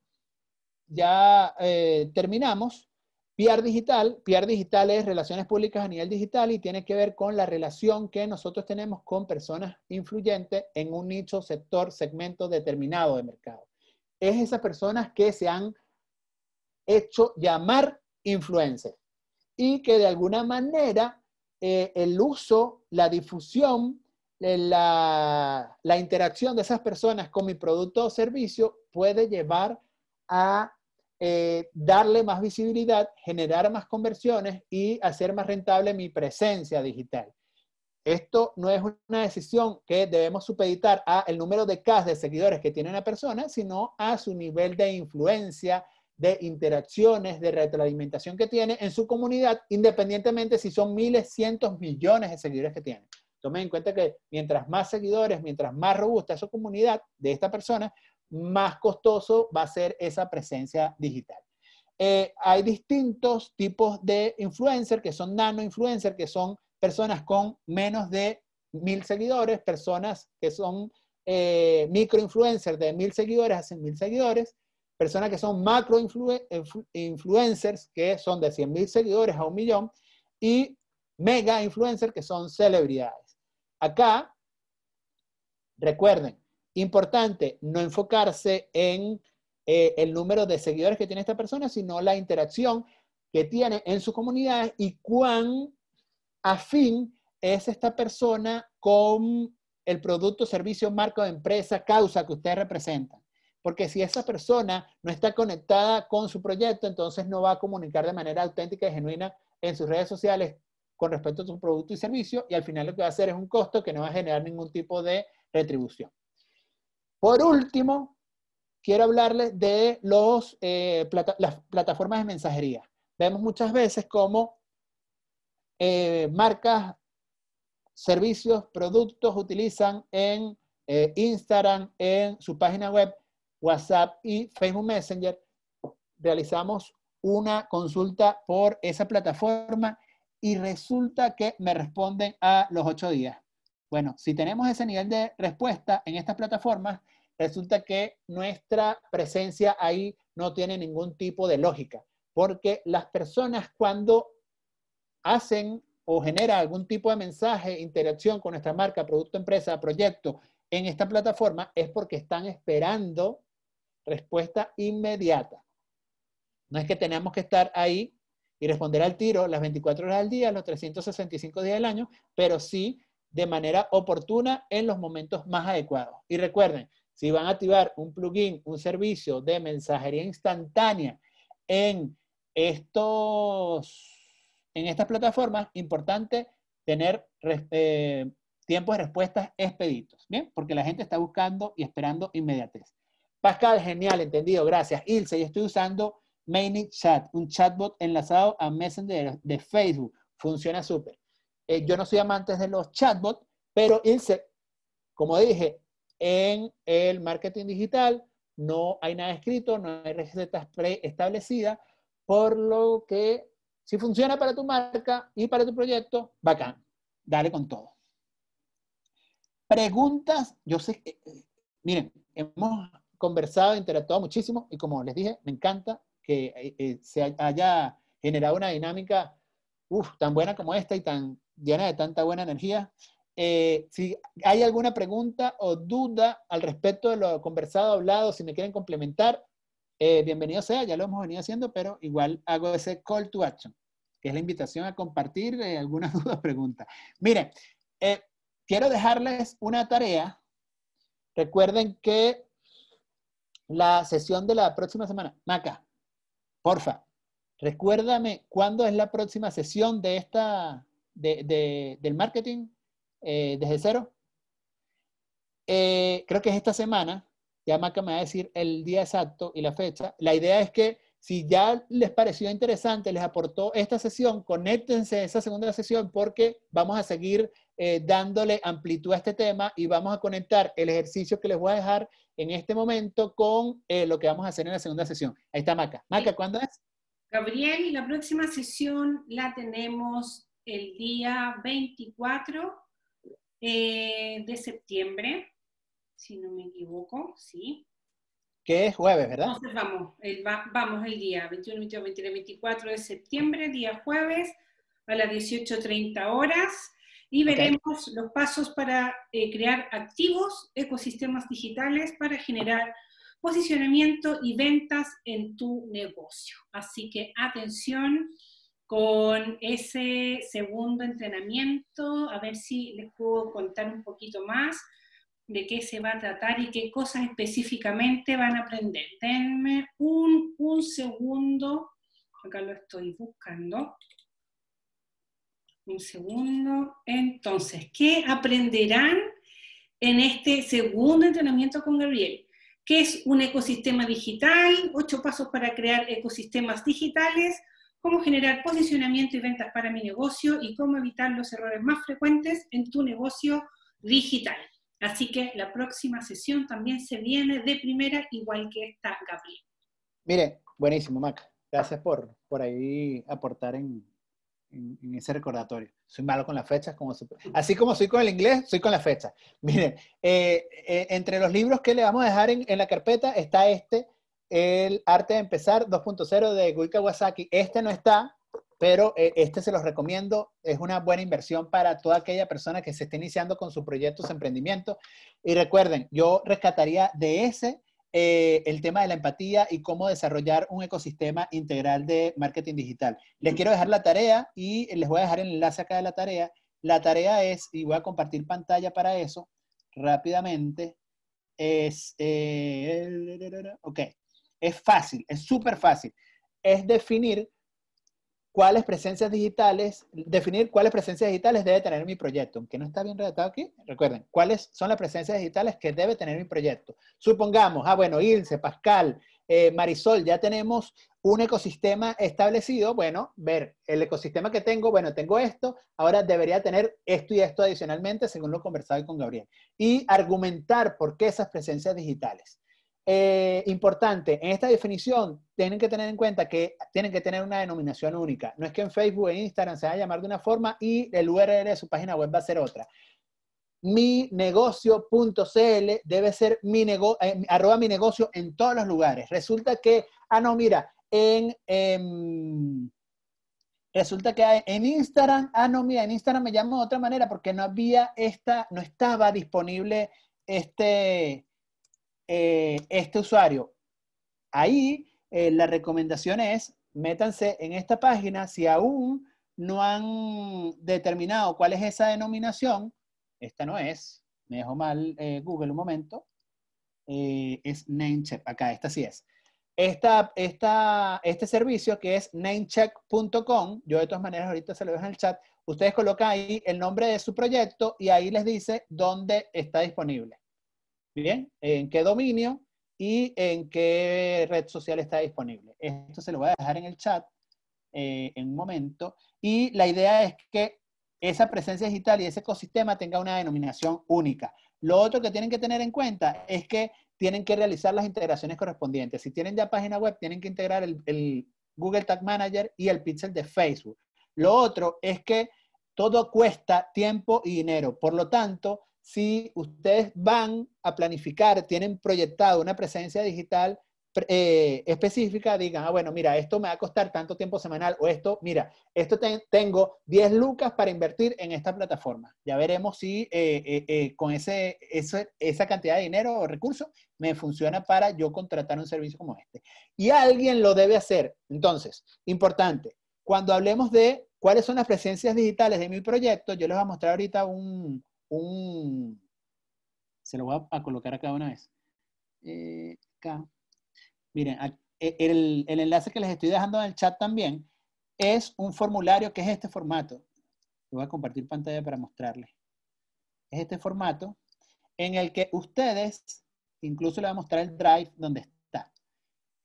ya eh, terminamos, PR digital, PR digital es relaciones públicas a nivel digital y tiene que ver con la relación que nosotros tenemos con personas influyentes en un nicho, sector, segmento determinado de mercado. Es esas personas que se han hecho llamar influencer y que de alguna manera eh, el uso, la difusión, eh, la, la, interacción de esas personas con mi producto o servicio puede llevar a eh, darle más visibilidad, generar más conversiones y hacer más rentable mi presencia digital. Esto no es una decisión que debemos supeditar a el número de CAS de seguidores que tiene una persona, sino a su nivel de influencia, de interacciones, de retroalimentación que tiene en su comunidad, independientemente si son miles, cientos, millones de seguidores que tiene. Tomen en cuenta que mientras más seguidores, mientras más robusta es su comunidad de esta persona, más costoso va a ser esa presencia digital. Eh, hay distintos tipos de influencer que son nano influencers que son personas con menos de mil seguidores, personas que son eh, micro influencers de mil seguidores a mil seguidores, personas que son macro influencers, que son de 100.000 seguidores a un millón, y mega influencers, que son celebridades. Acá, recuerden, importante no enfocarse en eh, el número de seguidores que tiene esta persona, sino la interacción que tiene en su comunidad y cuán afín es esta persona con el producto, servicio, marca empresa, causa que usted representa porque si esa persona no está conectada con su proyecto, entonces no va a comunicar de manera auténtica y genuina en sus redes sociales con respecto a su producto y servicio, y al final lo que va a hacer es un costo que no va a generar ningún tipo de retribución. Por último, quiero hablarles de eh, las plataformas de mensajería. Vemos muchas veces cómo eh, marcas, servicios, productos utilizan en eh, Instagram, en su página web, WhatsApp y Facebook Messenger, realizamos una consulta por esa plataforma y resulta que me responden a los ocho días. Bueno, si tenemos ese nivel de respuesta en estas plataformas, resulta que nuestra presencia ahí no tiene ningún tipo de lógica, porque las personas cuando hacen o generan algún tipo de mensaje, interacción con nuestra marca, producto, empresa, proyecto en esta plataforma, es porque están esperando Respuesta inmediata. No es que tenemos que estar ahí y responder al tiro las 24 horas al día, los 365 días del año, pero sí de manera oportuna en los momentos más adecuados. Y recuerden, si van a activar un plugin, un servicio de mensajería instantánea en estos, en estas plataformas, importante tener eh, tiempo tiempos de respuestas expeditos, ¿bien? Porque la gente está buscando y esperando inmediatez. Pascal, genial, entendido, gracias. Ilse, yo estoy usando ManyChat Chat, un chatbot enlazado a Messenger de Facebook. Funciona súper. Eh, yo no soy amante de los chatbots, pero Ilse, como dije, en el marketing digital no hay nada escrito, no hay recetas preestablecidas, por lo que si funciona para tu marca y para tu proyecto, bacán. Dale con todo. Preguntas, yo sé que, eh, miren, hemos conversado, interactuado muchísimo y como les dije, me encanta que eh, eh, se haya generado una dinámica tan buena como esta y tan llena de tanta buena energía. Eh, si hay alguna pregunta o duda al respecto de lo conversado, hablado, si me quieren complementar, bienvenido sea, ya lo hemos venido haciendo, pero igual hago ese call to action, que es la invitación a compartir alguna duda dudas o preguntas. Miren, quiero dejarles una tarea. Recuerden que la sesión de la próxima semana. Maca, porfa, recuérdame cuándo es la próxima sesión de esta, de, del marketing eh, desde cero. Eh, creo que es esta semana, ya Maca me va a decir el día exacto y la fecha. La idea es que si ya les pareció interesante, les aportó esta sesión, conéctense a esa segunda sesión porque vamos a seguir eh, dándole amplitud a este tema y vamos a conectar el ejercicio que les voy a dejar en este momento con eh, lo que vamos a hacer en la segunda sesión. Ahí está Maca. Maca, ¿cuándo es? Gabriel, la próxima sesión la tenemos el día 24 eh, de septiembre, si no me equivoco, sí. Que es jueves, ¿verdad? Entonces vamos, vamos el día 21, 22, 23, 24 de septiembre, día jueves, a las 18.30 horas y veremos los pasos para eh, crear activos, ecosistemas digitales para generar posicionamiento y ventas en tu negocio. Así que atención con ese segundo entrenamiento, a ver si les puedo contar un poquito más de qué se va a tratar y qué cosas específicamente van a aprender. Denme un, un segundo, acá lo estoy buscando. Un segundo. Entonces, ¿qué aprenderán en este segundo entrenamiento con Gabriel? ¿Qué es un ecosistema digital? Ocho pasos para crear ecosistemas digitales. Cómo generar posicionamiento y ventas para mi negocio y cómo evitar los errores más frecuentes en tu negocio digital. Así que la próxima sesión también se viene de primera, igual que esta, Gabriel. Mire, buenísimo, Mac. Gracias por, por ahí aportar en, en, ese recordatorio. Soy malo con las fechas, como así como soy con el inglés, soy con las fechas. Miren, eh, eh, entre los libros que le vamos a dejar en, la carpeta está este, El Arte de Empezar 2.0 de Gui Wasaki. Este no está, pero eh, este se los recomiendo. Es una buena inversión para toda aquella persona que se esté iniciando con su proyecto su emprendimiento. Y recuerden, yo rescataría de ese eh, el tema de la empatía y cómo desarrollar un ecosistema integral de marketing digital. Les quiero dejar la tarea y les voy a dejar el enlace acá de la tarea. La tarea es, y voy a compartir pantalla para eso rápidamente, es, eh, ok, es fácil, es súper fácil. Es definir cuáles presencias digitales, definir cuáles presencias digitales debe tener mi proyecto. Aunque no está bien redactado aquí, recuerden, cuáles son las presencias digitales que debe tener mi proyecto. Supongamos, ah, bueno, Ilse, Pascal, eh, Marisol, ya tenemos un ecosistema establecido. Bueno, ver el ecosistema que tengo, bueno, tengo esto, ahora debería tener esto y esto adicionalmente, según lo conversado con Gabriel. Y argumentar por qué esas presencias digitales. Eh, importante, en esta definición tienen que tener en cuenta que tienen que tener una denominación única. No es que en Facebook e Instagram se va a llamar de una forma y el URL de su página web va a ser otra. Mi negocio.cl debe ser mi negocio eh, arroba mi negocio en todos los lugares. Resulta que, ah, no, mira, en, em, resulta que en Instagram, ah, no, mira, en Instagram me llamo de otra manera porque no había esta, no estaba disponible este, eh, este usuario. Ahí eh, la recomendación es, métanse en esta página, si aún no han determinado cuál es esa denominación, esta no es, me dejó mal eh, Google un momento, es Namecheck, acá, esta sí es. este servicio que es namecheck.com, yo de todas maneras ahorita se lo dejo en el chat, ustedes colocan ahí el nombre de su proyecto y ahí les dice dónde está disponible. ¿bien? En qué dominio y en qué red social está disponible. Esto se lo voy a dejar en el chat eh, en un momento. Y la idea es que esa presencia digital y ese ecosistema tenga una denominación única. Lo otro que tienen que tener en cuenta es que tienen que realizar las integraciones correspondientes. Si tienen ya página web, tienen que integrar el, el Google Tag Manager y el pixel de Facebook. Lo otro es que todo cuesta tiempo y dinero. Por lo tanto, si ustedes van a planificar, tienen proyectado una presencia digital eh, específica, digan, ah, bueno, mira, esto me va a costar tanto tiempo semanal o esto, mira, esto tengo 10 lucas para invertir en esta plataforma. Ya veremos si eh, eh, con ese, esa cantidad de dinero o recursos me funciona para yo contratar un servicio como este. Y alguien lo debe hacer. Entonces, importante, cuando hablemos de cuáles son las presencias digitales de mi proyecto, yo les voy a mostrar ahorita un, se lo voy a, colocar acá una vez. Eh, Miren, e, el, enlace que les estoy dejando en el chat también es un formulario que es este formato. Voy a compartir pantalla para mostrarles. Es este formato en el que ustedes, incluso le voy a mostrar el drive donde está,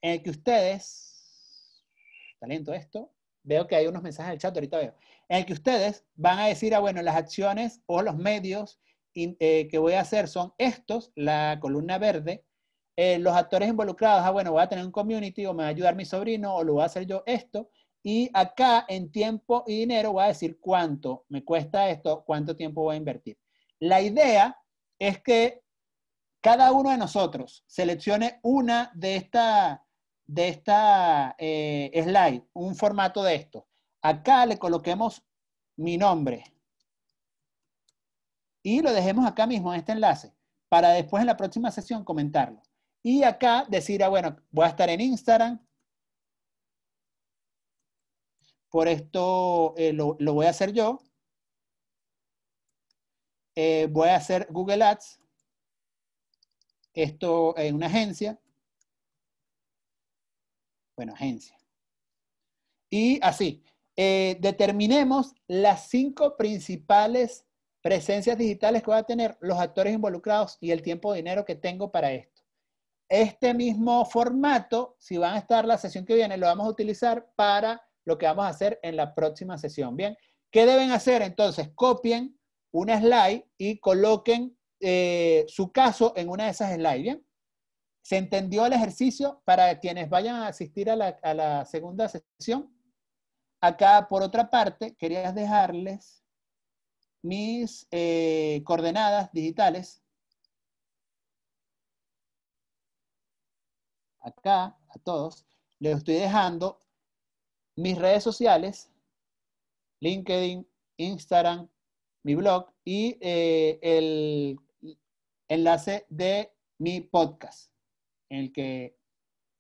en el que ustedes, talento esto, veo que hay unos mensajes del chat, ahorita veo, en el que ustedes van a decir, ah, bueno, las acciones o los medios eh, que voy a hacer son estos, la columna verde, eh, los actores involucrados, ah, bueno, voy a tener un community o me va a ayudar mi sobrino o lo voy a hacer yo esto. Y acá en tiempo y dinero voy a decir cuánto me cuesta esto, cuánto tiempo voy a invertir. La idea es que cada uno de nosotros seleccione una de esta, de esta eh, slide, un formato de esto. Acá le coloquemos mi nombre. Y lo dejemos acá mismo en este enlace para después en la próxima sesión comentarlo. Y acá decir, ah, bueno, voy a estar en Instagram. Por esto eh, lo, voy a hacer yo. Eh, voy a hacer Google Ads. Esto en una agencia. Bueno, agencia. Y así. Eh, determinemos las cinco principales presencias digitales que van a tener, los actores involucrados y el tiempo de dinero que tengo para esto. Este mismo formato, si van a estar la sesión que viene, lo vamos a utilizar para lo que vamos a hacer en la próxima sesión. Bien, ¿qué deben hacer? Entonces, copien una slide y coloquen eh, su caso en una de esas slides. Bien, ¿se entendió el ejercicio para quienes vayan a asistir a la segunda sesión? Acá, por otra parte, quería dejarles mis eh, coordenadas digitales. Acá, a todos, les estoy dejando mis redes sociales, LinkedIn, Instagram, mi blog y eh, el enlace de mi podcast, en el que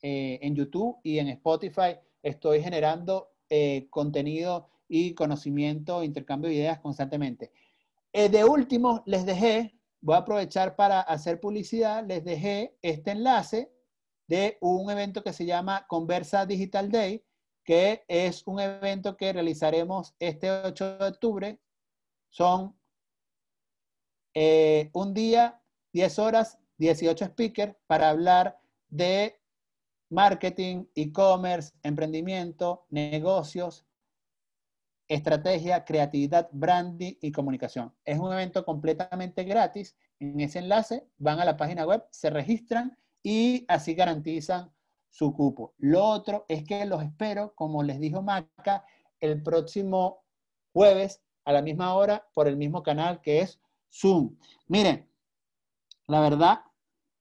eh, en YouTube y en Spotify estoy generando eh, contenido y conocimiento, intercambio de ideas constantemente. Eh, de último, les dejé, voy a aprovechar para hacer publicidad, les dejé este enlace de un evento que se llama Conversa Digital Day, que es un evento que realizaremos este 8 de octubre. Son eh, un día, 10 horas, 18 speakers para hablar de marketing, e-commerce, emprendimiento, negocios, estrategia, creatividad, branding y comunicación. Es un evento completamente gratis. En ese enlace van a la página web, se registran y así garantizan su cupo. Lo otro es que los espero, como les dijo Maca, el próximo jueves a la misma hora por el mismo canal que es Zoom. Miren, la verdad,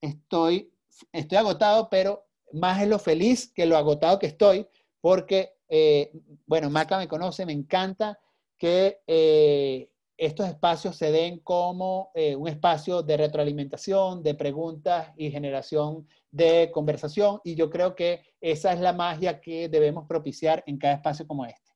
estoy, estoy agotado, pero más es lo feliz que lo agotado que estoy, porque, eh, bueno, Maca me conoce, me encanta que eh, estos espacios se den como eh, un espacio de retroalimentación, de preguntas y generación de conversación, y yo creo que esa es la magia que debemos propiciar en cada espacio como este.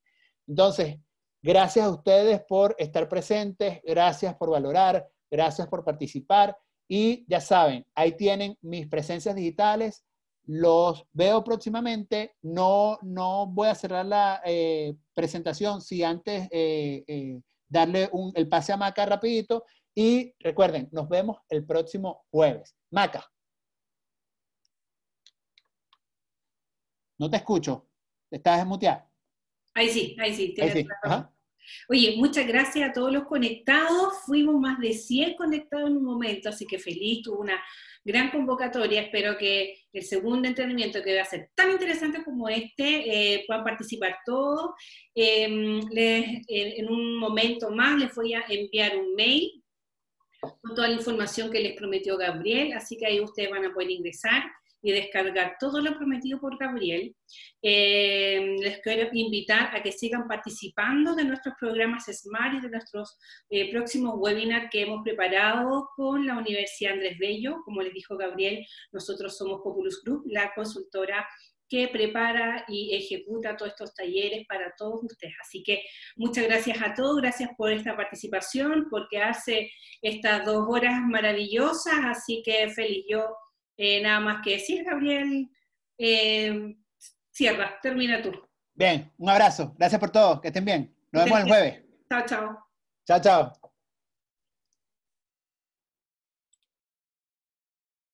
Entonces, gracias a ustedes por estar presentes, gracias por valorar, gracias por participar. Y ya saben, ahí tienen mis presencias digitales, los veo próximamente. No, no voy a cerrar la eh, presentación si antes eh, eh, darle el pase a Maca rapidito. Y recuerden, nos vemos el próximo jueves. Maca. No te escucho. ¿Estás desmuteada? Ahí sí, ahí sí. Tienes ahí sí. Oye, muchas gracias a todos los conectados. Fuimos más de 100 conectados en un momento, así que feliz, tuvo una gran convocatoria. Espero que el segundo entrenamiento, que va a ser tan interesante como este, eh, puedan participar todos. Em, en un momento más les voy a enviar un mail con toda la información que les prometió Gabriel, así que ahí ustedes van a poder ingresar y descargar todo lo prometido por Gabriel. Eh, les quiero invitar a que sigan participando de nuestros programas SMART y de nuestros eh, próximos webinars que hemos preparado con la Universidad Andrés Bello. Como les dijo Gabriel, nosotros somos Populus Group, la consultora que prepara y ejecuta todos estos talleres para todos ustedes. Así que muchas gracias a todos, gracias por esta participación, porque hace estas dos horas maravillosas, así que feliz yo eh, nada más que decir, Gabriel. Eh, cierra, termina tú. Bien, un abrazo. Gracias por todo. Que estén bien. Nos vemos el jueves. Chao, chao. Chao, chao.